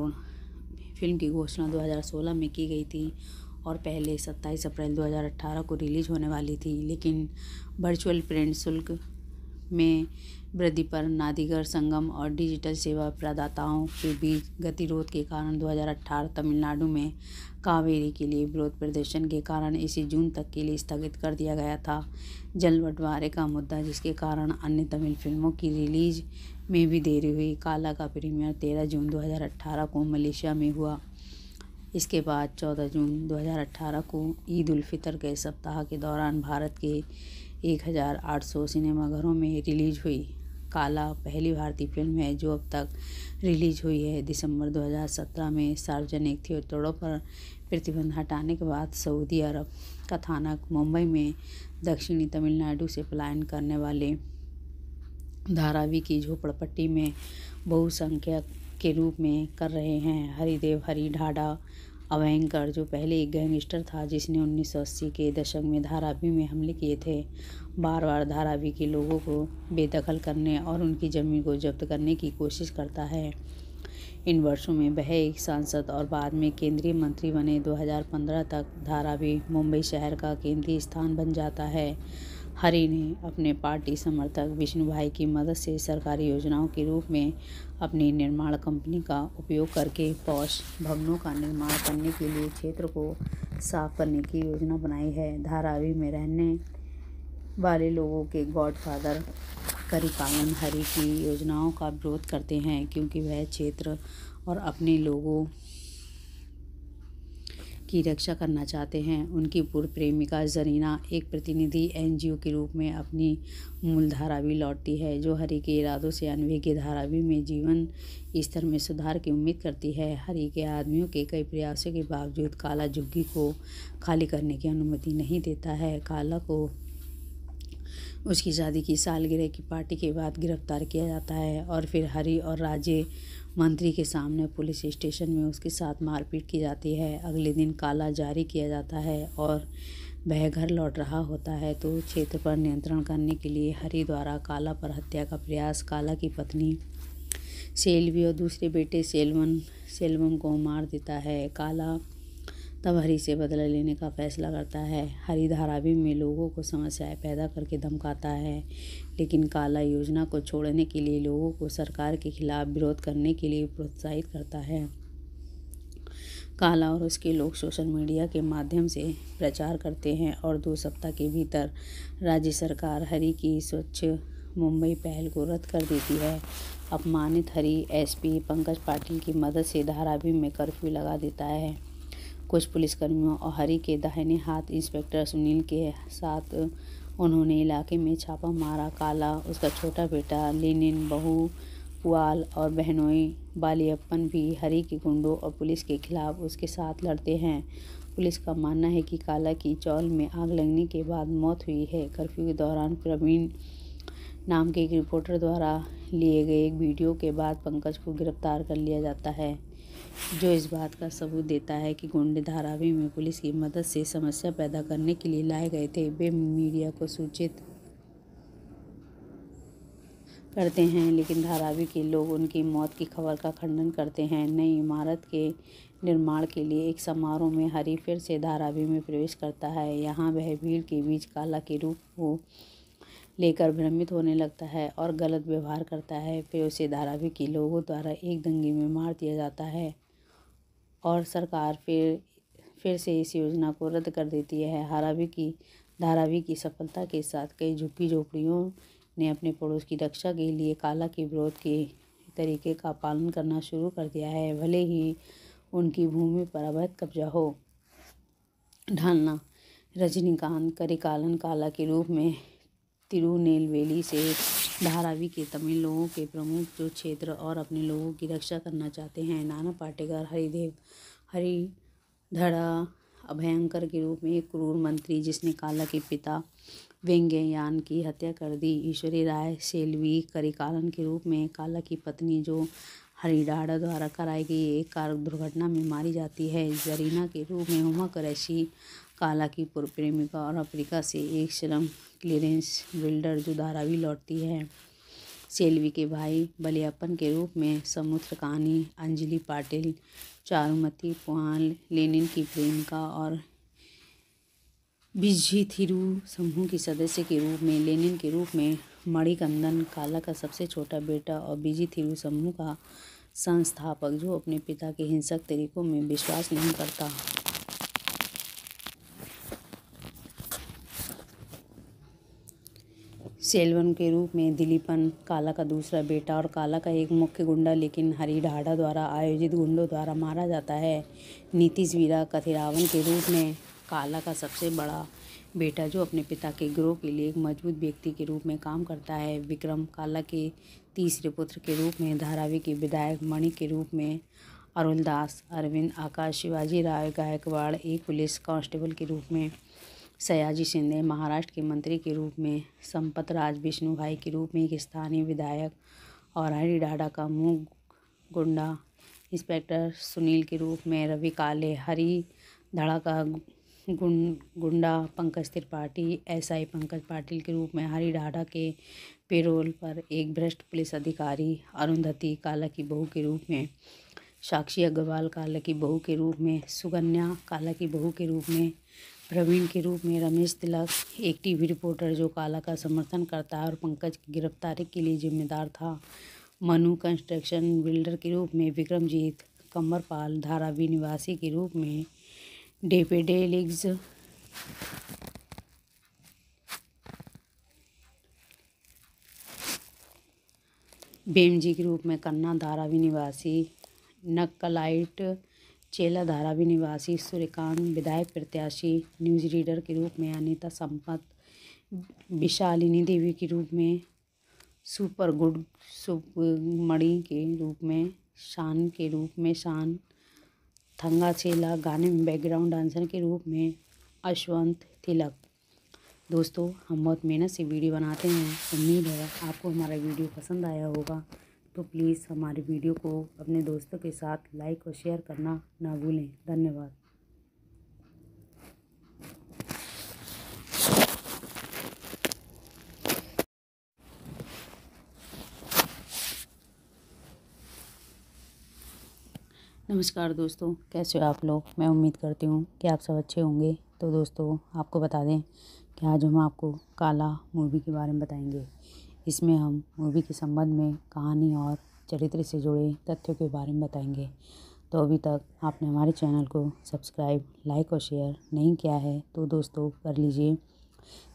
फिल्म की घोषणा 2016 में की गई थी और पहले 27 अप्रैल 2018 को रिलीज होने वाली थी लेकिन वर्चुअल प्रिंट शुल्क में वृद्धि पर नादिगर संगम और डिजिटल सेवा प्रदाताओं के बीच गतिरोध के कारण 2018 तमिलनाडु में कावेरी के लिए विरोध प्रदर्शन के कारण इसे जून तक के लिए स्थगित कर दिया गया था जल बंटवारे का मुद्दा जिसके कारण अन्य तमिल फिल्मों की रिलीज में भी देरी हुई काला का प्रीमियर तेरह जून दो को मलेशिया में हुआ इसके बाद चौदह जून दो को ईद उल फितर के सप्ताह के दौरान भारत के 1,800 सिनेमाघरों में रिलीज हुई काला पहली भारतीय फिल्म है जो अब तक रिलीज हुई है दिसंबर 2017 में सार्वजनिक थिएटरों पर प्रतिबंध हटाने के बाद सऊदी अरब कथानक मुंबई में दक्षिणी तमिलनाडु से पलायन करने वाले धारावी की झोपड़पट्टी में बहुसंख्यक के रूप में कर रहे हैं हरिदेव हरी ढाडा अवहंकर जो पहले एक गैंगस्टर था जिसने अस्सी के दशक में धारावी में हमले किए थे बार बार धारावी के लोगों को बेदखल करने और उनकी ज़मीन को जब्त करने की कोशिश करता है इन वर्षों में वह एक सांसद और बाद में केंद्रीय मंत्री बने 2015 तक धारावी मुंबई शहर का केंद्रीय स्थान बन जाता है हरि ने अपने पार्टी समर्थक विष्णु भाई की मदद से सरकारी योजनाओं के रूप में अपनी निर्माण कंपनी का उपयोग करके पौष भवनों का निर्माण करने के लिए क्षेत्र को साफ करने की योजना बनाई है धारावी में रहने वाले लोगों के गॉडफादर करिकालन हरी की योजनाओं का विरोध करते हैं क्योंकि वह क्षेत्र और अपने लोगों की रक्षा करना चाहते हैं उनकी पूर्व प्रेमिका जरीना एक प्रतिनिधि एनजीओ के रूप में अपनी भी लौटती है जो हरी के इरादों से अनवी धारा धारावी में जीवन स्तर में सुधार की उम्मीद करती है हरी के आदमियों के कई प्रयासों के बावजूद काला झुग्गी को खाली करने की अनुमति नहीं देता है काला को उसकी शादी की सालगिरह की पार्टी के बाद गिरफ्तार किया जाता है और फिर हरी और राजे मंत्री के सामने पुलिस स्टेशन में उसके साथ मारपीट की जाती है अगले दिन काला जारी किया जाता है और वह घर लौट रहा होता है तो क्षेत्र पर नियंत्रण करने के लिए हरि द्वारा काला पर हत्या का प्रयास काला की पत्नी सेल्वी और दूसरे बेटे सेलवन सेलवन को मार देता है काला तब हरी से बदला लेने का फैसला करता है हरी धारावी में लोगों को समस्याएं पैदा करके धमकाता है लेकिन काला योजना को छोड़ने के लिए लोगों को सरकार के खिलाफ विरोध करने के लिए प्रोत्साहित करता है काला और उसके लोग सोशल मीडिया के माध्यम से प्रचार करते हैं और दो सप्ताह के भीतर राज्य सरकार हरी की स्वच्छ मुंबई पहल को रद्द कर देती है अपमानित हरी एसपी पंकज पाटिल की मदद से धारावी में कर्फ्यू लगा देता है कुछ पुलिसकर्मियों और हरी के दाहिने हाथ इंस्पेक्टर सुनील के साथ उन्होंने इलाके में छापा मारा काला उसका छोटा बेटा लेनिन बहू पुआल और बहनोई बालियप्पन भी हरी के गुंडों और पुलिस के खिलाफ उसके साथ लड़ते हैं पुलिस का मानना है कि काला की चौल में आग लगने के बाद मौत हुई है कर्फ्यू के दौरान प्रवीण नाम के एक रिपोर्टर द्वारा लिए गए एक वीडियो के बाद पंकज को गिरफ्तार कर लिया जाता है जो इस बात का सबूत देता है कि गुंडे धारावी में पुलिस की मदद से समस्या पैदा करने के लिए लाए गए थे वे मीडिया को सूचित करते हैं लेकिन धारावी के लोग उनकी मौत की खबर का खंडन करते हैं नई इमारत के निर्माण के लिए एक समारोह में हरी फिर से धारावी में प्रवेश करता है यहाँ वह भीड़ के बीच काला के रूप को लेकर भ्रमित होने लगता है और गलत व्यवहार करता है फिर उसे धारावी के लोगों द्वारा एक दंगे में मार दिया जाता है और सरकार फिर फिर से इस योजना को रद्द कर देती है हरावी की धारावी की सफलता के साथ कई झुग्गी झोपड़ियों ने अपने पड़ोस की रक्षा के लिए काला के विरोध के तरीके का पालन करना शुरू कर दिया है भले ही उनकी भूमि पर अवैध कब्जा हो ढालना रजनीकांत करिकालन काला के रूप में तिरुनेलवेली से धारावी के तमिल लोगों के प्रमुख जो क्षेत्र और अपने लोगों की रक्षा करना चाहते हैं नाना पाटेकर हरिदेव धड़ा अभयंकर के रूप में एक क्रूर मंत्री जिसने काला के पिता व्यंग्ययान की हत्या कर दी ईश्वरी राय सेल्वी करिकालन के रूप में काला की पत्नी जो हरिडाड़ा द्वारा कराई गई एक कार दुर्घटना में मारी जाती है जरीना के रूप में उमा करैशी काला की पूर्व प्रेमिका और अफ्रीका से एक श्रम क्लियरेंस बिल्डर जो धारावी लौटती है सेल्वी के भाई बलियापन के रूप में समुद्र कहानी अंजलि पाटिल चारुमती पुआल लेनिन की प्रेमिका और बिजी थिरू समूह की सदस्य के रूप में लेनिन के रूप में मणिकंदन काला का सबसे छोटा बेटा और बिजी थिरू समूह का संस्थापक जो अपने पिता के हिंसक तरीकों में विश्वास नहीं करता सेल्वन के रूप में दिलीपन काला का दूसरा बेटा और काला का एक मुख्य गुंडा लेकिन हरी ढाढ़ा द्वारा आयोजित गुंडों द्वारा मारा जाता है नीतीश वीरा कथिरावन के रूप में काला का सबसे बड़ा बेटा जो अपने पिता के ग्रोह के लिए एक मजबूत व्यक्ति के रूप में काम करता है विक्रम काला के तीसरे पुत्र के रूप में धारावी के विधायक मणि के रूप में अरुण दास अरविंद आकाश शिवाजी राय गायकवाड़ एक पुलिस कांस्टेबल के रूप में सयाजी शिंदे महाराष्ट्र के मंत्री के रूप में संपत राज विष्णु भाई के रूप में एक स्थानीय विधायक और हरी डाडा का मुँह गुंडा इंस्पेक्टर सुनील के रूप में रवि काले हरी धड़ा का गुं गुंडा पंकज त्रिपाठी एसआई पंकज पाटिल के रूप में हरी डाडा के पेरोल पर एक भ्रष्ट पुलिस अधिकारी अरुंधति काला की बहू के रूप में साक्षी अग्रवाल काला की बहू के रूप में सुगन्या काला की बहू के रूप में प्रवीण के रूप में रमेश तिलक एक टीवी रिपोर्टर जो काला का समर्थन करता है और पंकज की गिरफ्तारी के लिए जिम्मेदार था मनु कंस्ट्रक्शन बिल्डर के रूप में विक्रमजीत कमरपाल धारावी निवासी के रूप में डेपेडेलिग्स बेमजी के रूप में कन्ना धारावी निवासी नक्कलाइट चेला धारावी निवासी सूर्यकांत विधायक प्रत्याशी न्यूज़ रीडर के रूप में अनिता संपत विशालिनी देवी के रूप में सुपर गुड सुप मणि के रूप में शान के रूप में शान थंगा चेला गाने में बैकग्राउंड डांसर के रूप में अश्वंत तिलक दोस्तों हम बहुत मेहनत से वीडियो बनाते हैं उम्मीद है आपको हमारा वीडियो पसंद आया होगा तो प्लीज़ हमारे वीडियो को अपने दोस्तों के साथ लाइक और शेयर करना ना भूलें धन्यवाद नमस्कार दोस्तों कैसे हो आप लोग मैं उम्मीद करती हूँ कि आप सब अच्छे होंगे तो दोस्तों आपको बता दें कि आज हम आपको काला मूवी के बारे में बताएंगे इसमें हम मूवी के संबंध में कहानी और चरित्र से जुड़े तथ्यों के बारे में बताएंगे तो अभी तक आपने हमारे चैनल को सब्सक्राइब लाइक और शेयर नहीं किया है तो दोस्तों कर लीजिए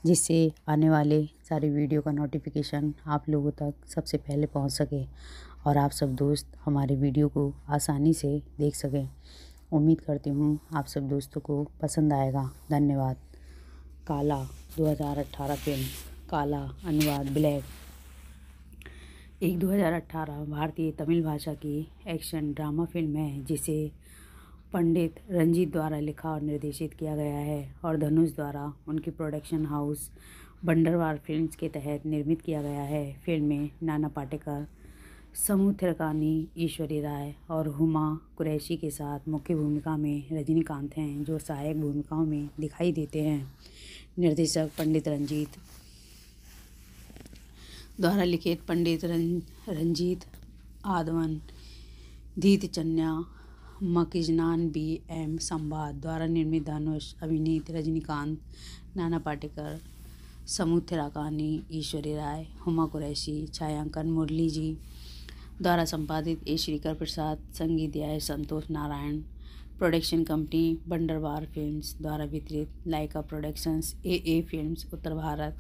जिससे आने वाले सारे वीडियो का नोटिफिकेशन आप लोगों तक सबसे पहले पहुंच सके और आप सब दोस्त हमारे वीडियो को आसानी से देख सकें उम्मीद करती हूँ आप सब दोस्तों को पसंद आएगा धन्यवाद काला 2018 फिल्म काला अनुवाद ब्लैक एक 2018 भारतीय तमिल भाषा की एक्शन ड्रामा फिल्म है जिसे पंडित रंजीत द्वारा लिखा और निर्देशित किया गया है और धनुष द्वारा उनकी प्रोडक्शन हाउस बंडरवार फिल्म्स के तहत निर्मित किया गया है फिल्म में नाना पाटेकर समूह थिरकानी ईश्वरी राय और हुमा कुरैशी के साथ मुख्य भूमिका में रजनीकांत हैं जो सहायक भूमिकाओं में दिखाई देते हैं निर्देशक पंडित रंजीत द्वारा लिखित पंडित रं, रंजीत आदवन दीत चन्या मकिजनान बी एम संवाद द्वारा निर्मित धनुष अभिनीत रजनीकांत नाना पाटेकर समूह थिराकानी ईश्वरी राय हुमा कुरैशी छायांकन मुरली जी द्वारा संपादित ए श्रीकर प्रसाद संगीत दिया संतोष नारायण प्रोडक्शन कंपनी बंडरवार फिल्म्स द्वारा वितरित लाइका प्रोडक्शंस ए ए फिल्म्स उत्तर भारत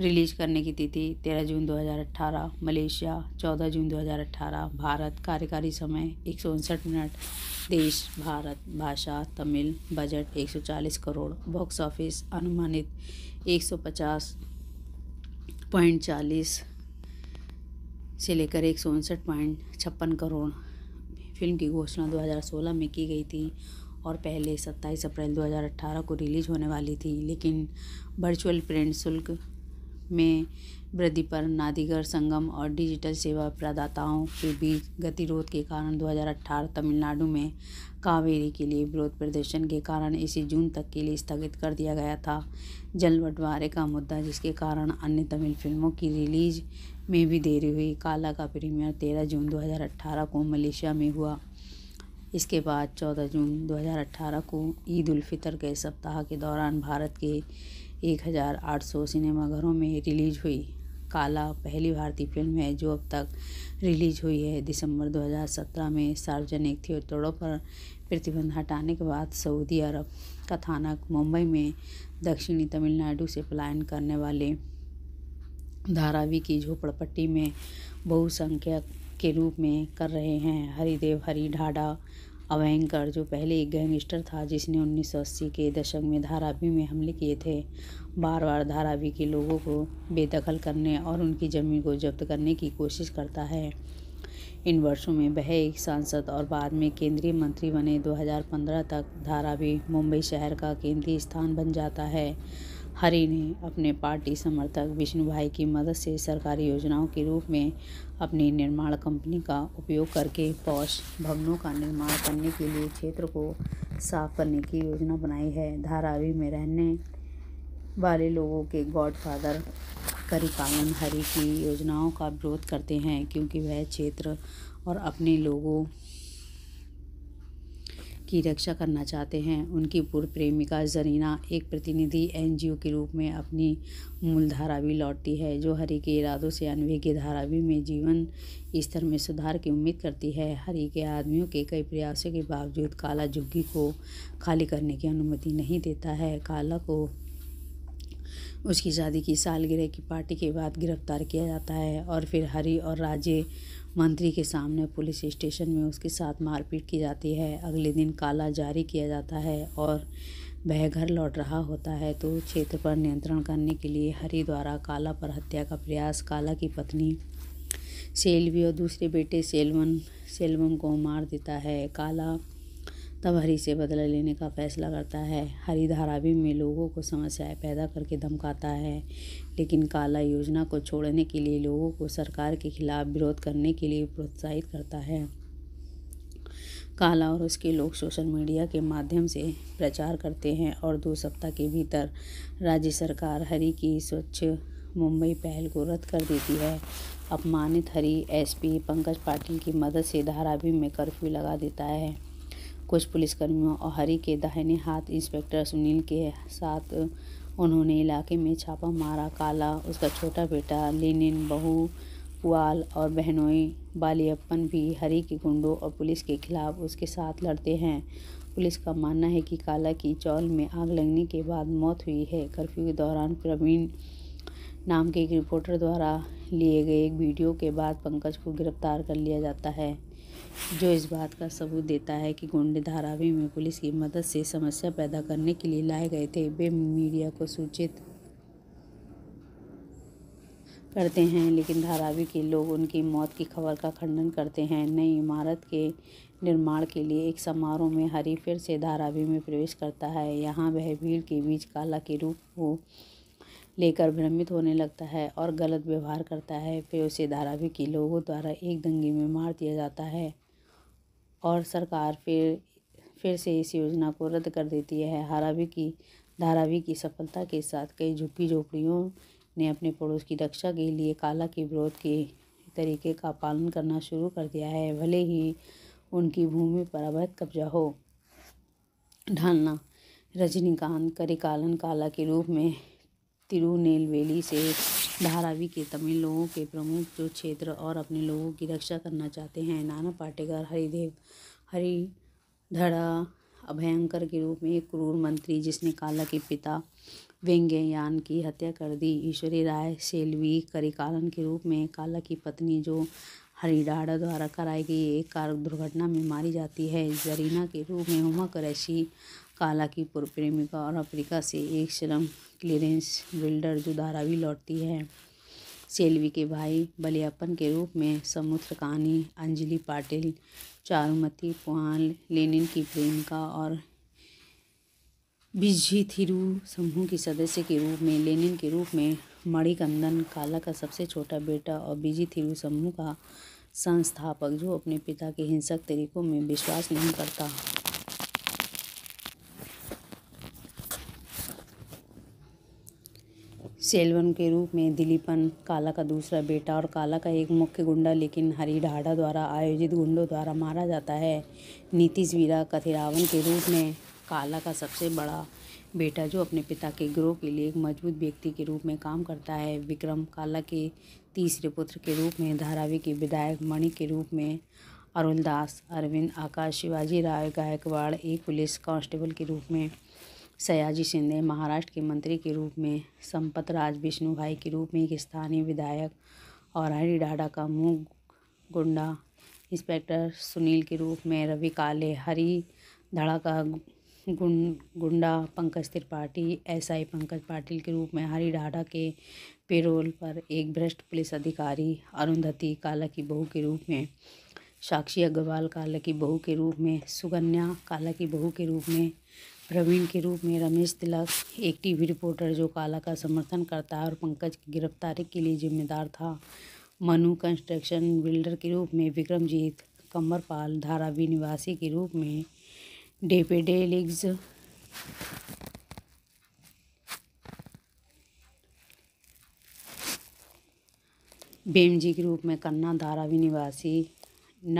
रिलीज करने की तिथि 13 जून 2018 मलेशिया 14 जून 2018 भारत कार्यकारी समय एक मिनट देश भारत भाषा Tamil budget 140 crore box office अनुमानित 150.40 से लेकर एक करोड़ फिल्म की घोषणा 2016 में की गई थी और पहले 27 अप्रैल 2018 को रिलीज होने वाली थी लेकिन वर्चुअल प्रिंट शुल्क में वृद्धि पर नादिगर संगम और डिजिटल सेवा प्रदाताओं के बीच गतिरोध के कारण 2018 तमिलनाडु में कावेरी के लिए विरोध प्रदर्शन के कारण इसे जून तक के लिए स्थगित कर दिया गया था जल बंटवारे का मुद्दा जिसके कारण अन्य तमिल फिल्मों की रिलीज में भी देरी हुई काला का प्रीमियर तेरह जून दो को मलेशिया में हुआ इसके बाद चौदह जून दो को ईद उल फितर के सप्ताह के दौरान भारत के 1,800 सिनेमाघरों में रिलीज हुई काला पहली भारतीय फिल्म है जो अब तक रिलीज हुई है दिसंबर 2017 में सार्वजनिक थिएटरों पर प्रतिबंध हटाने के बाद सऊदी अरब कथानक मुंबई में दक्षिणी तमिलनाडु से पलायन करने वाले धारावी की झोपड़पट्टी में बहुसंख्यक के रूप में कर रहे हैं हरिदेव हरी ढाडा अवेंकर जो पहले एक गैंगस्टर था जिसने 1980 के दशक में धारावी में हमले किए थे बार बार धारावी के लोगों को बेदखल करने और उनकी ज़मीन को जब्त करने की कोशिश करता है इन वर्षों में वह एक सांसद और बाद में केंद्रीय मंत्री बने 2015 तक धारावी मुंबई शहर का केंद्रीय स्थान बन जाता है हरि ने अपने पार्टी समर्थक विष्णु भाई की मदद से सरकारी योजनाओं के रूप में अपनी निर्माण कंपनी का उपयोग करके पौष भवनों का निर्माण करने के लिए क्षेत्र को साफ करने की योजना बनाई है धारावी में रहने वाले लोगों के गॉडफादर करिकानन हरि की योजनाओं का विरोध करते हैं क्योंकि वह क्षेत्र और अपने लोगों की रक्षा करना चाहते हैं उनकी पूर्व प्रेमिका जरीना एक प्रतिनिधि एनजीओ के रूप में अपनी मूलधारा भी लौटती है जो हरी के इरादों से अनवी के धारावी में जीवन स्तर में सुधार की उम्मीद करती है हरी के आदमियों के कई प्रयासों के बावजूद काला झुग्गी को खाली करने की अनुमति नहीं देता है काला को उसकी शादी की सालगिरह की पार्टी के बाद गिरफ्तार किया जाता है और फिर हरी और राजे मंत्री के सामने पुलिस स्टेशन में उसके साथ मारपीट की जाती है अगले दिन काला जारी किया जाता है और वह घर लौट रहा होता है तो क्षेत्र पर नियंत्रण करने के लिए हरि द्वारा काला पर हत्या का प्रयास काला की पत्नी सेल्वी और दूसरे बेटे सेलवन सेलवन को मार देता है काला तब हरी से बदला लेने का फैसला करता है हरी धारावी में लोगों को समस्याएं पैदा करके धमकाता है लेकिन काला योजना को छोड़ने के लिए लोगों को सरकार के खिलाफ विरोध करने के लिए प्रोत्साहित करता है काला और उसके लोग सोशल मीडिया के माध्यम से प्रचार करते हैं और दो सप्ताह के भीतर राज्य सरकार हरी की स्वच्छ मुंबई पहल को रद्द कर देती है अपमानित हरी एसपी पंकज पाटिल की मदद से धारावी में कर्फ्यू लगा देता है कुछ पुलिसकर्मियों और हरी के दाहिने हाथ इंस्पेक्टर सुनील के साथ उन्होंने इलाके में छापा मारा काला उसका छोटा बेटा लेनिन बहू पुआल और बहनोई बालियप्पन भी हरी के गुंडों और पुलिस के खिलाफ उसके साथ लड़ते हैं पुलिस का मानना है कि काला की चौल में आग लगने के बाद मौत हुई है कर्फ्यू के दौरान प्रवीण नाम के एक रिपोर्टर द्वारा लिए गए एक वीडियो के बाद पंकज को गिरफ्तार कर लिया जाता है जो इस बात का सबूत देता है कि गुंडे धारावी में पुलिस की मदद से समस्या पैदा करने के लिए लाए गए थे वे मीडिया को सूचित करते हैं लेकिन धारावी के लोग उनकी मौत की खबर का खंडन करते हैं नई इमारत के निर्माण के लिए एक समारोह में हरी फिर से धारावी में प्रवेश करता है यहाँ वह भीड़ के बीच काला के रूप को लेकर भ्रमित होने लगता है और गलत व्यवहार करता है फिर उसे धारावी के लोगों द्वारा एक दंगे में मार दिया जाता है और सरकार फिर फिर से इस योजना को रद्द कर देती है हरावी की धारावी की सफलता के साथ कई झुग्गी झोपड़ियों ने अपने पड़ोस की रक्षा के लिए काला के विरोध के तरीके का पालन करना शुरू कर दिया है भले ही उनकी भूमि पर अवैध कब्जा हो ढालना रजनीकांत करिकालन काला के रूप में तिरुनेलवेली से धारावी के तमिल लोगों के प्रमुख जो क्षेत्र और अपने लोगों की रक्षा करना चाहते हैं नाना पाटेकर हरिदेव धड़ा अभयंकर के रूप में एक क्रूर मंत्री जिसने काला के पिता व्यंग्ययान की हत्या कर दी ईश्वरी राय सेल्वी करिकालन के रूप में काला की पत्नी जो हरिडाड़ा द्वारा कराई गई एक कार दुर्घटना में मारी जाती है जरीना के रूप में उमा कुरैशी काला की पूर्व प्रेमिका और अफ्रीका से एक श्रम क्लियरेंस बिल्डर जो धारावी लौटती है सेल्वी के भाई बलियापन के रूप में समुद्र कहानी अंजलि पाटिल चारुमती पुआल लेनिन की प्रेमिका और बिजी थिरू समूह की सदस्य के रूप में लेनिन के रूप में मणिकंदन काला का सबसे छोटा बेटा और बिजी थिरू समूह का संस्थापक जो अपने पिता के हिंसक तरीकों में विश्वास नहीं करता सेल्वन के रूप में दिलीपन काला का दूसरा बेटा और काला का एक मुख्य गुंडा लेकिन हरी ढाडा द्वारा आयोजित गुंडों द्वारा मारा जाता है नीतीश वीरा कथिरावन के रूप में काला का सबसे बड़ा बेटा जो अपने पिता के ग्रोह के लिए एक मजबूत व्यक्ति के रूप में काम करता है विक्रम काला के तीसरे पुत्र के रूप में धारावी के विधायक मणि के रूप में अरुण दास अरविंद आकाश शिवाजी राय गायकवाड़ एक पुलिस कांस्टेबल के रूप में सयाजी शिंदे महाराष्ट्र के मंत्री के रूप में संपत राज विष्णु भाई के रूप में एक स्थानीय विधायक और हरी डाडा का मुँह गुंडा इंस्पेक्टर सुनील के रूप में रवि काले हरी धड़ा का गुं गुंडा पंकज त्रिपाठी एसआई पंकज पाटिल के रूप में हरी डाडा के पेरोल पर एक भ्रष्ट पुलिस अधिकारी अरुंधति काला की बहू के रूप में साक्षी अग्रवाल काला की बहू के रूप में सुगन्या काला की बहू के रूप में प्रवीण के रूप में रमेश तिलक एक टीवी रिपोर्टर जो काला का समर्थन करता है और पंकज की गिरफ्तारी के लिए जिम्मेदार था मनु कंस्ट्रक्शन बिल्डर के रूप में विक्रमजीत कंबरपाल धारावी निवासी के रूप में डेपेडेलिग्स बेमजी के रूप में कन्ना धारावी निवासी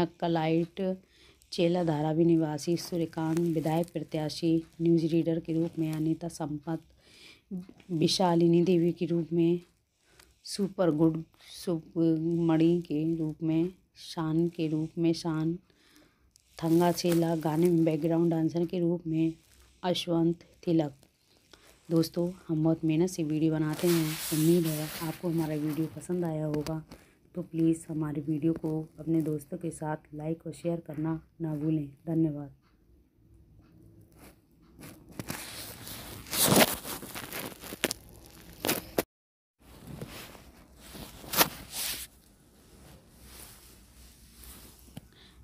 नक्कलाइट चेला धारावी निवासी सूर्यकांत विधायक प्रत्याशी न्यूज़ रीडर के रूप में अनिता संपत विशालिनी देवी के रूप में सुपर गुड सुप मणि के रूप में शान के रूप में शान थंगा चेला गाने में बैकग्राउंड डांसर के रूप में अश्वंत तिलक दोस्तों हम बहुत मेहनत से वीडियो बनाते हैं उम्मीद है आपको हमारा वीडियो पसंद आया होगा तो प्लीज़ हमारी वीडियो को अपने दोस्तों के साथ लाइक और शेयर करना ना भूलें धन्यवाद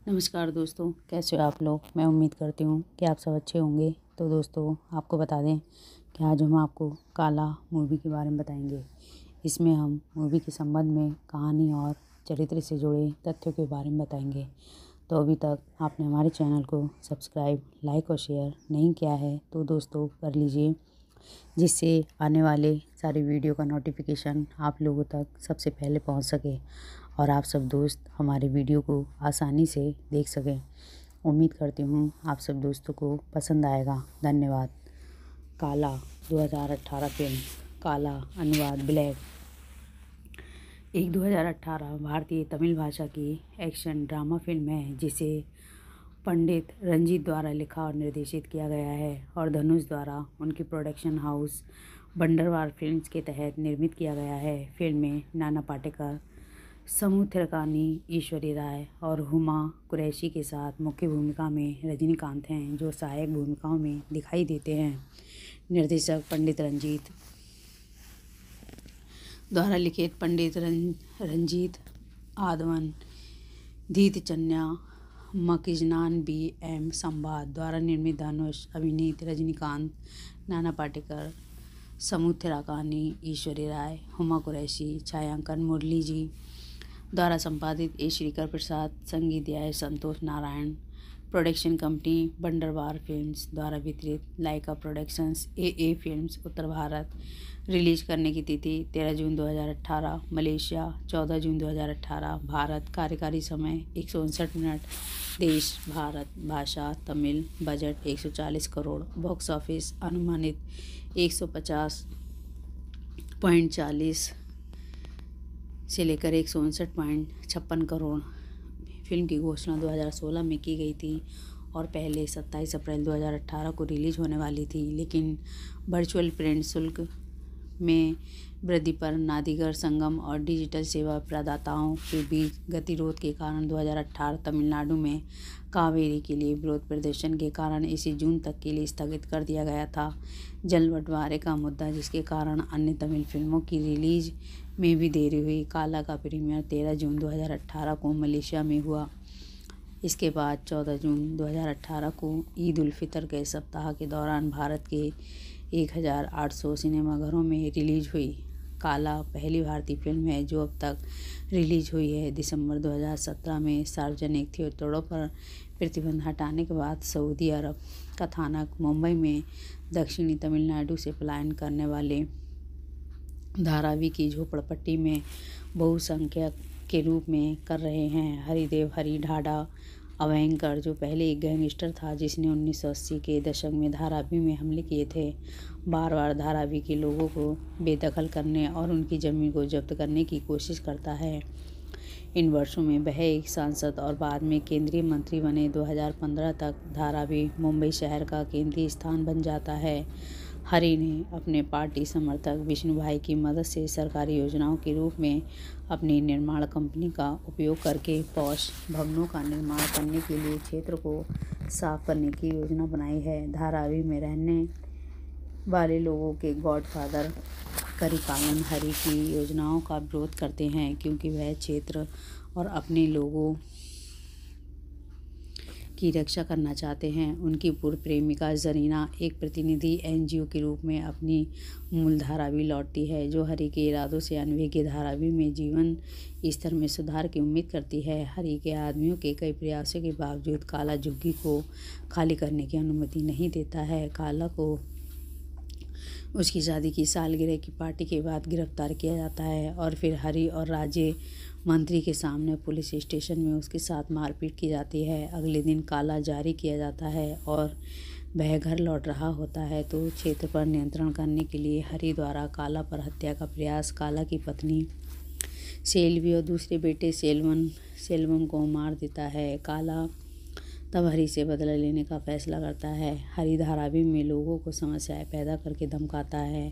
नमस्कार दोस्तों कैसे हो आप लोग मैं उम्मीद करती हूँ कि आप सब अच्छे होंगे तो दोस्तों आपको बता दें कि आज हम आपको काला मूवी के बारे में बताएंगे इसमें हम मूवी के संबंध में कहानी और चरित्र से जुड़े तथ्यों के बारे में बताएंगे तो अभी तक आपने हमारे चैनल को सब्सक्राइब लाइक और शेयर नहीं किया है तो दोस्तों कर लीजिए जिससे आने वाले सारे वीडियो का नोटिफिकेशन आप लोगों तक सबसे पहले पहुंच सके और आप सब दोस्त हमारे वीडियो को आसानी से देख सकें उम्मीद करती हूँ आप सब दोस्तों को पसंद आएगा धन्यवाद काला 2018 फिल्म काला अनुवाद ब्लैक एक 2018 भारतीय तमिल भाषा की एक्शन ड्रामा फिल्म है जिसे पंडित रंजीत द्वारा लिखा और निर्देशित किया गया है और धनुष द्वारा उनकी प्रोडक्शन हाउस बंडरवार फिल्म्स के तहत निर्मित किया गया है फिल्म में नाना पाटेकर समूह थिरकानी ईश्वरी राय और हुमा कुरैशी के साथ मुख्य भूमिका में रजनीकांत हैं जो सहायक भूमिकाओं में दिखाई देते हैं निर्देशक पंडित रंजीत द्वारा लिखित पंडित रं, रंजीत आदवन दीत चन्या मकिजनान बी एम संवाद द्वारा निर्मित धनुष अभिनीत रजनीकांत नाना पाटेकर समूह थिराकानी ईश्वरी राय हुमा कुरैशी छायांकन मुरली जी द्वारा संपादित ए श्रीकर प्रसाद संगीत आय संतोष नारायण प्रोडक्शन कंपनी बंडरवार फिल्म्स द्वारा वितरित लाइका प्रोडक्शंस ए ए फिल्म्स उत्तर भारत रिलीज करने की तिथि 13 जून 2018 मलेशिया 14 जून 2018 भारत कार्यकारी समय एक मिनट देश भारत भाषा Tamil budget 140 crore box office अनुमानित 150.40 से लेकर एक करोड़ फिल्म की घोषणा 2016 में की गई थी और पहले 27 अप्रैल 2018 को रिलीज होने वाली थी लेकिन वर्चुअल प्रिंट शुल्क में वृद्धि पर नादिगर संगम और डिजिटल सेवा प्रदाताओं के बीच गतिरोध के कारण 2018 तमिलनाडु में कावेरी के लिए विरोध प्रदर्शन के कारण इसे जून तक के लिए स्थगित कर दिया गया था जल बंटवारे का मुद्दा जिसके कारण अन्य तमिल फिल्मों की रिलीज में भी देरी हुई काला का प्रीमियर तेरह जून दो को मलेशिया में हुआ इसके बाद चौदह जून दो को ईद उल फितर के सप्ताह के दौरान भारत के 1,800 सिनेमाघरों में रिलीज हुई काला पहली भारतीय फिल्म है जो अब तक रिलीज हुई है दिसंबर 2017 में सार्वजनिक थिएटरों पर प्रतिबंध हटाने के बाद सऊदी अरब कथानक मुंबई में दक्षिणी तमिलनाडु से पलायन करने वाले धारावी की झोपड़पट्टी में बहुसंख्यक के रूप में कर रहे हैं हरिदेव हरी ढाडा अभयंकर जो पहले एक गैंगस्टर था जिसने 1980 के दशक में धारावी में हमले किए थे बार बार धारावी के लोगों को बेदखल करने और उनकी ज़मीन को जब्त करने की कोशिश करता है इन वर्षों में वह एक सांसद और बाद में केंद्रीय मंत्री बने 2015 तक धारावी मुंबई शहर का केंद्रीय स्थान बन जाता है हरि ने अपने पार्टी समर्थक विष्णु भाई की मदद से सरकारी योजनाओं के रूप में अपनी निर्माण कंपनी का उपयोग करके पौष भवनों का निर्माण करने के लिए क्षेत्र को साफ करने की योजना बनाई है धारावी में रहने वाले लोगों के गॉडफादर करिकालन हरि की योजनाओं का विरोध करते हैं क्योंकि वह क्षेत्र और अपने लोगों की रक्षा करना चाहते हैं उनकी पूर्व प्रेमिका जरीना एक प्रतिनिधि एनजीओ के रूप में अपनी भी लौटती है जो हरी के इरादों से अनवी की धारावी में जीवन स्तर में सुधार की उम्मीद करती है हरी के आदमियों के कई प्रयासों के बावजूद काला झुग्गी को खाली करने की अनुमति नहीं देता है काला को उसकी शादी की सालगिरह की पार्टी के बाद गिरफ्तार किया जाता है और फिर हरी और राजे मंत्री के सामने पुलिस स्टेशन में उसके साथ मारपीट की जाती है अगले दिन काला जारी किया जाता है और वह घर लौट रहा होता है तो क्षेत्र पर नियंत्रण करने के लिए हरि द्वारा काला पर हत्या का प्रयास काला की पत्नी सेल्वी और दूसरे बेटे सेलवन सेलवन को मार देता है काला तब हरी से बदला लेने का फैसला करता है हरी धारावी में लोगों को समस्याएं पैदा करके धमकाता है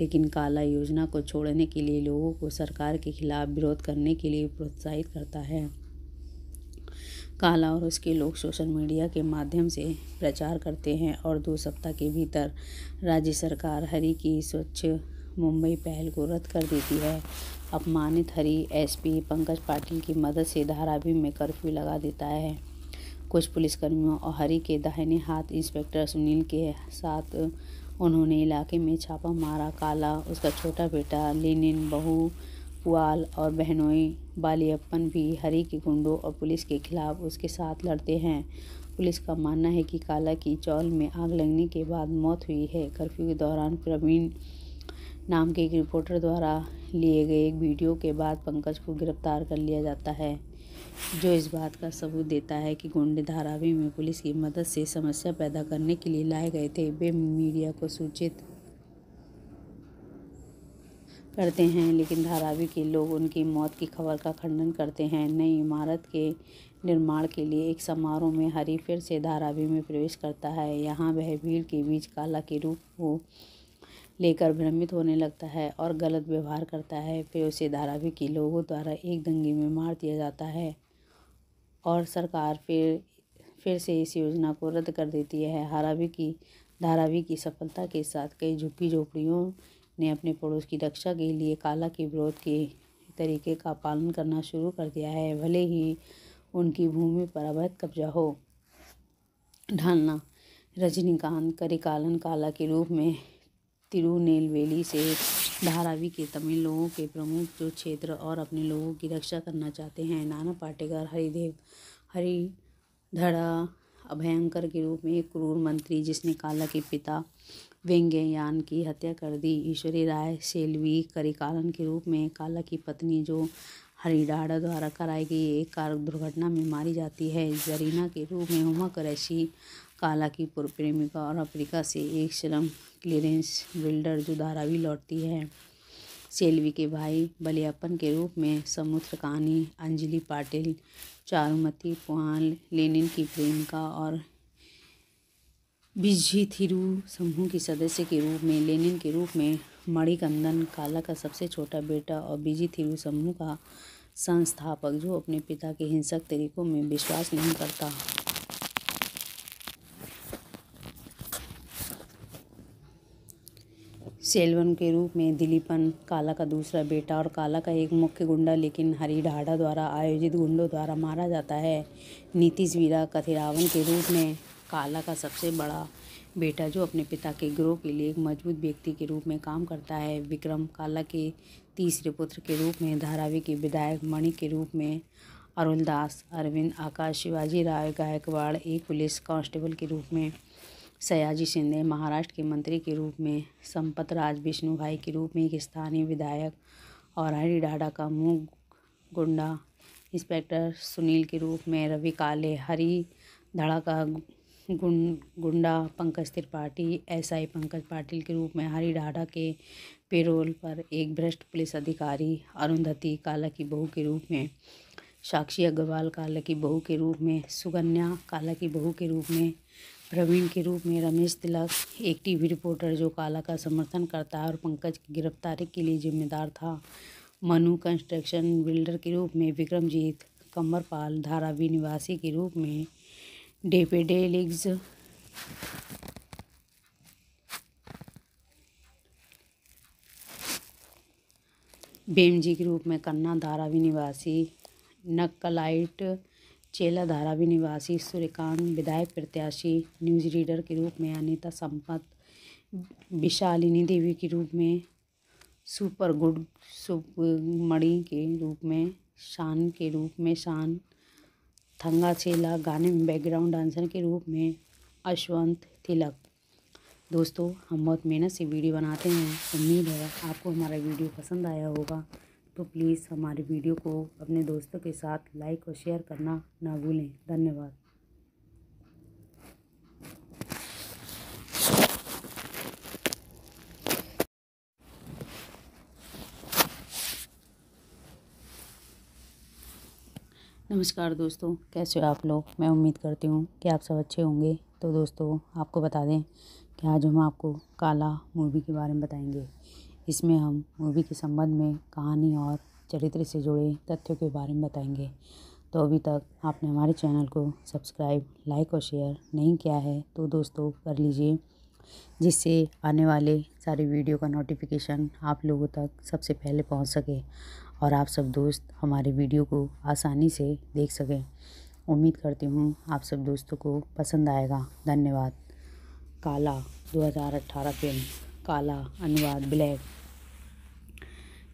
लेकिन काला योजना को छोड़ने के लिए लोगों को सरकार के खिलाफ विरोध करने के लिए प्रोत्साहित करता है काला और उसके लोग सोशल मीडिया के माध्यम से प्रचार करते हैं और दो सप्ताह के भीतर राज्य सरकार हरी की स्वच्छ मुंबई पहल को रद्द कर देती है अपमानित हरी एसपी पंकज पाटिल की मदद से धारावी में कर्फ्यू लगा देता है कुछ पुलिसकर्मियों और हरी के दाहिने हाथ इंस्पेक्टर सुनील के साथ उन्होंने इलाके में छापा मारा काला उसका छोटा बेटा लेनिन बहू पुआल और बहनोई बालियप्पन भी हरी के गुंडों और पुलिस के खिलाफ उसके साथ लड़ते हैं पुलिस का मानना है कि काला की चौल में आग लगने के बाद मौत हुई है कर्फ्यू के दौरान प्रवीण नाम के एक रिपोर्टर द्वारा लिए गए एक वीडियो के बाद पंकज को गिरफ्तार कर लिया जाता है जो इस बात का सबूत देता है कि गुंडे धारावी में पुलिस की मदद से समस्या पैदा करने के लिए लाए गए थे वे मीडिया को सूचित करते हैं लेकिन धारावी के लोग उनकी मौत की खबर का खंडन करते हैं नई इमारत के निर्माण के लिए एक समारोह में हरी फिर से धारावी में प्रवेश करता है यहाँ वह भीड़ के बीच काला के रूप को लेकर भ्रमित होने लगता है और गलत व्यवहार करता है फिर उसे धारावी के लोगों द्वारा एक दंगे में मार दिया जाता है और सरकार फिर फिर से इस योजना को रद्द कर देती है हारावी की धारावी की सफलता के साथ कई झुग्गी झोपड़ियों ने अपने पड़ोस की रक्षा के लिए काला के विरोध के तरीके का पालन करना शुरू कर दिया है भले ही उनकी भूमि पर अवैध कब्जा हो ढालना रजनीकांत करिकालन काला के रूप में तिरुनेलवेली से धारावी के तमिल लोगों के प्रमुख जो क्षेत्र और अपने लोगों की रक्षा करना चाहते हैं नाना पाटेकर हरिदेव धड़ा अभयंकर के रूप में एक क्रूर मंत्री जिसने काला के पिता व्यंग्ययान की हत्या कर दी ईश्वरी राय सेल्वी करिकालन के रूप में काला की पत्नी जो हरिडाड़ा द्वारा कराई गई एक कार दुर्घटना में मारी जाती है जरीना के रूप में उमा कुरैशी काला की पूर्व प्रेमिका और अफ्रीका से एक श्रम क्लियरेंस बिल्डर जो धारावी लौटती है सेल्वी के भाई बलियापन के रूप में समुद्र कहानी अंजलि पाटिल चारुमती पुहाल लेनिन की प्रेमिका और बिजी थिरू समूह की सदस्य के रूप में लेनिन के रूप में मणिकंदन काला का सबसे छोटा बेटा और बिजी थिरू समूह का संस्थापक जो अपने पिता के हिंसक तरीकों में विश्वास नहीं करता सेल्वन के रूप में दिलीपन काला का दूसरा बेटा और काला का एक मुख्य गुंडा लेकिन हरी ढाढ़ा द्वारा आयोजित गुंडों द्वारा मारा जाता है नीतीश वीरा कथिरावन के रूप में काला का सबसे बड़ा बेटा जो अपने पिता के ग्रोह के लिए एक मजबूत व्यक्ति के रूप में काम करता है विक्रम काला के तीसरे पुत्र के रूप में धारावी के विधायक मणि के रूप में अरुण दास अरविंद आकाश शिवाजी राय गायकवाड़ एक पुलिस कांस्टेबल के रूप में सयाजी शिंदे महाराष्ट्र के मंत्री के रूप में संपत राज विष्णु भाई के रूप में एक स्थानीय विधायक और हरी डाडा का मुँह गुंडा इंस्पेक्टर सुनील के रूप में रवि काले हरी धड़ा का गुं, गुंडा पंकज त्रिपाठी एसआई पंकज पाटिल के रूप में हरी डाडा के पेरोल पर एक भ्रष्ट पुलिस अधिकारी अरुंधति काला की बहू के रूप में साक्षी अग्रवाल काला की बहू के रूप में सुगन्या काला की बहू के रूप में प्रवीण के रूप में रमेश तिलक एक टीवी रिपोर्टर जो काला का समर्थन करता है और पंकज की गिरफ्तारी के लिए जिम्मेदार था मनु कंस्ट्रक्शन बिल्डर के रूप में विक्रमजीत कमरपाल धारावी निवासी के रूप में डेपेडेलिग्स बेमजी के रूप में कन्ना धारावी निवासी नक्कलाइट चेला धारावी निवासी सूर्यकांत विधायक प्रत्याशी न्यूज़ रीडर के रूप में अनिता संपत विशालिनी देवी के रूप में सुपर गुड सुपमणि के रूप में शान के रूप में शान थंगा चेला गाने में बैकग्राउंड डांसर के रूप में अश्वंत तिलक दोस्तों हम बहुत मेहनत से वीडियो बनाते हैं उम्मीद है आपको हमारा वीडियो पसंद आया होगा तो प्लीज़ हमारे वीडियो को अपने दोस्तों के साथ लाइक और शेयर करना ना भूलें धन्यवाद नमस्कार दोस्तों कैसे हो आप लोग मैं उम्मीद करती हूँ कि आप सब अच्छे होंगे तो दोस्तों आपको बता दें कि आज हम आपको काला मूवी के बारे में बताएंगे इसमें हम मूवी के संबंध में कहानी और चरित्र से जुड़े तथ्यों के बारे में बताएंगे तो अभी तक आपने हमारे चैनल को सब्सक्राइब लाइक और शेयर नहीं किया है तो दोस्तों कर लीजिए जिससे आने वाले सारे वीडियो का नोटिफिकेशन आप लोगों तक सबसे पहले पहुंच सके और आप सब दोस्त हमारे वीडियो को आसानी से देख सकें उम्मीद करती हूँ आप सब दोस्तों को पसंद आएगा धन्यवाद काला 2018 फिल्म काला अनुवाद ब्लैक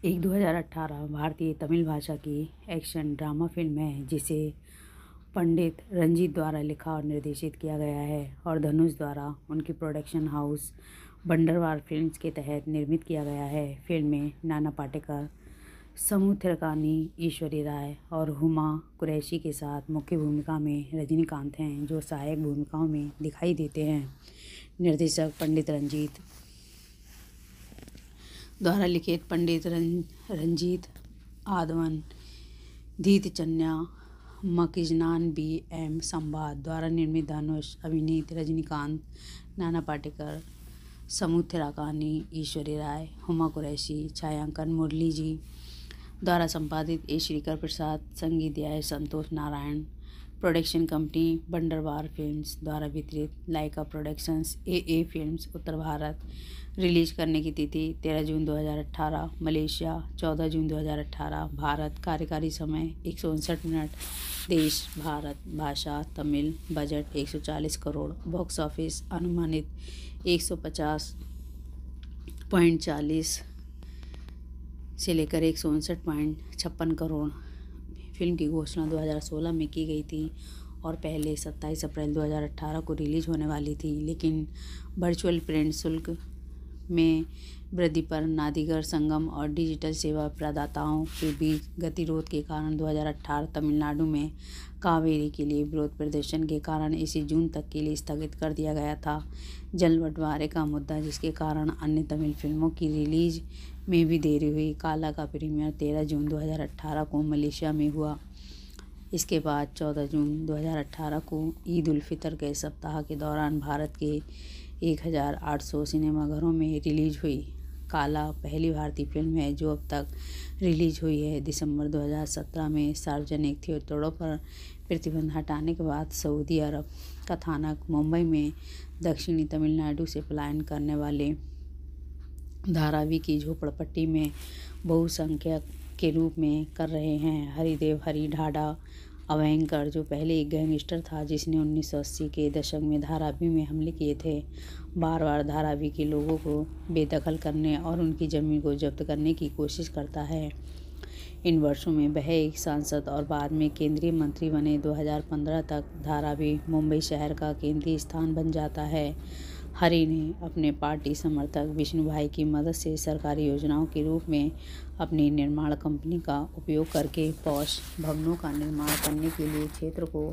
एक 2018 भारतीय तमिल भाषा की एक्शन ड्रामा फिल्म है जिसे पंडित रंजीत द्वारा लिखा और निर्देशित किया गया है और धनुष द्वारा उनकी प्रोडक्शन हाउस बंडरवार फिल्म्स के तहत निर्मित किया गया है फिल्म में नाना पाटेकर समूह थिरकानी ईश्वरी राय और हुमा कुरैशी के साथ मुख्य भूमिका में रजनीकांत हैं जो सहायक भूमिकाओं में दिखाई देते हैं निर्देशक पंडित रंजीत द्वारा लिखित पंडित रं, रंजीत आदवन दीत चन्या मकिजनान बी एम संवाद द्वारा निर्मित धनुष अभिनीत रजनीकांत नाना पाटेकर समूह थिराकानी ईश्वरी राय हुमा कुरैशी छायांकन मुरली जी द्वारा संपादित ए श्रीकर प्रसाद संगीत दिया संतोष नारायण प्रोडक्शन कंपनी बंडरवार फिल्म्स द्वारा वितरित लाइका प्रोडक्शंस ए ए फिल्म्स उत्तर भारत रिलीज करने की तिथि 13 जून 2018 मलेशिया 14 जून 2018 भारत कार्यकारी समय एक मिनट देश भारत भाषा Tamil budget 140 crore box office अनुमानित 150.40 से लेकर एक सौ उनसठ पॉइंट छप्पन करोड़ फिल्म की घोषणा 2016 में की गई थी और पहले 27 अप्रैल 2018 को रिलीज होने वाली थी लेकिन वर्चुअल प्रिंट शुल्क में वृद्धि पर नादिगर संगम और डिजिटल सेवा प्रदाताओं के बीच गतिरोध के कारण 2018 तमिलनाडु में कावेरी के लिए विरोध प्रदर्शन के कारण इसे जून तक के लिए स्थगित कर दिया गया था जल बंटवारे का मुद्दा जिसके कारण अन्य तमिल फिल्मों की रिलीज में भी देरी हुई काला का प्रीमियर तेरह जून 2018 को मलेशिया में हुआ इसके बाद चौदह जून 2018 को ईद उल फितर के सप्ताह के दौरान भारत के 1800 सिनेमाघरों में रिलीज हुई काला पहली भारतीय फिल्म है जो अब तक रिलीज हुई है दिसंबर 2017 में सार्वजनिक थिएटरों पर प्रतिबंध हटाने के बाद सऊदी अरब कथानक मुंबई में दक्षिणी तमिलनाडु से पलायन करने वाले धारावी की झोपड़पट्टी में बहुसंख्यक के रूप में कर रहे हैं हरिदेव हरी ढाडा अवैंकर जो पहले एक गैंगस्टर था जिसने 1980 के दशक में धारावी में हमले किए थे बार बार धारावी के लोगों को बेदखल करने और उनकी ज़मीन को जब्त करने की कोशिश करता है इन वर्षों में वह एक सांसद और बाद में केंद्रीय मंत्री बने 2015 तक धारावी मुंबई शहर का केंद्रीय स्थान बन जाता है हरि ने अपने पार्टी समर्थक विष्णु भाई की मदद से सरकारी योजनाओं के रूप में अपनी निर्माण कंपनी का उपयोग करके पौष भवनों का निर्माण करने के लिए क्षेत्र को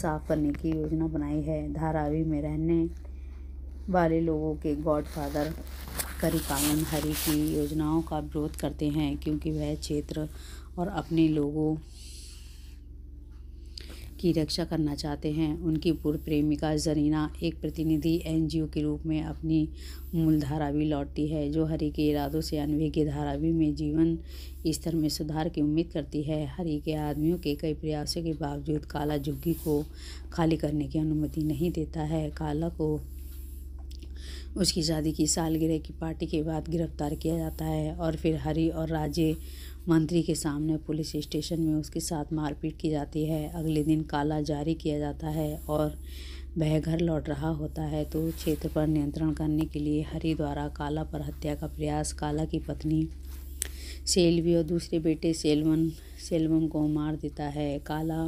साफ करने की योजना बनाई है धारावी में रहने वाले लोगों के गॉडफादर करिकालन हरि की योजनाओं का विरोध करते हैं क्योंकि वह क्षेत्र और अपने लोगों की रक्षा करना चाहते हैं उनकी पूर्व प्रेमिका जरीना एक प्रतिनिधि एनजीओ के रूप में अपनी मूल धारावी लौटती है जो हरी के इरादों से अनवे की धारावी में जीवन स्तर में सुधार की उम्मीद करती है हरी के आदमियों के कई प्रयासों के बावजूद काला झुग्गी को खाली करने की अनुमति नहीं देता है काला को उसकी शादी की सालगिरह की पार्टी के बाद गिरफ्तार किया जाता है और फिर हरी और राजे मंत्री के सामने पुलिस स्टेशन में उसके साथ मारपीट की जाती है अगले दिन काला जारी किया जाता है और वह घर लौट रहा होता है तो क्षेत्र पर नियंत्रण करने के लिए हरि द्वारा काला पर हत्या का प्रयास काला की पत्नी सेल्वी और दूसरे बेटे सेलवन सेलवन को मार देता है काला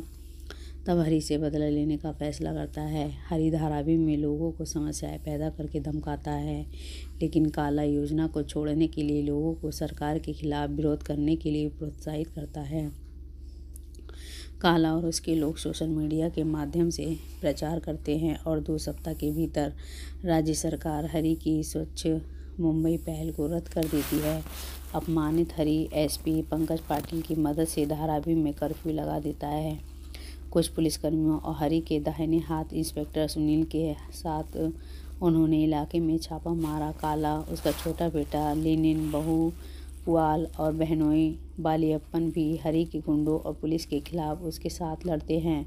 तब हरी से बदला लेने का फैसला करता है हरी धारावी में लोगों को समस्याएं पैदा करके धमकाता है लेकिन काला योजना को छोड़ने के लिए लोगों को सरकार के खिलाफ विरोध करने के लिए प्रोत्साहित करता है काला और उसके लोग सोशल मीडिया के माध्यम से प्रचार करते हैं और दो सप्ताह के भीतर राज्य सरकार हरी की स्वच्छ मुंबई पहल को रद्द कर देती है अपमानित हरी एसपी पंकज पाटिल की मदद से धारावी में कर्फ्यू लगा देता है कुछ पुलिसकर्मियों और हरी के दाहिने हाथ इंस्पेक्टर सुनील के साथ उन्होंने इलाके में छापा मारा काला उसका छोटा बेटा लेनिन बहू पुआल और बहनोई बालियप्पन भी हरी के गुंडों और पुलिस के खिलाफ उसके साथ लड़ते हैं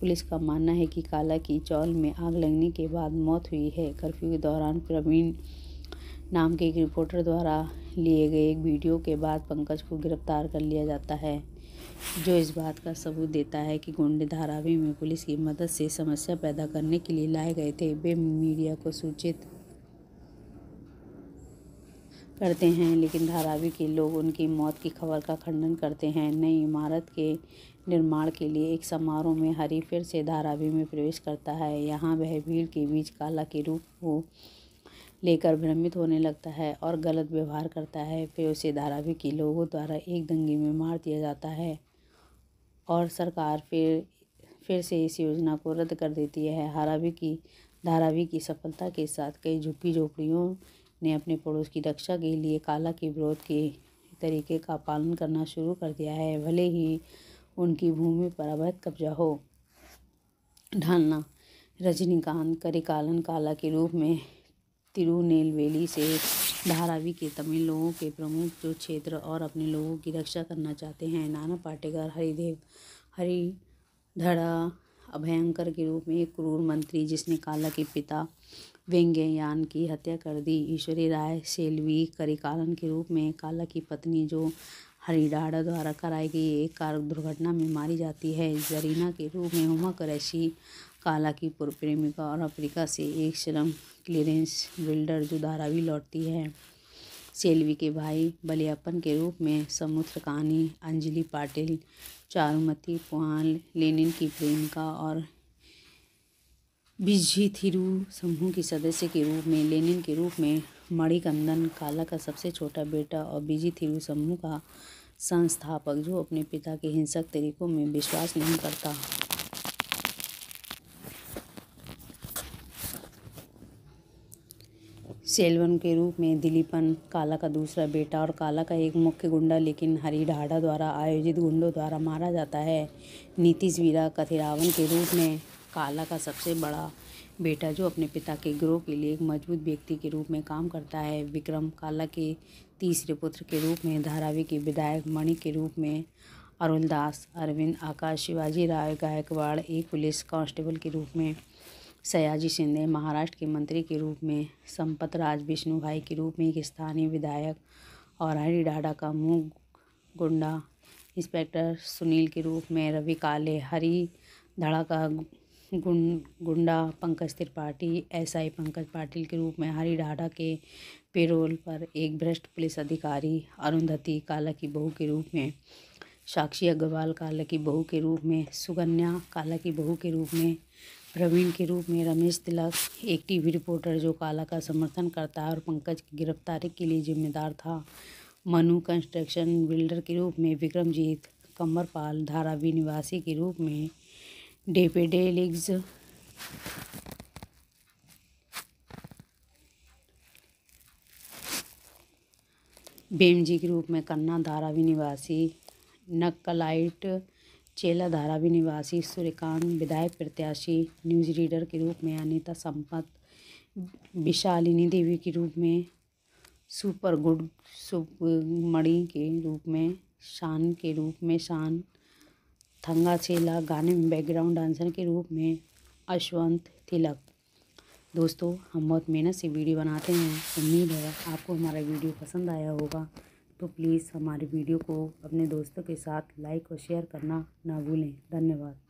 पुलिस का मानना है कि काला की चौल में आग लगने के बाद मौत हुई है कर्फ्यू के दौरान प्रवीण नाम के एक रिपोर्टर द्वारा लिए गए एक वीडियो के बाद पंकज को गिरफ्तार कर लिया जाता है जो इस बात का सबूत देता है कि गुंडे धारावी में पुलिस की मदद से समस्या पैदा करने के लिए लाए गए थे वे मीडिया को सूचित करते हैं लेकिन धारावी के लोग उनकी मौत की खबर का खंडन करते हैं नई इमारत के निर्माण के लिए एक समारोह में हरी फिर से धारावी में प्रवेश करता है यहाँ वह भीड़ के बीच काला के रूप को लेकर भ्रमित होने लगता है और गलत व्यवहार करता है फिर उसे धारावी के लोगों द्वारा एक दंगे में मार दिया जाता है और सरकार फिर फिर से इस योजना को रद्द कर देती है हारावी की धारावी की सफलता के साथ कई झुग्गी झोपड़ियों ने अपने पड़ोस की रक्षा के लिए काला के विरोध के तरीके का पालन करना शुरू कर दिया है भले ही उनकी भूमि पर अवैध कब्जा हो ढालना रजनीकांत करिकालन काला के रूप में तिरुनेलवेली से धारावी के तमिल लोगों के प्रमुख जो क्षेत्र और अपने लोगों की रक्षा करना चाहते हैं नाना पाटेकर हरिदेव धड़ा अभयंकर के रूप में एक क्रूर मंत्री जिसने काला के पिता व्यंग्ययान की हत्या कर दी ईश्वरी राय सेल्वी करिकालन के रूप में काला की पत्नी जो हरिडाड़ा द्वारा कराई गई एक कार दुर्घटना में मारी जाती है जरीना के रूप में उमा कुरैशी काला की पूर्व प्रेमिका और अफ्रीका से एक श्रम क्लियरेंस बिल्डर जो धारावी लौटती है सेल्वी के भाई बलियापन के रूप में समुद्र कहानी अंजलि पाटिल चारुमती पुआल लेनिन की प्रेमिका और बिजी थिरू समूह की सदस्य के रूप में लेनिन के रूप में मणिकंदन काला का सबसे छोटा बेटा और बिजी थिरू समूह का संस्थापक जो अपने पिता के हिंसक तरीकों में विश्वास नहीं करता सेल्वन के रूप में दिलीपन काला का दूसरा बेटा और काला का एक मुख्य गुंडा लेकिन हरी ढाढ़ा द्वारा आयोजित गुंडों द्वारा मारा जाता है नीतीश वीरा कथिरावन के रूप में काला का सबसे बड़ा बेटा जो अपने पिता के ग्रोह के लिए एक मजबूत व्यक्ति के रूप में काम करता है विक्रम काला के तीसरे पुत्र के रूप में धारावी के विधायक मणि के रूप में अरुण दास अरविंद आकाश शिवाजी राय गायकवाड़ एक पुलिस कांस्टेबल के रूप में सयाजी शिंदे महाराष्ट्र के मंत्री के रूप में संपत राज विष्णु भाई के रूप में एक स्थानीय विधायक और हरी डाडा का मुँह गुंडा इंस्पेक्टर सुनील के रूप में रवि काले हरी धड़ा का गुं, गुंडा पंकज त्रिपाठी एसआई पंकज पाटिल के रूप में हरी डाडा के पेरोल पर एक भ्रष्ट पुलिस अधिकारी अरुंधति काला की बहू के रूप में साक्षी अग्रवाल काला की बहू के रूप में सुगन्या काला की बहू के रूप में प्रवीण के रूप में रमेश तिलक एक टीवी रिपोर्टर जो काला का समर्थन करता है और पंकज की गिरफ्तारी के लिए जिम्मेदार था मनु कंस्ट्रक्शन बिल्डर के रूप में विक्रमजीत कमरपाल धारावी निवासी के रूप में डेपेडेलिग्स बेमजी के रूप में कन्ना धारावी निवासी नक्कलाइट चेला धारावी निवासी सूर्यकांत विधायक प्रत्याशी न्यूज़ रीडर के रूप में अनिता संपत विशालिनी देवी के रूप में सुपर गुड सुप मणि के रूप में शान के रूप में शान थंगा चेला गाने में बैकग्राउंड डांसर के रूप में अशवंत तिलक दोस्तों हम बहुत मेहनत से वीडियो बनाते हैं उम्मीद है आपको हमारा वीडियो पसंद आया होगा तो प्लीज़ हमारे वीडियो को अपने दोस्तों के साथ लाइक और शेयर करना ना भूलें धन्यवाद